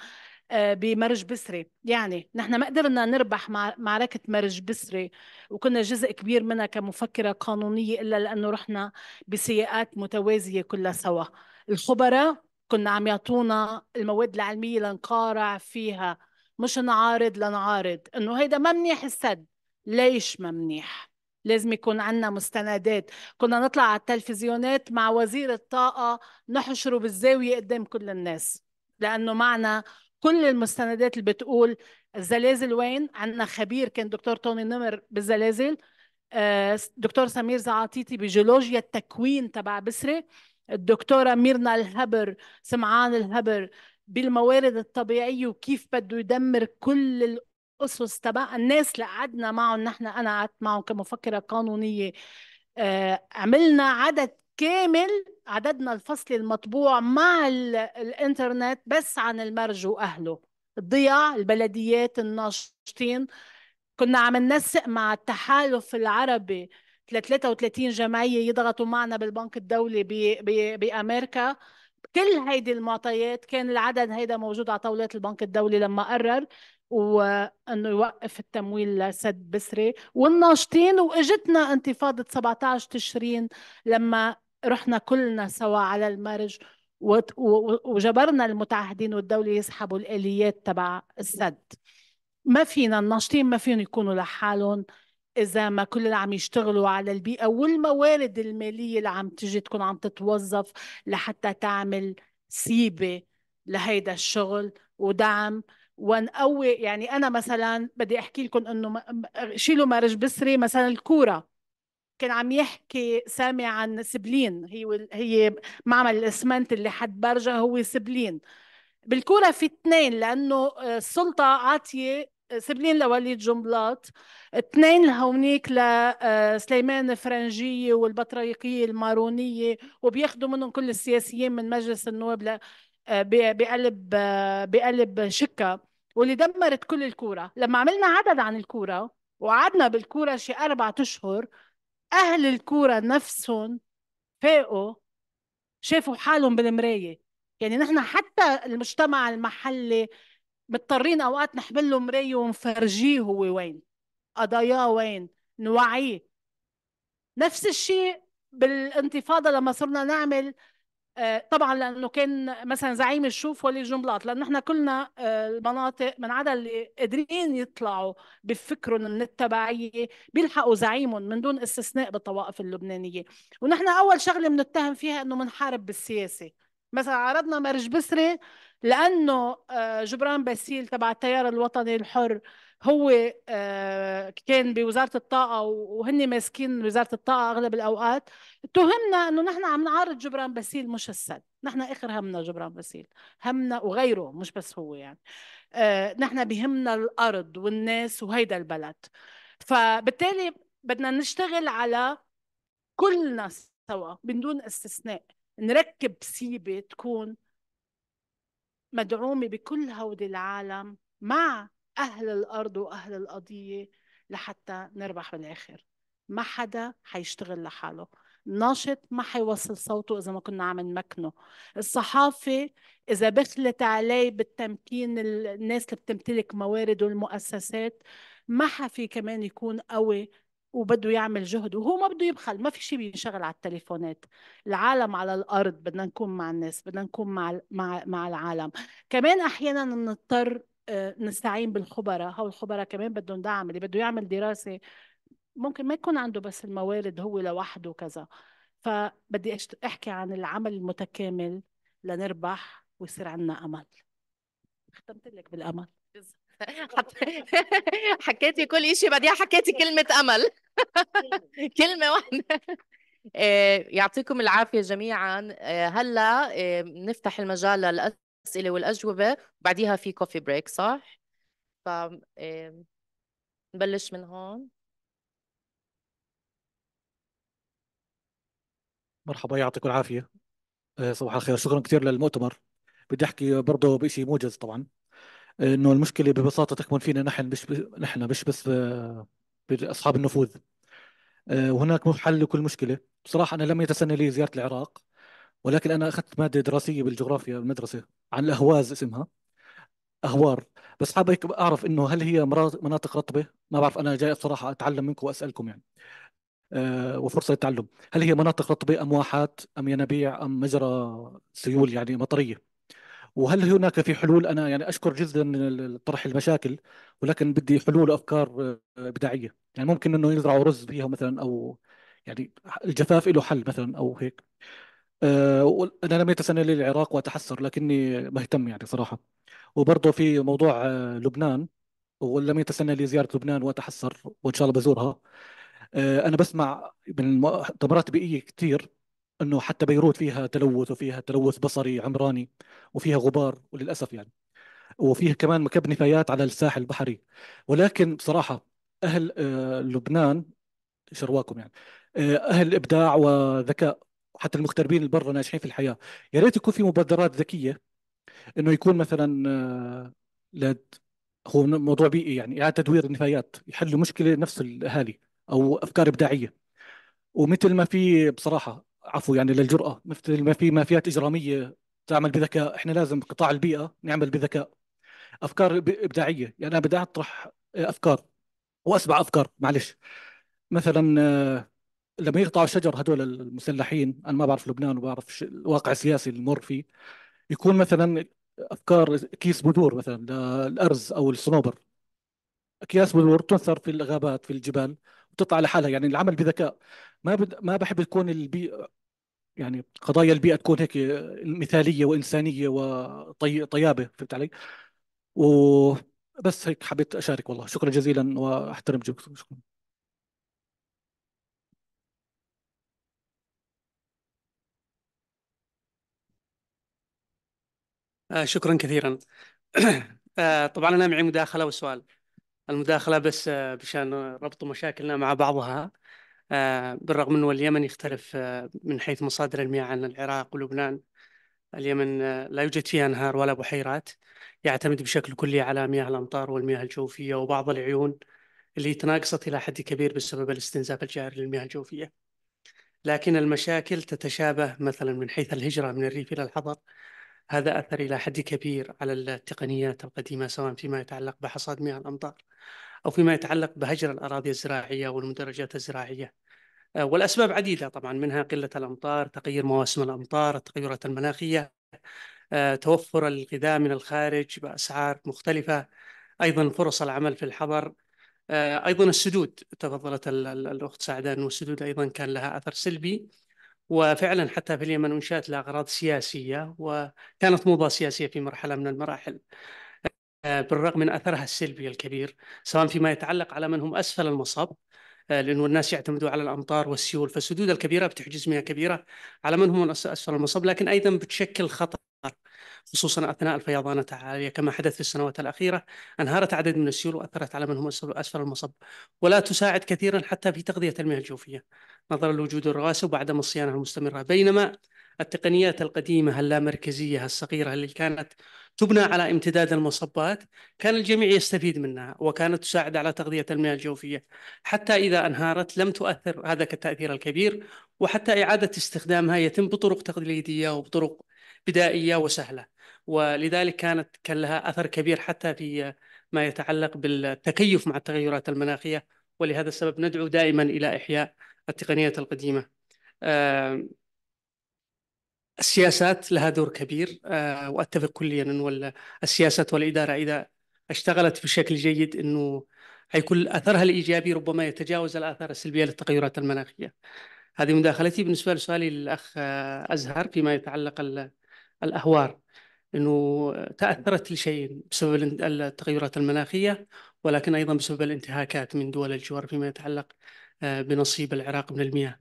آه، بمرج بسري يعني نحن ما قدرنا نربح معركة مرج بسري وكنا جزء كبير منها كمفكرة قانونية إلا لأنه رحنا بسياقات متوازية كلها سوا الخبراء كنا عم يعطونا المواد العلمية لنقارع فيها مش نعارض لنعارض إنه هيدا ما منيح السد ليش ما منيح لازم يكون عندنا مستندات كنا نطلع على التلفزيونات مع وزير الطاقة نحشره بالزاوية قدام كل الناس لأنه معنا كل المستندات اللي بتقول الزلازل وين عندنا خبير كان دكتور توني نمر بالزلازل آه، دكتور سمير زعاطيتي بجيولوجيا التكوين تبع بسرة الدكتورة ميرنا الهبر سمعان الهبر بالموارد الطبيعية وكيف بده يدمر كل الاسس تبع الناس اللي قعدنا معهم نحن انا قعدت معهم كمفكره قانونيه آه، عملنا عدد كامل عددنا الفصل المطبوع مع الانترنت بس عن المرج واهله الضياع البلديات الناشطين كنا عم ننسق مع التحالف العربي 33 جمعيه يضغطوا معنا بالبنك الدولي بامريكا كل هيدي المعطيات كان العدد هيدا موجود على طاولات البنك الدولي لما قرر وانه يوقف التمويل لسد بسري والناشطين واجتنا انتفاضه 17 تشرين لما رحنا كلنا سوا على المرج وجبرنا المتعهدين والدولة يسحبوا الآليات تبع السد ما فينا الناشطين ما فيهم يكونوا لحالهم إذا ما كل اللي عم يشتغلوا على البيئة والموارد المالية اللي عم تجي تكون عم تتوظف لحتى تعمل سيبة لهيدا الشغل ودعم ونقوي يعني انا مثلا بدي احكي لكم انه شيلوا مرج بسري مثلا الكوره كان عم يحكي سامي عن سبلين هي هي معمل الاسمنت اللي حد برجا هو سبلين بالكوره في اثنين لانه السلطه عاطيه سبلين لوليد جنبلاط اثنين لهونيك لسليمان آه، الفرنجية والبطريقية المارونية وبياخدوا منهم كل السياسيين من مجلس النواب آه، بقلب آه، بقلب شكه واللي دمرت كل الكورة لما عملنا عدد عن الكورة وقعدنا بالكورة شي أربعة أشهر أهل الكورة نفسهم فاقوا شافوا حالهم بالمراية يعني نحن حتى المجتمع المحلي مضطرين أوقات نحمل له مراية ونفرجيه هو وين قضاياه وين نوعيه نفس الشيء بالانتفاضة لما صرنا نعمل آه، طبعا لانه كان مثلا زعيم الشوف ولي جنبلاط لانه احنا كلنا آه، المناطق من عدا اللي قادرين يطلعوا بفكرهم من التبعيه بيلحقوا زعيمهم من دون استثناء بالطوائف اللبنانيه ونحن اول شغله بنتهم فيها انه بنحارب بالسياسه مثلا عرضنا مرج بسري لانه آه، جبران باسيل تبع التيار الوطني الحر هو آه، كان بوزاره الطاقه وهن ماسكين وزاره الطاقه اغلب الاوقات اتهمنا انه نحن عم نعارض جبران باسيل مش السد نحن اخر همنا جبران باسيل همنا وغيره مش بس هو يعني آه، نحن بهمنا الارض والناس وهيدا البلد فبالتالي بدنا نشتغل على كلنا سوا من دون استثناء نركب سيبه تكون مدعومه بكل هودي العالم مع أهل الأرض وأهل القضية لحتى نربح بالآخر ما حدا حيشتغل لحاله ناشط ما حيوصل صوته إذا ما كنا عم نمكنه الصحافة إذا بخلت عليه بالتمكين الناس اللي بتمتلك موارد والمؤسسات ما حفي كمان يكون قوي وبده يعمل جهد وهو ما بده يبخل ما في شيء بينشغل على التليفونات العالم على الارض بدنا نكون مع الناس بدنا نكون مع مع مع العالم كمان احيانا بنضطر آه، نستعين بالخبراء هو الخبراء كمان بدهم دعم اللي بده يعمل دراسة ممكن ما يكون عنده بس الموارد هو لوحده كذا فبدي أحكي عن العمل المتكامل لنربح ويصير عندنا أمل ختمت لك بالأمل [LAUGHS] حكيتي كل شيء بعديها حكيتي كلمة أمل [LAUGHS] كلمة واحدة آه، يعطيكم العافية جميعا آه، هلا نفتح المجال للأسئلة الأسئلة والأجوبة وبعديها في كوفي بريك صح؟ ف نبلش من هون مرحبا يعطيكم العافية آه، صباح الخير شكرا كثير للمؤتمر بدي أحكي برضه بشيء موجز طبعا إنه المشكلة ببساطة تكمن فينا نحن مش نحن مش بس آه، بأصحاب النفوذ آه، وهناك حل لكل مشكلة بصراحة أنا لم يتسنى لي زيارة العراق ولكن انا اخذت ماده دراسيه بالجغرافيا بالمدرسه عن الاهواز اسمها اهوار بس حابب اعرف انه هل هي مناطق رطبه ما بعرف انا جاي بصراحه اتعلم منكم واسالكم يعني أه وفرصه للتعلم هل هي مناطق رطبه ام واحات ام ينابيع ام مجرى سيول يعني مطريه وهل هناك في حلول انا يعني اشكر جدا طرح المشاكل ولكن بدي حلول وافكار آه، ابداعيه يعني ممكن انه يزرعوا رز فيها مثلا او يعني الجفاف له حل مثلا او هيك آه، انا لم يتسنى لي العراق واتحسر لكني مهتم يعني صراحه وبرضه في موضوع آه، لبنان ولم يتسنى لي زياره لبنان واتحسر وان شاء الله بزورها آه، انا بسمع من مؤتمرات بيئيه كثير انه حتى بيروت فيها تلوث وفيها تلوث بصري عمراني وفيها غبار وللاسف يعني وفيها كمان مكب نفايات على الساحل البحري ولكن بصراحه اهل لبنان شرواكم يعني اهل ابداع وذكاء وحتى المغتربين اللي برا ناجحين في الحياه يا ريت يكون في مبادرات ذكيه انه يكون مثلا آه، لد هو موضوع بيئي يعني اعاده تدوير النفايات يحلوا مشكله نفس الاهالي او افكار ابداعيه ومثل ما في بصراحه عفوا يعني للجراه مثل ما في مافيات اجراميه تعمل بذكاء احنا لازم قطاع البيئه نعمل بذكاء افكار ابداعيه يعني انا بدي اطرح آه، افكار واسمع افكار معلش مثلا آه، لما يقطعوا الشجر هذول المسلحين انا ما بعرف لبنان وبعرف بعرف الواقع السياسي اللي نمر فيه يكون مثلا افكار كيس بذور مثلا للارز او الصنوبر اكياس بذور تنثر في الغابات في الجبال وتطلع لحالها يعني العمل بذكاء ما بد... ما بحب تكون البيئه يعني قضايا البيئه تكون هيك مثاليه وانسانيه وطيابه فهمت علي؟ وبس هيك حبيت اشارك والله شكرا جزيلا واحترم جهدكم شكرا آه شكرا كثيرا [CLEARS THROAT] آه طبعا أنا معي مداخلة وسؤال المداخلة بس آه بشان ربط مشاكلنا مع بعضها آه بالرغم أنه اليمن يختلف آه من حيث مصادر المياه عن العراق ولبنان اليمن آه لا يوجد فيها أنهار ولا بحيرات يعتمد بشكل كلي على مياه الأمطار والمياه الجوفية وبعض العيون اللي تناقصت إلى حد كبير بسبب الاستنزاف الجاري للمياه الجوفية لكن المشاكل تتشابه مثلا من حيث الهجرة من الريف إلى الحضر هذا أثر إلى حد كبير على التقنيات القديمة سواء فيما يتعلق بحصاد مياه الأمطار أو فيما يتعلق بهجر الأراضي الزراعية والمدرجات الزراعية آه، والأسباب عديدة طبعا منها قلة الأمطار تغير مواسم الأمطار التغيرات المناخية آه، توفر الغذاء من الخارج بأسعار مختلفة أيضا فرص العمل في الحضر آه، أيضا السدود تفضلت الأخت سعدان والسدود أيضا كان لها أثر سلبي وفعلا حتى في اليمن انشات لاغراض سياسيه وكانت موضه سياسيه في مرحله من المراحل آه، بالرغم من اثرها السلبي الكبير سواء فيما يتعلق على من هم اسفل المصب آه، لانه الناس يعتمدوا على الامطار والسيول فالسدود الكبيره بتحجز مياه كبيره على من هم اسفل المصب لكن ايضا بتشكل خطر خصوصا أثناء الفيضانات العالية كما حدث في السنوات الأخيرة أنهارت عدد من السيول وأثرت على من هم أسفل المصب ولا تساعد كثيرا حتى في تغذية المياه الجوفية نظرا لوجود الرواسب وعدم الصيانة المستمرة بينما التقنيات القديمة اللامركزية الصغيرة اللي كانت تبنى على امتداد المصبات كان الجميع يستفيد منها وكانت تساعد على تغذية المياه الجوفية حتى إذا أنهارت لم تؤثر هذا التأثير الكبير وحتى إعادة استخدامها يتم بطرق تقليدية وبطرق بدائية وسهلة ولذلك كانت كان لها أثر كبير حتى في ما يتعلق بالتكيف مع التغيرات المناخية ولهذا السبب ندعو دائما إلى إحياء التقنية القديمة آه، السياسات لها دور كبير آه، وأتفق كليا أن السياسات والإدارة إذا اشتغلت بشكل جيد أنه حيكون أثرها الإيجابي ربما يتجاوز الآثار السلبية للتغيرات المناخية هذه مداخلتي بالنسبة لسؤالي للأخ آه، أزهر فيما يتعلق الأهوار أنه تأثرت لشيء بسبب التغيرات المناخية ولكن أيضا بسبب الانتهاكات من دول الجوار فيما يتعلق آه، بنصيب العراق من المياه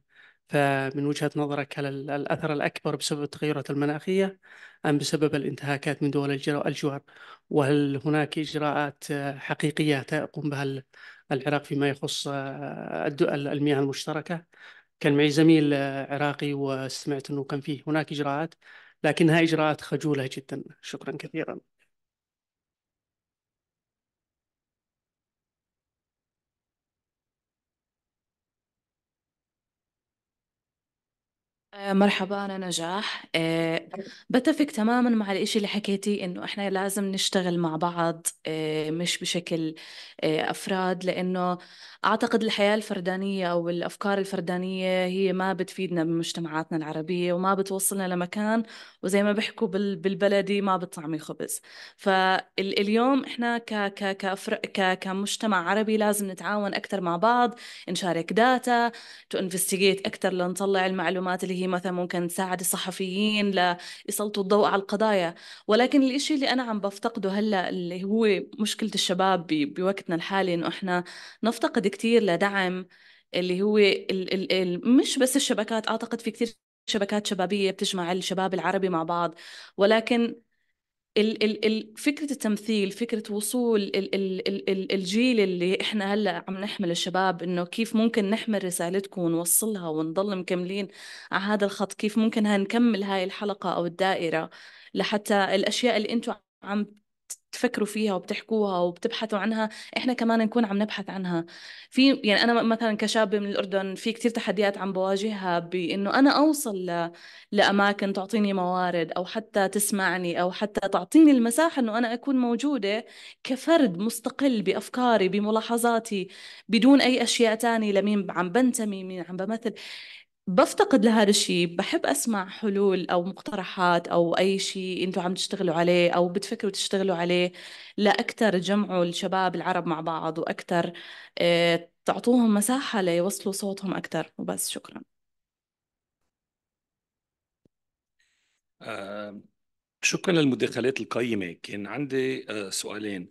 فمن وجهة نظرك هل الأثر الأكبر بسبب التغيرات المناخية أم بسبب الانتهاكات من دول الجوار وهل هناك إجراءات آه، حقيقية تقوم بها العراق فيما يخص آه، المياه المشتركة كان معي زميل عراقي وسمعت أنه كان فيه هناك إجراءات لكنها إجراءات خجولة جدا شكرا كثيرا آه، مرحبا أنا نجاح آه، بتفق تماما مع الإشي اللي حكيتي إنه إحنا لازم نشتغل مع بعض آه، مش بشكل أفراد لأنه أعتقد الحياة الفردانية أو الأفكار الفردانية هي ما بتفيدنا بمجتمعاتنا العربية وما بتوصلنا لمكان وزي ما بيحكوا بالبلدي ما بتطعمي خبز فاليوم إحنا ك ك ك كمجتمع عربي لازم نتعاون أكثر مع بعض نشارك داتا تو أكثر لنطلع المعلومات اللي هي هي مثلا ممكن تساعد الصحفيين ليسلطوا الضوء على القضايا ولكن الإشي اللي أنا عم بفتقده هلأ اللي هو مشكلة الشباب بوقتنا الحالي إنه إحنا نفتقد كتير لدعم اللي هو الـ الـ الـ مش بس الشبكات أعتقد في كتير شبكات شبابية بتجمع الشباب العربي مع بعض ولكن ال ال ال فكرة التمثيل فكرة وصول ال ال الجيل اللي احنا هلا عم نحمل الشباب انه كيف ممكن نحمل رسالتكم ونوصلها ونضل مكملين على هذا الخط كيف ممكن هنكمل هاي الحلقة او الدائرة لحتى الاشياء اللي انتم عم تفكروا فيها وبتحكوها وبتبحثوا عنها احنا كمان نكون عم نبحث عنها في يعني انا مثلا كشابه من الاردن في كثير تحديات عم بواجهها بانه انا اوصل ل... لاماكن تعطيني موارد او حتى تسمعني او حتى تعطيني المساحه انه انا اكون موجوده كفرد مستقل بافكاري بملاحظاتي بدون اي اشياء تانية لمين عم بنتمي مين عم بمثل بفتقد لهذا الشيء بحب أسمع حلول أو مقترحات أو أي شيء أنتوا عم تشتغلوا عليه أو بتفكروا تشتغلوا عليه لأكثر جمعوا الشباب العرب مع بعض وأكثر آه، تعطوهم مساحة ليوصلوا صوتهم أكثر وبس شكرا آه، شكرا للمداخلات القيمة كان عندي آه، سؤالين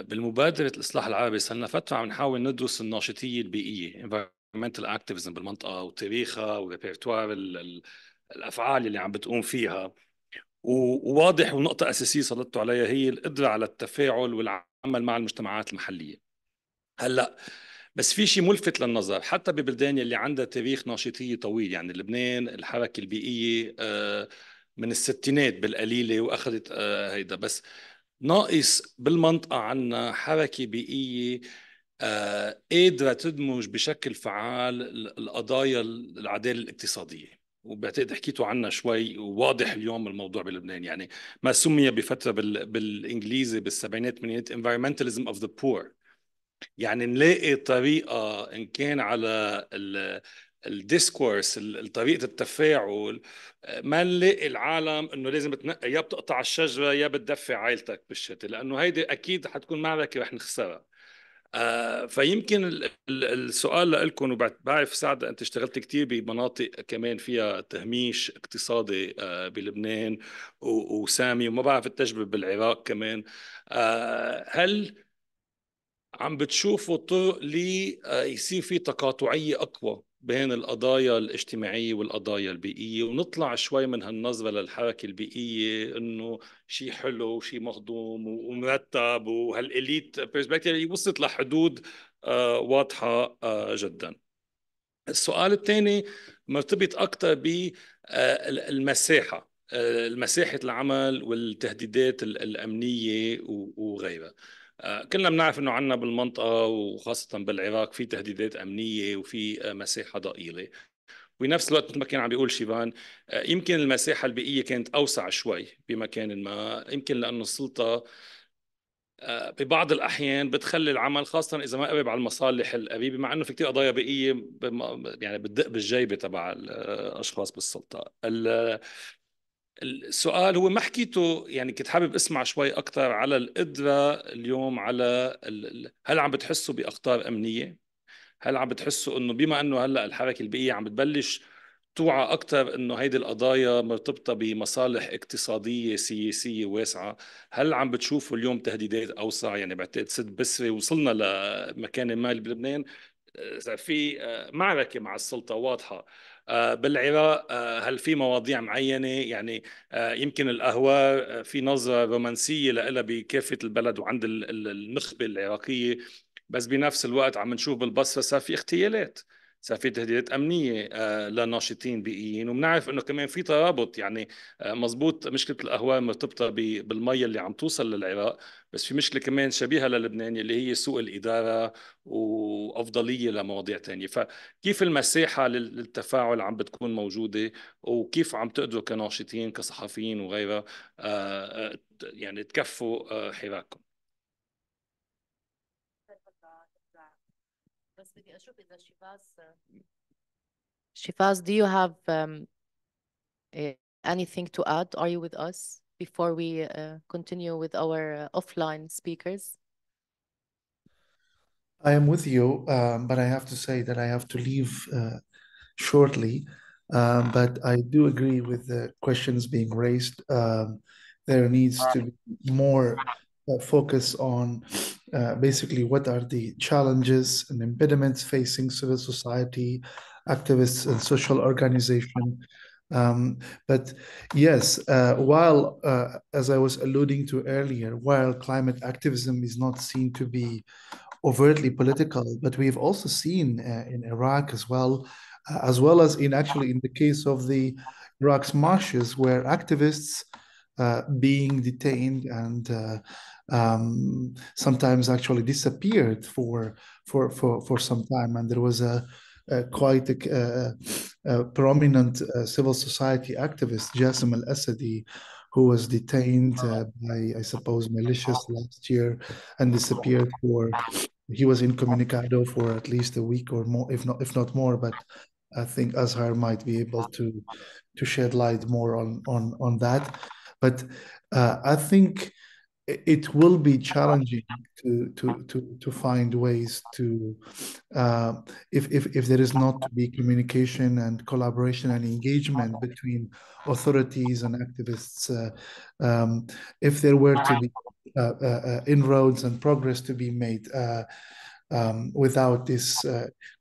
بالمبادرة الإصلاح العربي صار لنا فترة عم نحاول ندرس الناشطية البيئية environmental activism بالمنطقه وتاريخها وريبرتوار الافعال اللي عم بتقوم فيها وواضح ونقطة أساسية سلطتوا عليها هي القدرة على التفاعل والعمل مع المجتمعات المحلية هلأ بس في شيء ملفت للنظر حتى ببلدان اللي عندها تاريخ ناشطية طويل يعني لبنان الحركة البيئية آه، من الستينات بالقليلة وأخذت آه، هيدا بس ناقص بالمنطقة عنا حركة بيئية آه، قادره تدمج بشكل فعال القضايا العداله الاقتصاديه وبعتقد حكيتوا عنها شوي وواضح اليوم الموضوع بلبنان يعني ما سمي بفتره بال... بالانجليزي بالسبعينات الثمانينات environmentalism of the poor يعني نلاقي طريقه ان كان على ال... الديسكورس طريقه التفاعل ما نلاقي العالم انه لازم تنقي يا بتقطع الشجره يا بتدفي عائلتك بالشتاء لانه هيدي اكيد حتكون معركه رح نخسرها آه، فيمكن السؤال لكم وبعرف سعد انت اشتغلت كثير بمناطق كمان فيها تهميش اقتصادي آه، بلبنان وسامي وما بعرف التجربه بالعراق كمان آه، هل عم بتشوفوا طرق ليصير في تقاطعيه اقوى بين القضايا الاجتماعية والقضايا البيئية ونطلع شوي من هالنظرة للحركة البيئية انه شيء حلو وشيء مهضوم ومرتب وهالإليت برسبكتيف اللي وصلت لحدود آه، واضحة آه، جدا السؤال الثاني مرتبط أكثر بالمساحة آه، المساحة العمل والتهديدات الأمنية وغيرها آه، كلنا بنعرف انه عندنا بالمنطقه وخاصه بالعراق في تهديدات امنيه وفي آه، مساحه ضئيله وبنفس الوقت مثل ما كان عم بيقول شيبان آه، يمكن المساحه البيئيه كانت اوسع شوي بمكان ما يمكن لانه السلطه ببعض الاحيان بتخلي العمل خاصه اذا ما قرب على المصالح القريبه مع انه في كثير قضايا بيئيه يعني بتدق بالجيبه تبع الاشخاص بالسلطه السؤال هو ما حكيته يعني كنت حابب اسمع شوي اكثر على القدره اليوم على ال... هل عم بتحسوا باخطار امنيه؟ هل عم بتحسوا انه بما انه هلا الحركه البيئيه عم بتبلش توعى اكثر انه هيدي القضايا مرتبطه بمصالح اقتصاديه سياسيه واسعه، هل عم بتشوفوا اليوم تهديدات اوسع يعني بعتقد سد بسري وصلنا لمكان ما بلبنان آه، في آه، معركه مع السلطه واضحه آه، بالعراق آه، هل في مواضيع معينة يعني آه، يمكن القهوة في نظرة رومانسية لها بكافة البلد وعند النخبة العراقية بس بنفس الوقت عم نشوف بالبصرة صار في اغتيالات صار في تهديدات امنيه آه، لناشطين بيئيين وبنعرف انه كمان في ترابط يعني آه، مزبوط مشكله الاهوار مرتبطه بالمية اللي عم توصل للعراق بس في مشكله كمان شبيهه للبنان اللي هي سوء الاداره وافضليه لمواضيع ثانيه فكيف المساحه للتفاعل عم بتكون موجوده وكيف عم تقدروا كناشطين كصحفيين وغيرها آه، يعني تكفوا حراككم the Shivas. do you have um, uh, anything to add? Are you with us before we uh, continue with our uh, offline speakers? I am with you, um, but I have to say that I have to leave uh, shortly. Um, but I do agree with the questions being raised. Um, there needs to be more focus on uh, basically what are the challenges and impediments facing civil society, activists, and social organization. Um, but yes, uh, while, uh, as I was alluding to earlier, while climate activism is not seen to be overtly political, but we've also seen uh, in Iraq as well, uh, as well as in actually in the case of the Iraq's marshes, where activists uh, being detained and um, sometimes actually disappeared for for for for some time, and there was a, a quite a, a, prominent uh, civil society activist, Jassim Al Asadi, who was detained uh, by, I suppose, militias last year and disappeared for. He was incommunicado for at least a week or more, if not if not more. But I think Azhar might be able to to shed light more on on on that. But uh, I think it will be challenging to to to, to find ways to uh, if, if if there is not to be communication and collaboration and engagement between authorities and activists uh, um, if there were to be uh, uh, uh, inroads and progress to be made uh, um, without this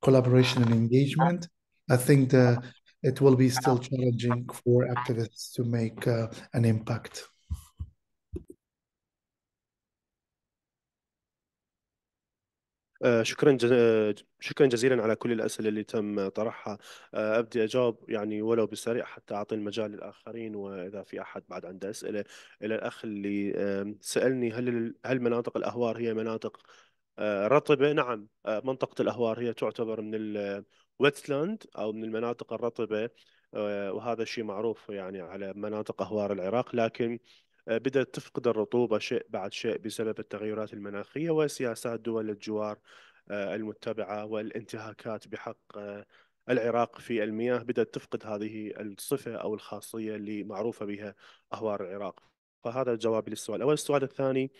collaboration and engagement i think the it will be still challenging for activists to make an impact آه، شكرا آه، شكرا جزيلا على كل الأسئلة اللي تم طرحها آه، أبدي أجاوب يعني ولو بسريع حتى أعطي المجال للآخرين وإذا في أحد بعد عنده أسئلة إلى الأخ اللي سألني هل هل مناطق الأهوار هي مناطق رطبة؟ نعم منطقة الأهوار هي تعتبر من الويتلاند أو من المناطق الرطبة وهذا الشيء معروف يعني على مناطق أهوار العراق لكن آه، بدأت تفقد الرطوبة شيء بعد شيء بسبب التغيرات المناخية وسياسات دول الجوار آه، المتبعة والانتهاكات بحق آه، العراق في المياه بدأت تفقد هذه الصفة أو الخاصية اللي معروفة بها أهوار العراق فهذا جوابي للسؤال الأول السؤال الثاني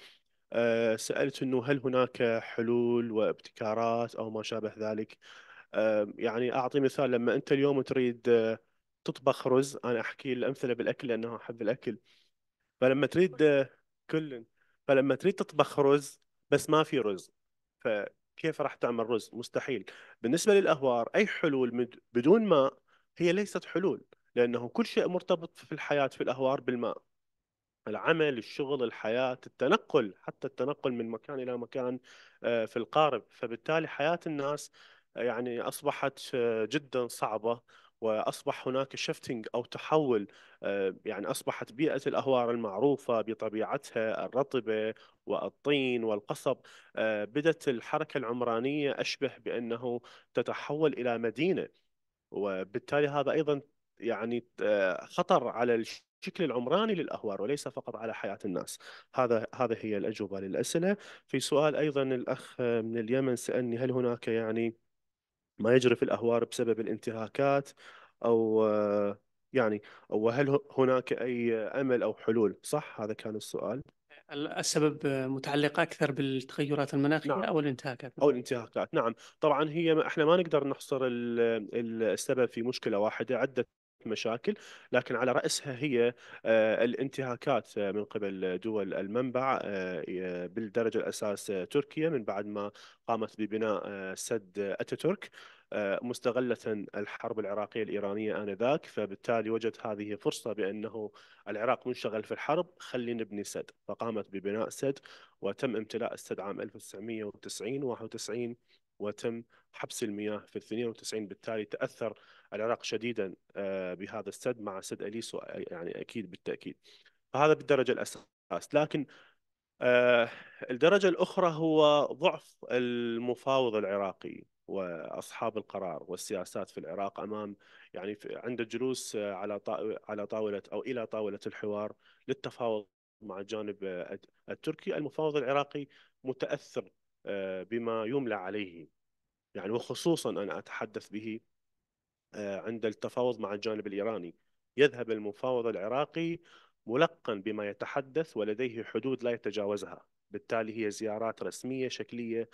سألت أنه هل هناك حلول وابتكارات أو ما شابه ذلك يعني أعطي مثال لما أنت اليوم تريد تطبخ رز أنا أحكي الأمثلة بالأكل لأنه أحب الأكل فلما تريد كل فلما تريد تطبخ رز بس ما في رز فكيف راح تعمل رز مستحيل بالنسبة للأهوار أي حلول بدون ماء هي ليست حلول لأنه كل شيء مرتبط في الحياة في الأهوار بالماء العمل الشغل الحياة التنقل حتى التنقل من مكان إلى مكان آه، في القارب فبالتالي حياة الناس آه، يعني أصبحت آه، جدا صعبة واصبح هناك شفتنج او تحول آه، يعني اصبحت بيئه الاهوار المعروفه بطبيعتها الرطبه والطين والقصب آه، بدت الحركه العمرانيه اشبه بانه تتحول الى مدينه وبالتالي هذا ايضا يعني آه، خطر على الشكل العمراني للاهوار وليس فقط على حياه الناس هذا هذا هي الاجوبه للاسئله في سؤال ايضا الاخ من اليمن سالني هل هناك يعني ما يجري في الأهوار بسبب الانتهاكات أو آه، يعني أو هل هناك أي أمل أو حلول صح هذا كان السؤال السبب متعلق اكثر بالتغيرات المناخيه نعم. او الانتهاكات او الانتهاكات نعم طبعا هي ما احنا ما نقدر نحصر السبب في مشكله واحده عده مشاكل لكن على رأسها هي آه، الانتهاكات آه، من قبل دول المنبع آه، بالدرجة الأساس تركيا من بعد ما قامت ببناء سد أتاتورك مستغلة الحرب العراقية الإيرانية آنذاك فبالتالي وجدت هذه فرصة بأنه العراق منشغل في الحرب خلي نبني سد فقامت ببناء سد وتم امتلاء السد عام 1990 91 وتم حبس المياه في 92 بالتالي تأثر العراق شديدا آه، بهذا السد مع سد اليسو يعني اكيد بالتاكيد فهذا بالدرجه الاساس لكن آه، الدرجه الاخرى هو ضعف المفاوض العراقي واصحاب القرار والسياسات في العراق امام يعني عند الجلوس آه، على على طاوله او الى طاوله الحوار للتفاوض مع الجانب التركي المفاوض العراقي متاثر بما يملى عليه يعني وخصوصا انا اتحدث به آه، عند التفاوض مع الجانب الإيراني يذهب المفاوض العراقي ملقا بما يتحدث ولديه حدود لا يتجاوزها بالتالي هي زيارات رسمية شكلية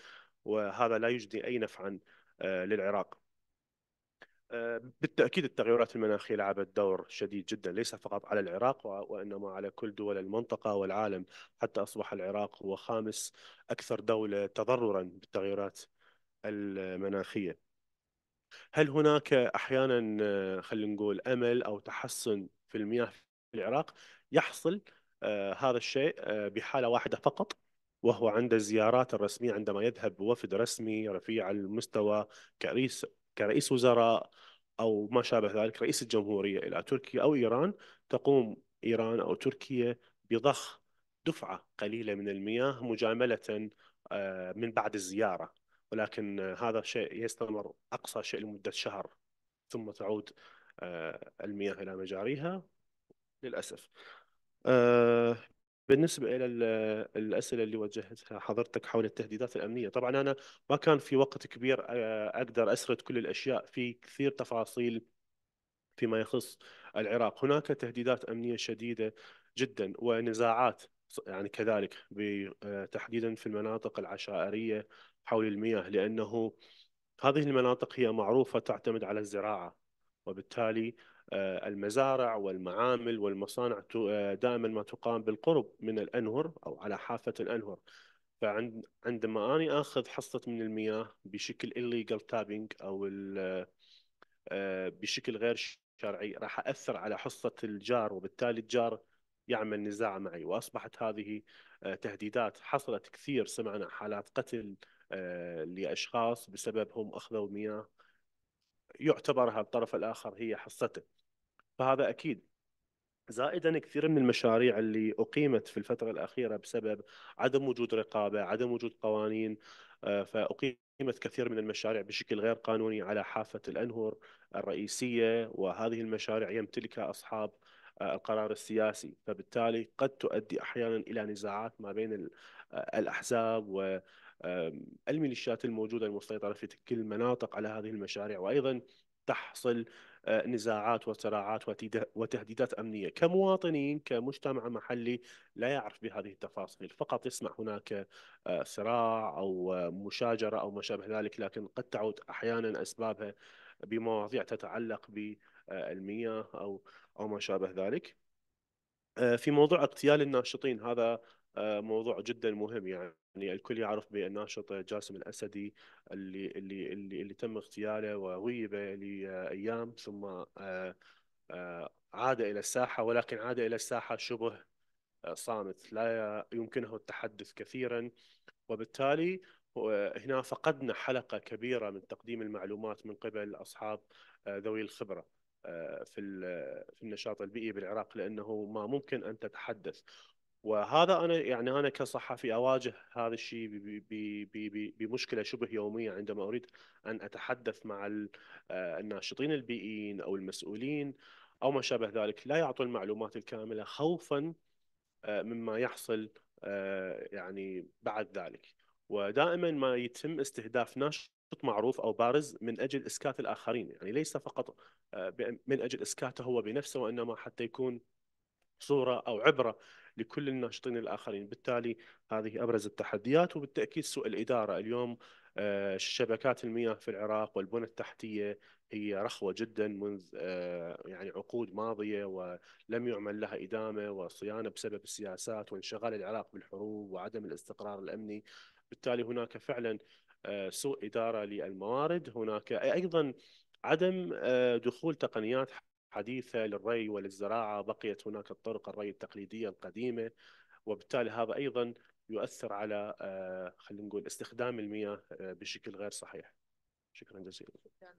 وهذا لا يجدي أي نفعا آه، للعراق آه، بالتأكيد التغيرات المناخية لعبت دور شديد جدا ليس فقط على العراق وإنما على كل دول المنطقة والعالم حتى أصبح العراق هو خامس أكثر دولة تضررا بالتغيرات المناخية هل هناك احيانا آه، خلينا نقول امل او تحسن في المياه في العراق يحصل آه، هذا الشيء آه، بحاله واحده فقط وهو عند الزيارات الرسميه عندما يذهب وفد رسمي رفيع المستوى كرئيس كرئيس وزراء او ما شابه ذلك رئيس الجمهوريه الى تركيا او ايران تقوم ايران او تركيا بضخ دفعه قليله من المياه مجامله من بعد الزياره ولكن هذا شيء يستمر أقصى شيء لمدة شهر ثم تعود آه، المياه إلى مجاريها للأسف آه، بالنسبة إلى الأسئلة اللي وجهتها حضرتك حول التهديدات الأمنية طبعا أنا ما كان في وقت كبير آه، أقدر أسرد كل الأشياء في كثير تفاصيل فيما يخص العراق هناك تهديدات أمنية شديدة جدا ونزاعات يعني كذلك تحديدا في المناطق العشائرية حول المياه لأنه هذه المناطق هي معروفة تعتمد على الزراعة وبالتالي آه، المزارع والمعامل والمصانع آه، دائما ما تقام بالقرب من الأنهر أو على حافة الأنهر فعندما أني أخذ حصة من المياه بشكل illegal tapping أو آه، بشكل غير شرعي راح أثر على حصة الجار وبالتالي الجار يعمل نزاع معي وأصبحت هذه تهديدات حصلت كثير سمعنا حالات قتل آه، لأشخاص بسبب هم أخذوا مياه يعتبر الطرف الآخر هي حصته فهذا أكيد زائدا كثير من المشاريع اللي اقيمت في الفتره الاخيره بسبب عدم وجود رقابه، عدم وجود قوانين آه، فاقيمت كثير من المشاريع بشكل غير قانوني على حافه الانهر الرئيسيه وهذه المشاريع يمتلكها اصحاب آه، القرار السياسي، فبالتالي قد تؤدي احيانا الى نزاعات ما بين الاحزاب و الميليشيات الموجوده المسيطره في كل المناطق على هذه المشاريع وايضا تحصل آه، نزاعات وصراعات وتهديدات امنيه كمواطنين كمجتمع محلي لا يعرف بهذه التفاصيل فقط يسمع هناك آه، صراع او آه، مشاجره او ما شابه ذلك لكن قد تعود احيانا اسبابها بمواضيع تتعلق بالمياه او او ما شابه ذلك في موضوع اغتيال الناشطين هذا آه، موضوع جدا مهم يعني الكل يعرف بالناشط جاسم الاسدي اللي اللي اللي, اللي تم اغتياله وغيب لايام ثم آه، آه، عاد الى الساحه ولكن عاد الى الساحه شبه صامت لا يمكنه التحدث كثيرا وبالتالي هنا فقدنا حلقه كبيره من تقديم المعلومات من قبل اصحاب ذوي الخبره في في النشاط البيئي بالعراق لانه ما ممكن ان تتحدث وهذا انا يعني انا كصحفي اواجه هذا الشيء بمشكله شبه يوميه عندما اريد ان اتحدث مع آه، الناشطين البيئيين او المسؤولين او ما شابه ذلك لا يعطوا المعلومات الكامله خوفا آه، مما يحصل آه، يعني بعد ذلك ودائما ما يتم استهداف ناشط معروف او بارز من اجل اسكات الاخرين يعني ليس فقط من اجل اسكاته هو بنفسه وانما حتى يكون صوره او عبره لكل الناشطين الآخرين بالتالي هذه أبرز التحديات وبالتأكيد سوء الإدارة اليوم آه، شبكات المياه في العراق والبنى التحتية هي رخوة جدا منذ آه، يعني عقود ماضية ولم يعمل لها إدامة وصيانة بسبب السياسات وانشغال العراق بالحروب وعدم الاستقرار الأمني بالتالي هناك فعلا آه، سوء إدارة للموارد هناك أيضا عدم دخول تقنيات حديثة للري وللزراعة بقيت هناك الطرق الري التقليدية القديمة وبالتالي هذا أيضا يؤثر على آه، خلينا نقول استخدام المياه آه، بشكل غير صحيح شكرا جزيلا شكرا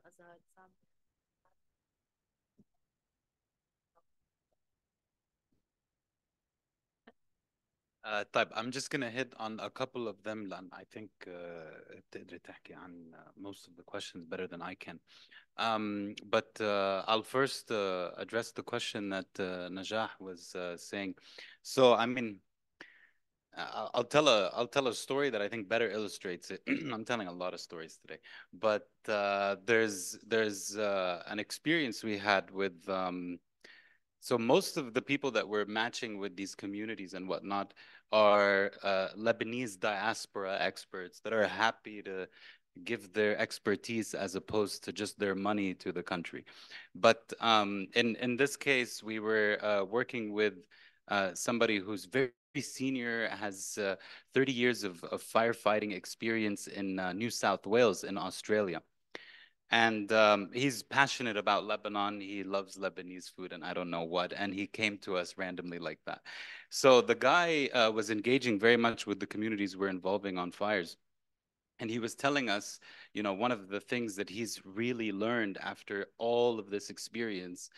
آه طيب I'm just gonna hit on a couple of them لأن I think uh, بتقدري تحكي عن most of the questions better than I can. Um, but uh, I'll first uh, address the question that uh, Najah was saying. So I mean, I'll tell a I'll tell a story that I think better illustrates it. [CLEARS THROAT] I'm telling a lot of stories today, but uh, there's there's uh, an experience we had with. Um, so most of the people that we're matching with these communities and whatnot are uh, Lebanese diaspora experts that are happy to give their expertise as opposed to just their money to the country. But um, in, in this case, we were uh, working with uh, somebody who's very senior, has uh, 30 years of, of firefighting experience in uh, New South Wales in Australia. And um, he's passionate about Lebanon. He loves Lebanese food and I don't know what. And he came to us randomly like that. So the guy uh, was engaging very much with the communities we're involving on fires. And he was telling us, you know, one of the things that he's really learned after all of this experience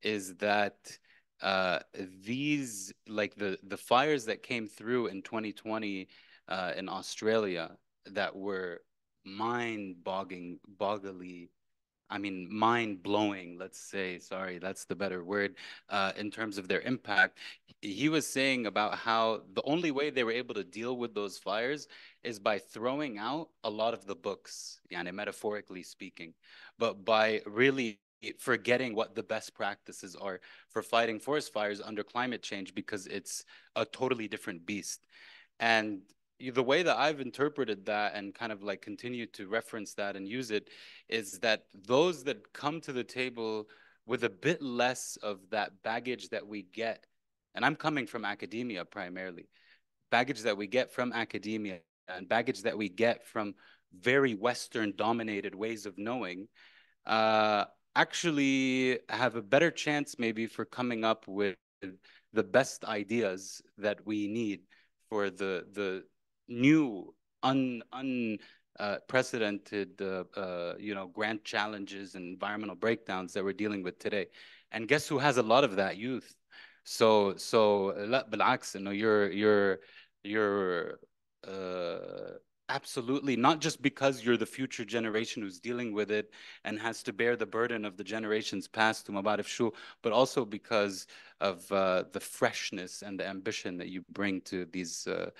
is that uh, these, like the, the fires that came through in 2020 uh, in Australia that were mind boggling boggly I mean, mind blowing, let's say, sorry, that's the better word, uh, in terms of their impact. He was saying about how the only way they were able to deal with those fires is by throwing out a lot of the books, yani metaphorically speaking, but by really forgetting what the best practices are for fighting forest fires under climate change because it's a totally different beast. And the way that I've interpreted that and kind of like continue to reference that and use it is that those that come to the table with a bit less of that baggage that we get, and I'm coming from academia primarily, baggage that we get from academia and baggage that we get from very Western dominated ways of knowing, uh, actually have a better chance maybe for coming up with the best ideas that we need for the the new, un, unprecedented, uh, uh, uh, you know, grant challenges and environmental breakdowns that we're dealing with today. And guess who has a lot of that youth? So, so, you know, you're, you're, you're, uh, absolutely not just because you're the future generation who's dealing with it and has to bear the burden of the generations past to Mabarif Shu, but also because of uh, the freshness and the ambition that you bring to these uh,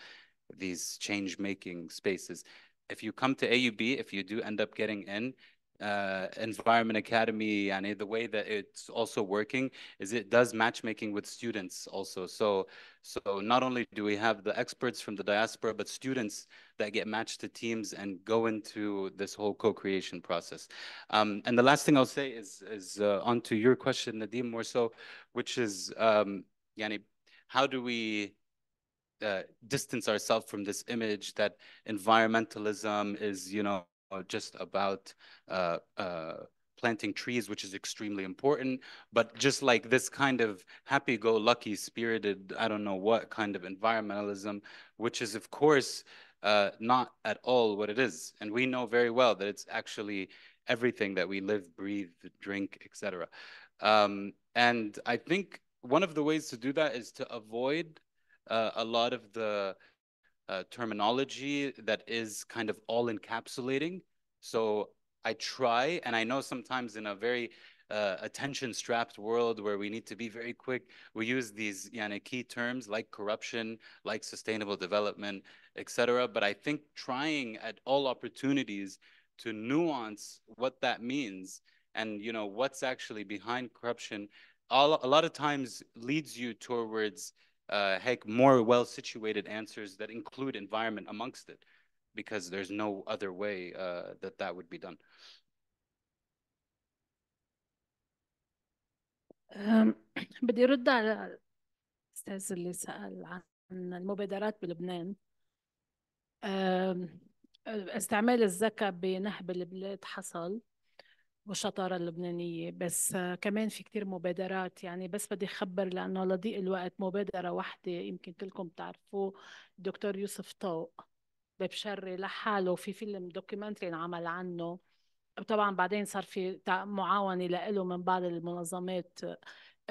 these change making spaces. If you come to AUB, if you do end up getting in, uh, Environment Academy, and the way that it's also working is it does matchmaking with students also. So, so not only do we have the experts from the diaspora, but students that get matched to teams and go into this whole co-creation process. Um, and the last thing I'll say is is uh, onto your question, Nadim, more so, which is, um, Yani, how do we uh, distance ourselves from this image that environmentalism is, you know, just about uh, uh, planting trees, which is extremely important. But just like this kind of happy-go-lucky spirited, I don't know what kind of environmentalism, which is of course uh, not at all what it is. And we know very well that it's actually everything that we live, breathe, drink, etc. Um, and I think one of the ways to do that is to avoid uh, a lot of the uh, terminology that is kind of all encapsulating. So I try, and I know sometimes in a very uh, attention strapped world where we need to be very quick, we use these you know, key terms like corruption, like sustainable development, etc. But I think trying at all opportunities to nuance what that means and you know what's actually behind corruption all, a lot of times leads you towards uh, heck, more well-situated answers that include environment amongst it, because there's no other way uh, that that would be done. Um, [CLEARS THROAT] بدي رد على الأستاذ اللي سأل عن المبادرات بلبنان استعمال الذكاء بنهب البلاد حصل والشطاره اللبنانيه بس كمان في كتير مبادرات يعني بس بدي اخبر لانه لضيق الوقت مبادره واحده يمكن كلكم تعرفوه الدكتور يوسف طوق ببشري لحاله في فيلم دوكيومنتري انعمل عنه طبعا بعدين صار في معاونة له من بعض المنظمات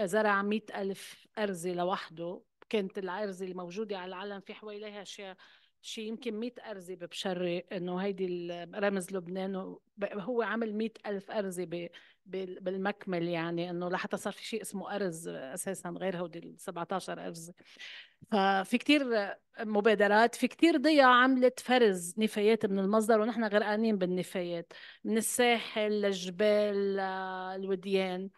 زرع مئة ألف أرزة لوحده كانت الأرزة الموجودة على العالم في حواليها أشياء شي يمكن مئة أرزة ببشري إنه هيدي رمز لبنان هو عمل مئة ألف أرزة بالمكمل يعني إنه لحتى صار في شيء اسمه أرز أساسا غير هودي ال 17 أرز ففي كتير مبادرات في كتير ضياع عملت فرز نفايات من المصدر ونحن غرقانين بالنفايات من الساحل للجبال للوديان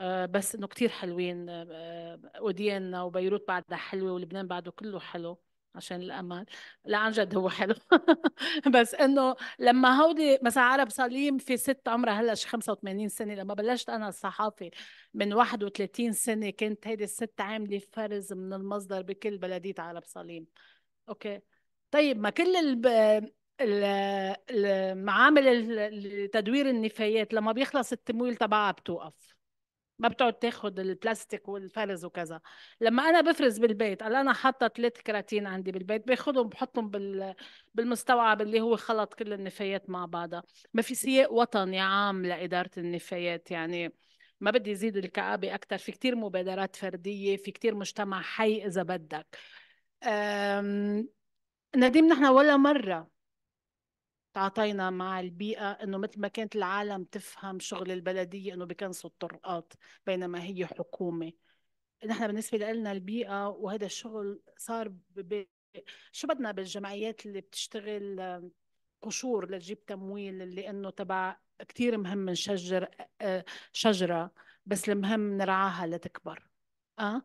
آه، بس انه كتير حلوين آه، آه، ودياننا وبيروت بعدها حلوه ولبنان بعده كله حلو عشان الامل لا عن جد هو حلو [LAUGHS] بس انه لما هودي مثلا عرب سليم في ست عمرها هلا شي 85 سنه لما بلشت انا الصحافه من 31 سنه كانت هيدي الست عامله فرز من المصدر بكل بلديه عرب سليم اوكي طيب ما كل الب... المعامل تدوير النفايات لما بيخلص التمويل تبعها بتوقف ما بتقعد تاخد البلاستيك والفرز وكذا لما انا بفرز بالبيت قال انا حاطه ثلاث كراتين عندي بالبيت باخذهم بحطهم بال... بالمستوعب اللي هو خلط كل النفايات مع بعضها ما في سياق وطني عام لاداره النفايات يعني ما بدي يزيد الكآبة أكثر في كتير مبادرات فردية في كتير مجتمع حي إذا بدك نديم نحن ولا مرة تعاطينا مع البيئة أنه مثل ما كانت العالم تفهم شغل البلدية أنه بكنسوا الطرقات بينما هي حكومة نحن بالنسبة لنا البيئة وهذا الشغل صار ب... شو بدنا بالجمعيات اللي بتشتغل قشور لتجيب تمويل لأنه تبع كتير مهم نشجر آه، شجرة بس المهم نرعاها لتكبر أه؟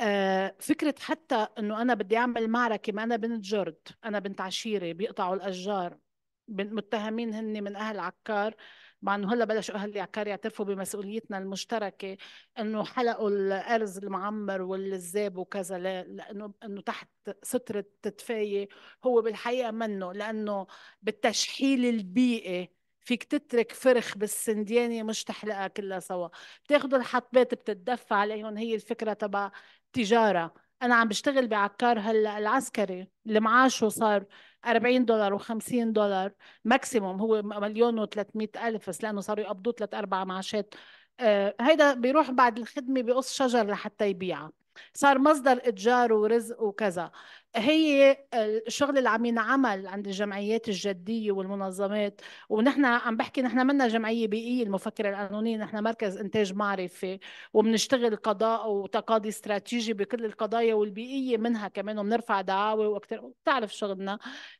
آه فكرة حتى أنه أنا بدي أعمل معركة ما أنا بنت جرد أنا بنت عشيرة بيقطعوا الأشجار متهمين هن من اهل عكار مع انه هلا بلشوا اهل عكار يعترفوا بمسؤوليتنا المشتركه انه حلقوا الارز المعمر والزاب وكذا لانه انه تحت ستره تدفايه هو بالحقيقه منه لانه بالتشحيل البيئي فيك تترك فرخ بالسنديانة مش تحلقها كلها سوا بتاخذوا الحطبات بتتدفى عليهم هي الفكرة تبع تجارة انا عم بشتغل بعكار هلا العسكري اللي معاشه صار 40 دولار و50 دولار ماكسيموم هو مليون و300 الف بس لانه صاروا يقبضوا ثلاث اربع معاشات آه هيدا بيروح بعد الخدمه بقص شجر لحتى يبيعها صار مصدر إتجار ورزق وكذا هي آه، الشغل اللي عم ينعمل عند الجمعيات الجدية والمنظمات ونحن عم بحكي نحن منا جمعية بيئية المفكرة القانونية نحن مركز إنتاج معرفي وبنشتغل قضاء وتقاضي استراتيجي بكل القضايا والبيئية منها كمان وبنرفع دعاوى واكثر بتعرف شغلنا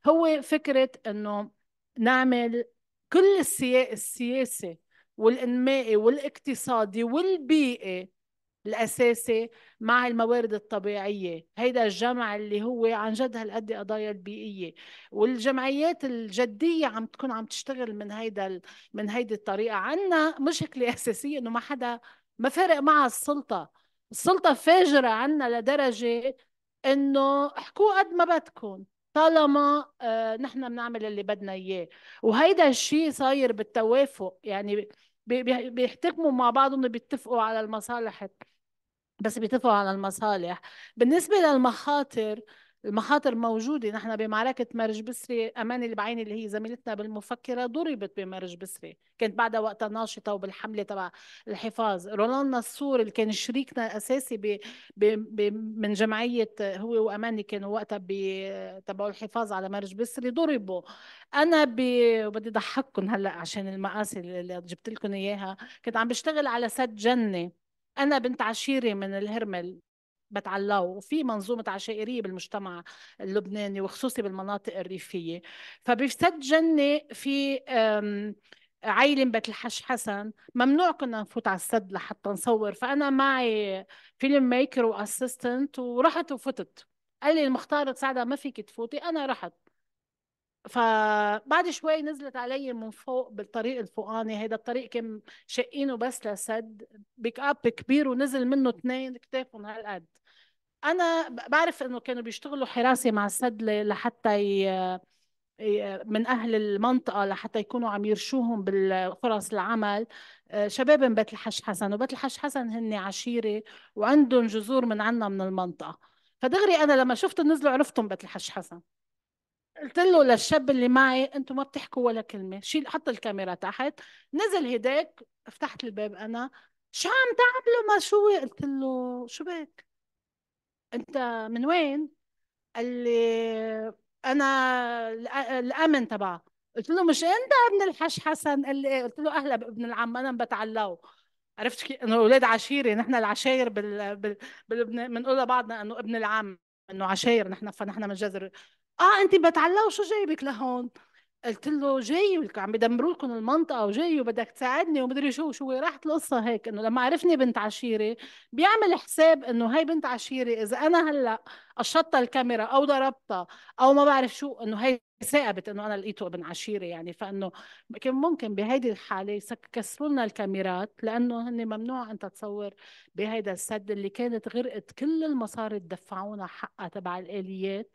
هو فكرة إنه نعمل كل السياق السياسي والإنمائي والاقتصادي والبيئي الأساسي مع الموارد الطبيعية هيدا الجمع اللي هو عن جد هالقد قضايا البيئية والجمعيات الجدية عم تكون عم تشتغل من هيدا من هيدي الطريقة عنا مشكلة [LAUGHS] أساسية إنه ما حدا ما فارق معها السلطة السلطة فاجرة عنا لدرجة إنه احكوا قد ما بدكم طالما آه، نحن بنعمل اللي بدنا اياه وهيدا الشيء صاير بالتوافق يعني بيحتكموا مع بعضهم بيتفقوا على المصالح بس بيتفقوا على المصالح بالنسبة للمخاطر المخاطر موجودة نحن بمعركة مرج بسري أمان البعيني اللي هي زميلتنا بالمفكرة ضربت بمرج بسري كانت بعدها وقتها ناشطة وبالحملة تبع الحفاظ رولان نصور اللي كان شريكنا الأساسي ب... ب... ب... من جمعية هو وأماني كانوا وقتها ب... الحفاظ على مرج بسري ضربوا أنا ب... بدي ضحككم هلأ عشان المقاسي اللي جبت لكم إياها كنت عم بشتغل على سد جنة انا بنت عشيره من الهرمل بتعلاو وفي منظومة عشائرية بالمجتمع اللبناني وخصوصي بالمناطق الريفية فبفسد جنة في عيلة بيت الحش حسن ممنوع كنا نفوت على السد لحتى نصور فأنا معي فيلم ميكر واسيستنت ورحت وفتت قال لي المختار تساعدها ما فيك تفوتي أنا رحت فبعد شوي نزلت علي من فوق بالطريق الفوقاني هيدا الطريق كان شقينه بس لسد بيك اب كبير ونزل منه اثنين كتافهم هالقد انا بعرف انه كانوا بيشتغلوا حراسه مع السد لحتى ي... من اهل المنطقه لحتى يكونوا عم يرشوهم بالفرص العمل آه، شباب من بيت الحش حسن وبيت الحش حسن هن عشيره وعندهم جذور من عنا من المنطقه فدغري انا لما شفت نزلوا عرفتهم بيت الحش حسن قلت له للشاب اللي معي انتم ما بتحكوا ولا كلمه شيل حط الكاميرا تحت نزل هداك فتحت الباب انا شو عم تعملوا ما شو قلت له شو بك انت من وين قال لي انا الامن تبعه قلت له مش انت ابن الحش حسن قال لي ايه قلت له اهلا بابن العم انا بتعلو عرفت كيف انه اولاد عشيره نحن العشاير بال بال بنقول لبعضنا انه ابن العم انه عشاير نحن فنحن من جذر اه انت بتعلقوا شو جايبك لهون قلت له جاي عم بدمروا لكم المنطقه وجاي وبدك تساعدني ومدري شو شو راحت القصه هيك انه لما عرفني بنت عشيره بيعمل حساب انه هاي بنت عشيره اذا انا هلا قشطت الكاميرا او ضربتها او ما بعرف شو انه هي ثاقبت انه انا لقيته ابن عشيره يعني فانه كان ممكن بهيدي الحاله يكسروا لنا الكاميرات لانه هن ممنوع انت تصور بهيدا السد اللي كانت غرقت كل المصاري تدفعونا حقها تبع الاليات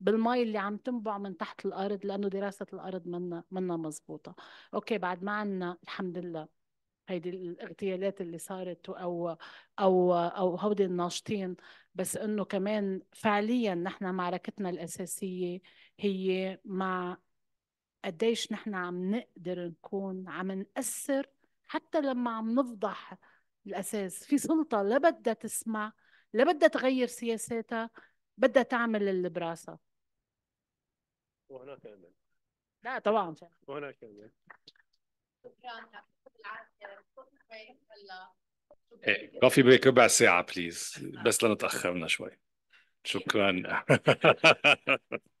بالمي اللي عم تنبع من تحت الارض لانه دراسه الارض منا منا مزبوطه اوكي بعد ما عندنا الحمد لله هيدي الاغتيالات اللي صارت او او او هودي الناشطين بس انه كمان فعليا نحن معركتنا الاساسيه هي مع قديش نحن عم نقدر نكون عم نأثر حتى لما عم نفضح الأساس في سلطة لا بدها تسمع لا بدها تغير سياساتها بدها تعمل اللي براسها وهناك امل لا طبعا وهناك امل ايه كوفي بريك ربع ساعة بليز بس لنتأخرنا شوي شكرا [LAUGHS]